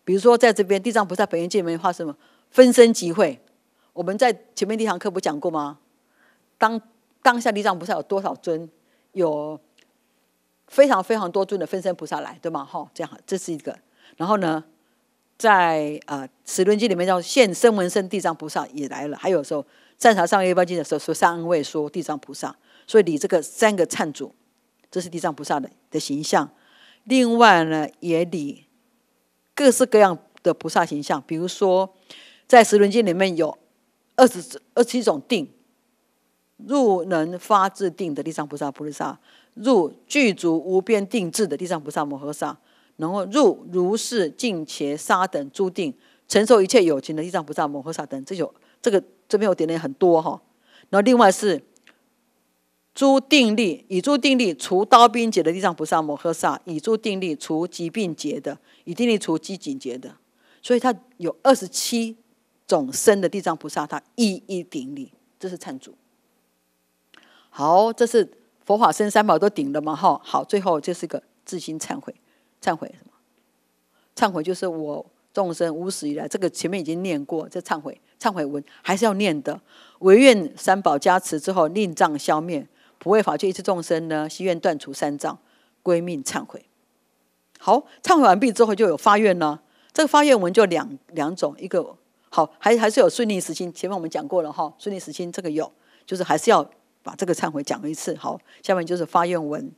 比如说在这边地藏菩萨本愿经里面发生什么分身集会，我们在前面第一堂课不讲过吗？当当下地藏菩萨有多少尊？有非常非常多尊的分身菩萨来，对吗？哈，这样，这是一个。然后呢，在呃十轮经里面叫现身闻身地藏菩萨也来了。还有时候战场上一般经的时候说三位说地藏菩萨，所以你这个三个忏主。这是地藏菩萨的的形象，另外呢也里各式各样的菩萨形象，比如说在十轮经里面有二十、二十七种定，入能发自定的地藏菩萨、菩萨，入具足无边定智的地藏菩萨、摩诃萨，然后入如是净且沙等诸定，承受一切有情的地藏菩萨、摩诃萨等，这有这个这边我点的很多哈，然后另外是。助定力，以助定力除刀兵劫的地藏菩萨摩诃萨，以助定力除疾病劫的，以定力除饥馑劫的，所以他有二十七种身的地藏菩萨，他一一顶礼，这是忏主。好，这是佛法三宝都顶了嘛？哈，好，最后这是个自心忏悔，忏悔什么？忏悔就是我众生无始以来，这个前面已经念过，这忏悔忏悔文还是要念的。唯愿三宝加持之后，令障消灭。不为法界一切众生呢，惜愿断除三障，归命忏悔。好，忏悔完毕之后就有发愿呢。这个发愿文就两两种，一个好，还还是有顺利实心。前面我们讲过了哈，顺利实心这个有，就是还是要把这个忏悔讲一次。好，下面就是发愿文，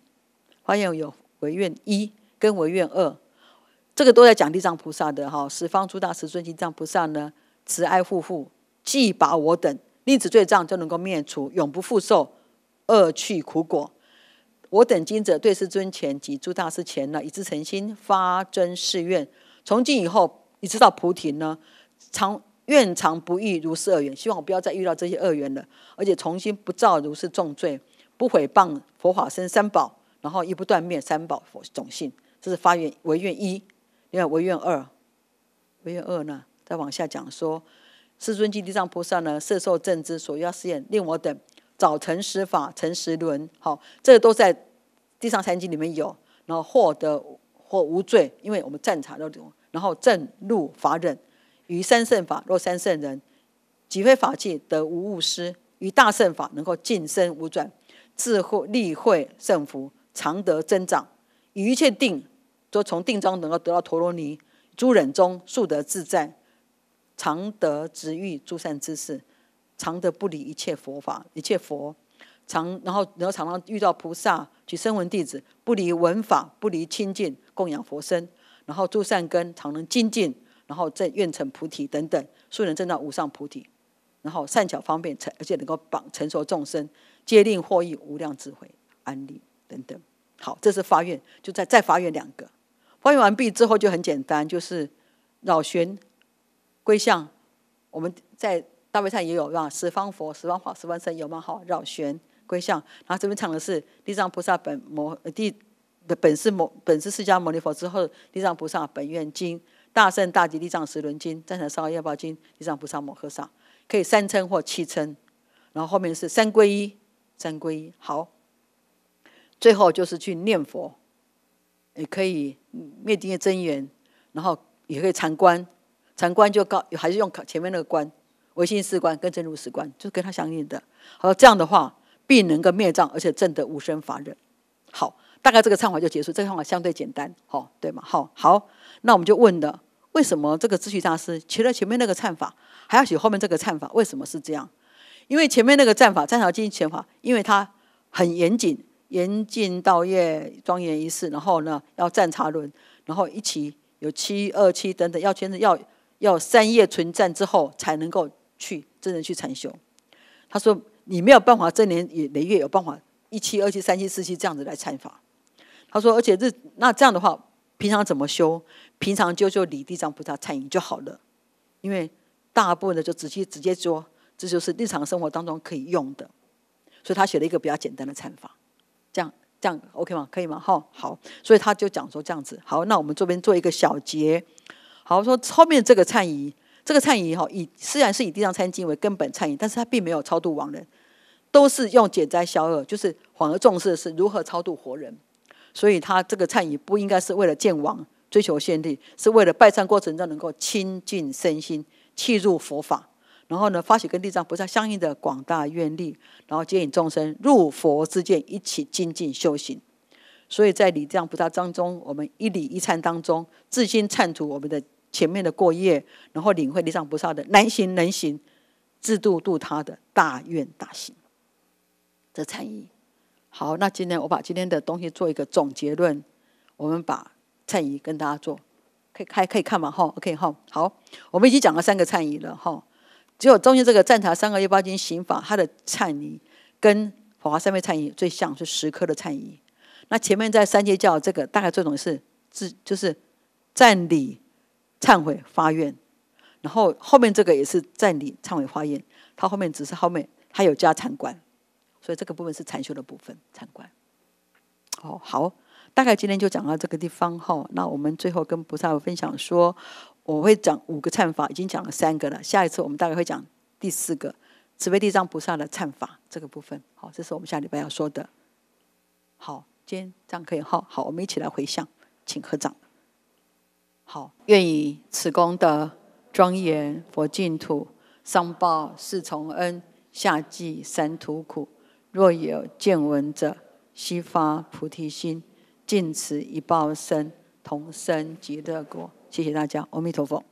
发愿有唯愿一跟唯愿二，这个都在讲地藏菩萨的哈。十方诸大十尊地藏菩萨呢，慈爱护护，既拔我等逆子罪障，就能够灭除，永不复受。恶趣苦果，我等今者对世尊前及诸大师前呢，以至诚心发尊誓愿，从今以后一直到菩提呢，常愿常不遇如是恶缘，希望我不要再遇到这些恶缘了，而且重新不造如是重罪，不毁谤佛法僧三宝，然后亦不断灭三宝佛种性。这是发愿，唯愿一。另外，唯愿二，唯愿二呢，再往下讲说，师尊及地上菩萨呢，色受正知所要誓愿，令我等。早成十法，成十轮，好，这个都在地上三经里面有。然后获得或无罪，因为我们占察都懂。然后正入法忍，于三圣法若三圣人，即非法器得无误失，于大圣法能够净身无转，智慧利慧胜福，常得增长。于一切定，说从定中能够得到陀罗尼，诸忍中速得自在，常得值遇诸善知识。常的不离一切佛法，一切佛常，然后然后常常遇到菩萨，取声闻弟子不离文法，不离清净供养佛身，然后诸善根，常能精进，然后正愿成菩提等等，以能证到无上菩提，然后善巧方便成，而且能够绑成熟众生，皆令获益无量智慧安利等等。好，这是发愿，就再再发愿两个，发愿完毕之后就很简单，就是绕旋归向，我们在。大悲忏也有让十方佛、十方法、十方僧有嘛？好，绕旋归向。然后这边唱的是《地藏菩萨本摩地的本是摩本是释迦牟尼佛之后，地藏菩萨本愿经、大圣大吉地藏十轮经、赞藏十要报经，地藏菩萨摩诃萨可以三称或七称。然后后面是三皈依，三皈依好。最后就是去念佛，也可以灭地的真源，然后也可以禅观，禅观就告还是用前面那个观。唯心四观跟真如四观，就是跟他相应的。好，这样的话必能够灭障，而且证得无生法忍。好，大概这个忏法就结束。这个忏法相对简单，好，对吗？好，好，那我们就问了，为什么这个智旭大师除了前面那个忏法，还要写后面这个忏法？为什么是这样？因为前面那个战法，战法进行前法，因为他很严谨，严禁道业庄严仪式，然后呢要战茶轮，然后一起有七二七等等，要全程要要三夜存战之后才能够。去真人去禅修，他说你没有办法这年也每月有办法一期、二期、三期、四期这样子来参法。他说，而且这那这样的话，平常怎么修？平常就就理地藏菩萨参饮就好了，因为大部分的就直接直接做，这就是日常生活当中可以用的。所以他写了一个比较简单的参法，这样这样 OK 吗？可以吗？哈好，所以他就讲说这样子好，那我们这边做一个小结。好，说后面这个忏仪。这个忏仪哈，以虽然是以地藏餐经为根本忏仪，但是它并没有超度亡人，都是用减灾消厄，就是反而重视的是如何超度活人。所以他这个忏仪不应该是为了见王、追求先帝，是为了拜忏过程中能够清净身心、契入佛法，然后呢发起跟地藏菩萨相应的广大愿力，然后接引众生入佛之见，一起精进修行。所以在地藏菩萨当中，我们一礼一忏当中，自心忏除我们的。前面的过夜，然后领会地上菩萨的难行能行，自度度他的大愿大行的禅仪。好，那今天我把今天的东西做一个总结论，我们把禅仪跟大家做，可以还可以看嘛哈？OK 哈，好，我们已经讲了三个禅仪了哈，只有中间这个《赞茶三个一八经刑法》它的禅仪跟《法华三昧禅仪》最像是十颗的禅仪。那前面在三阶教这个大概最重是自就是赞理。忏悔发愿，然后后面这个也是在你忏悔发愿，他后面只是后面他有加参观，所以这个部分是禅修的部分参观。哦，好，大概今天就讲到这个地方哈。那我们最后跟菩萨有分享说，我会讲五个忏法，已经讲了三个了，下一次我们大概会讲第四个，慈悲地藏菩萨的忏法这个部分。好，这是我们下礼拜要说的。好，今天这样可以哈。好，我们一起来回向，请合掌。好，愿以此功德庄严佛净土，上报四重恩，下济三途苦。若有见闻者，悉发菩提心，尽此一报身，同生极乐国。谢谢大家，阿弥陀佛。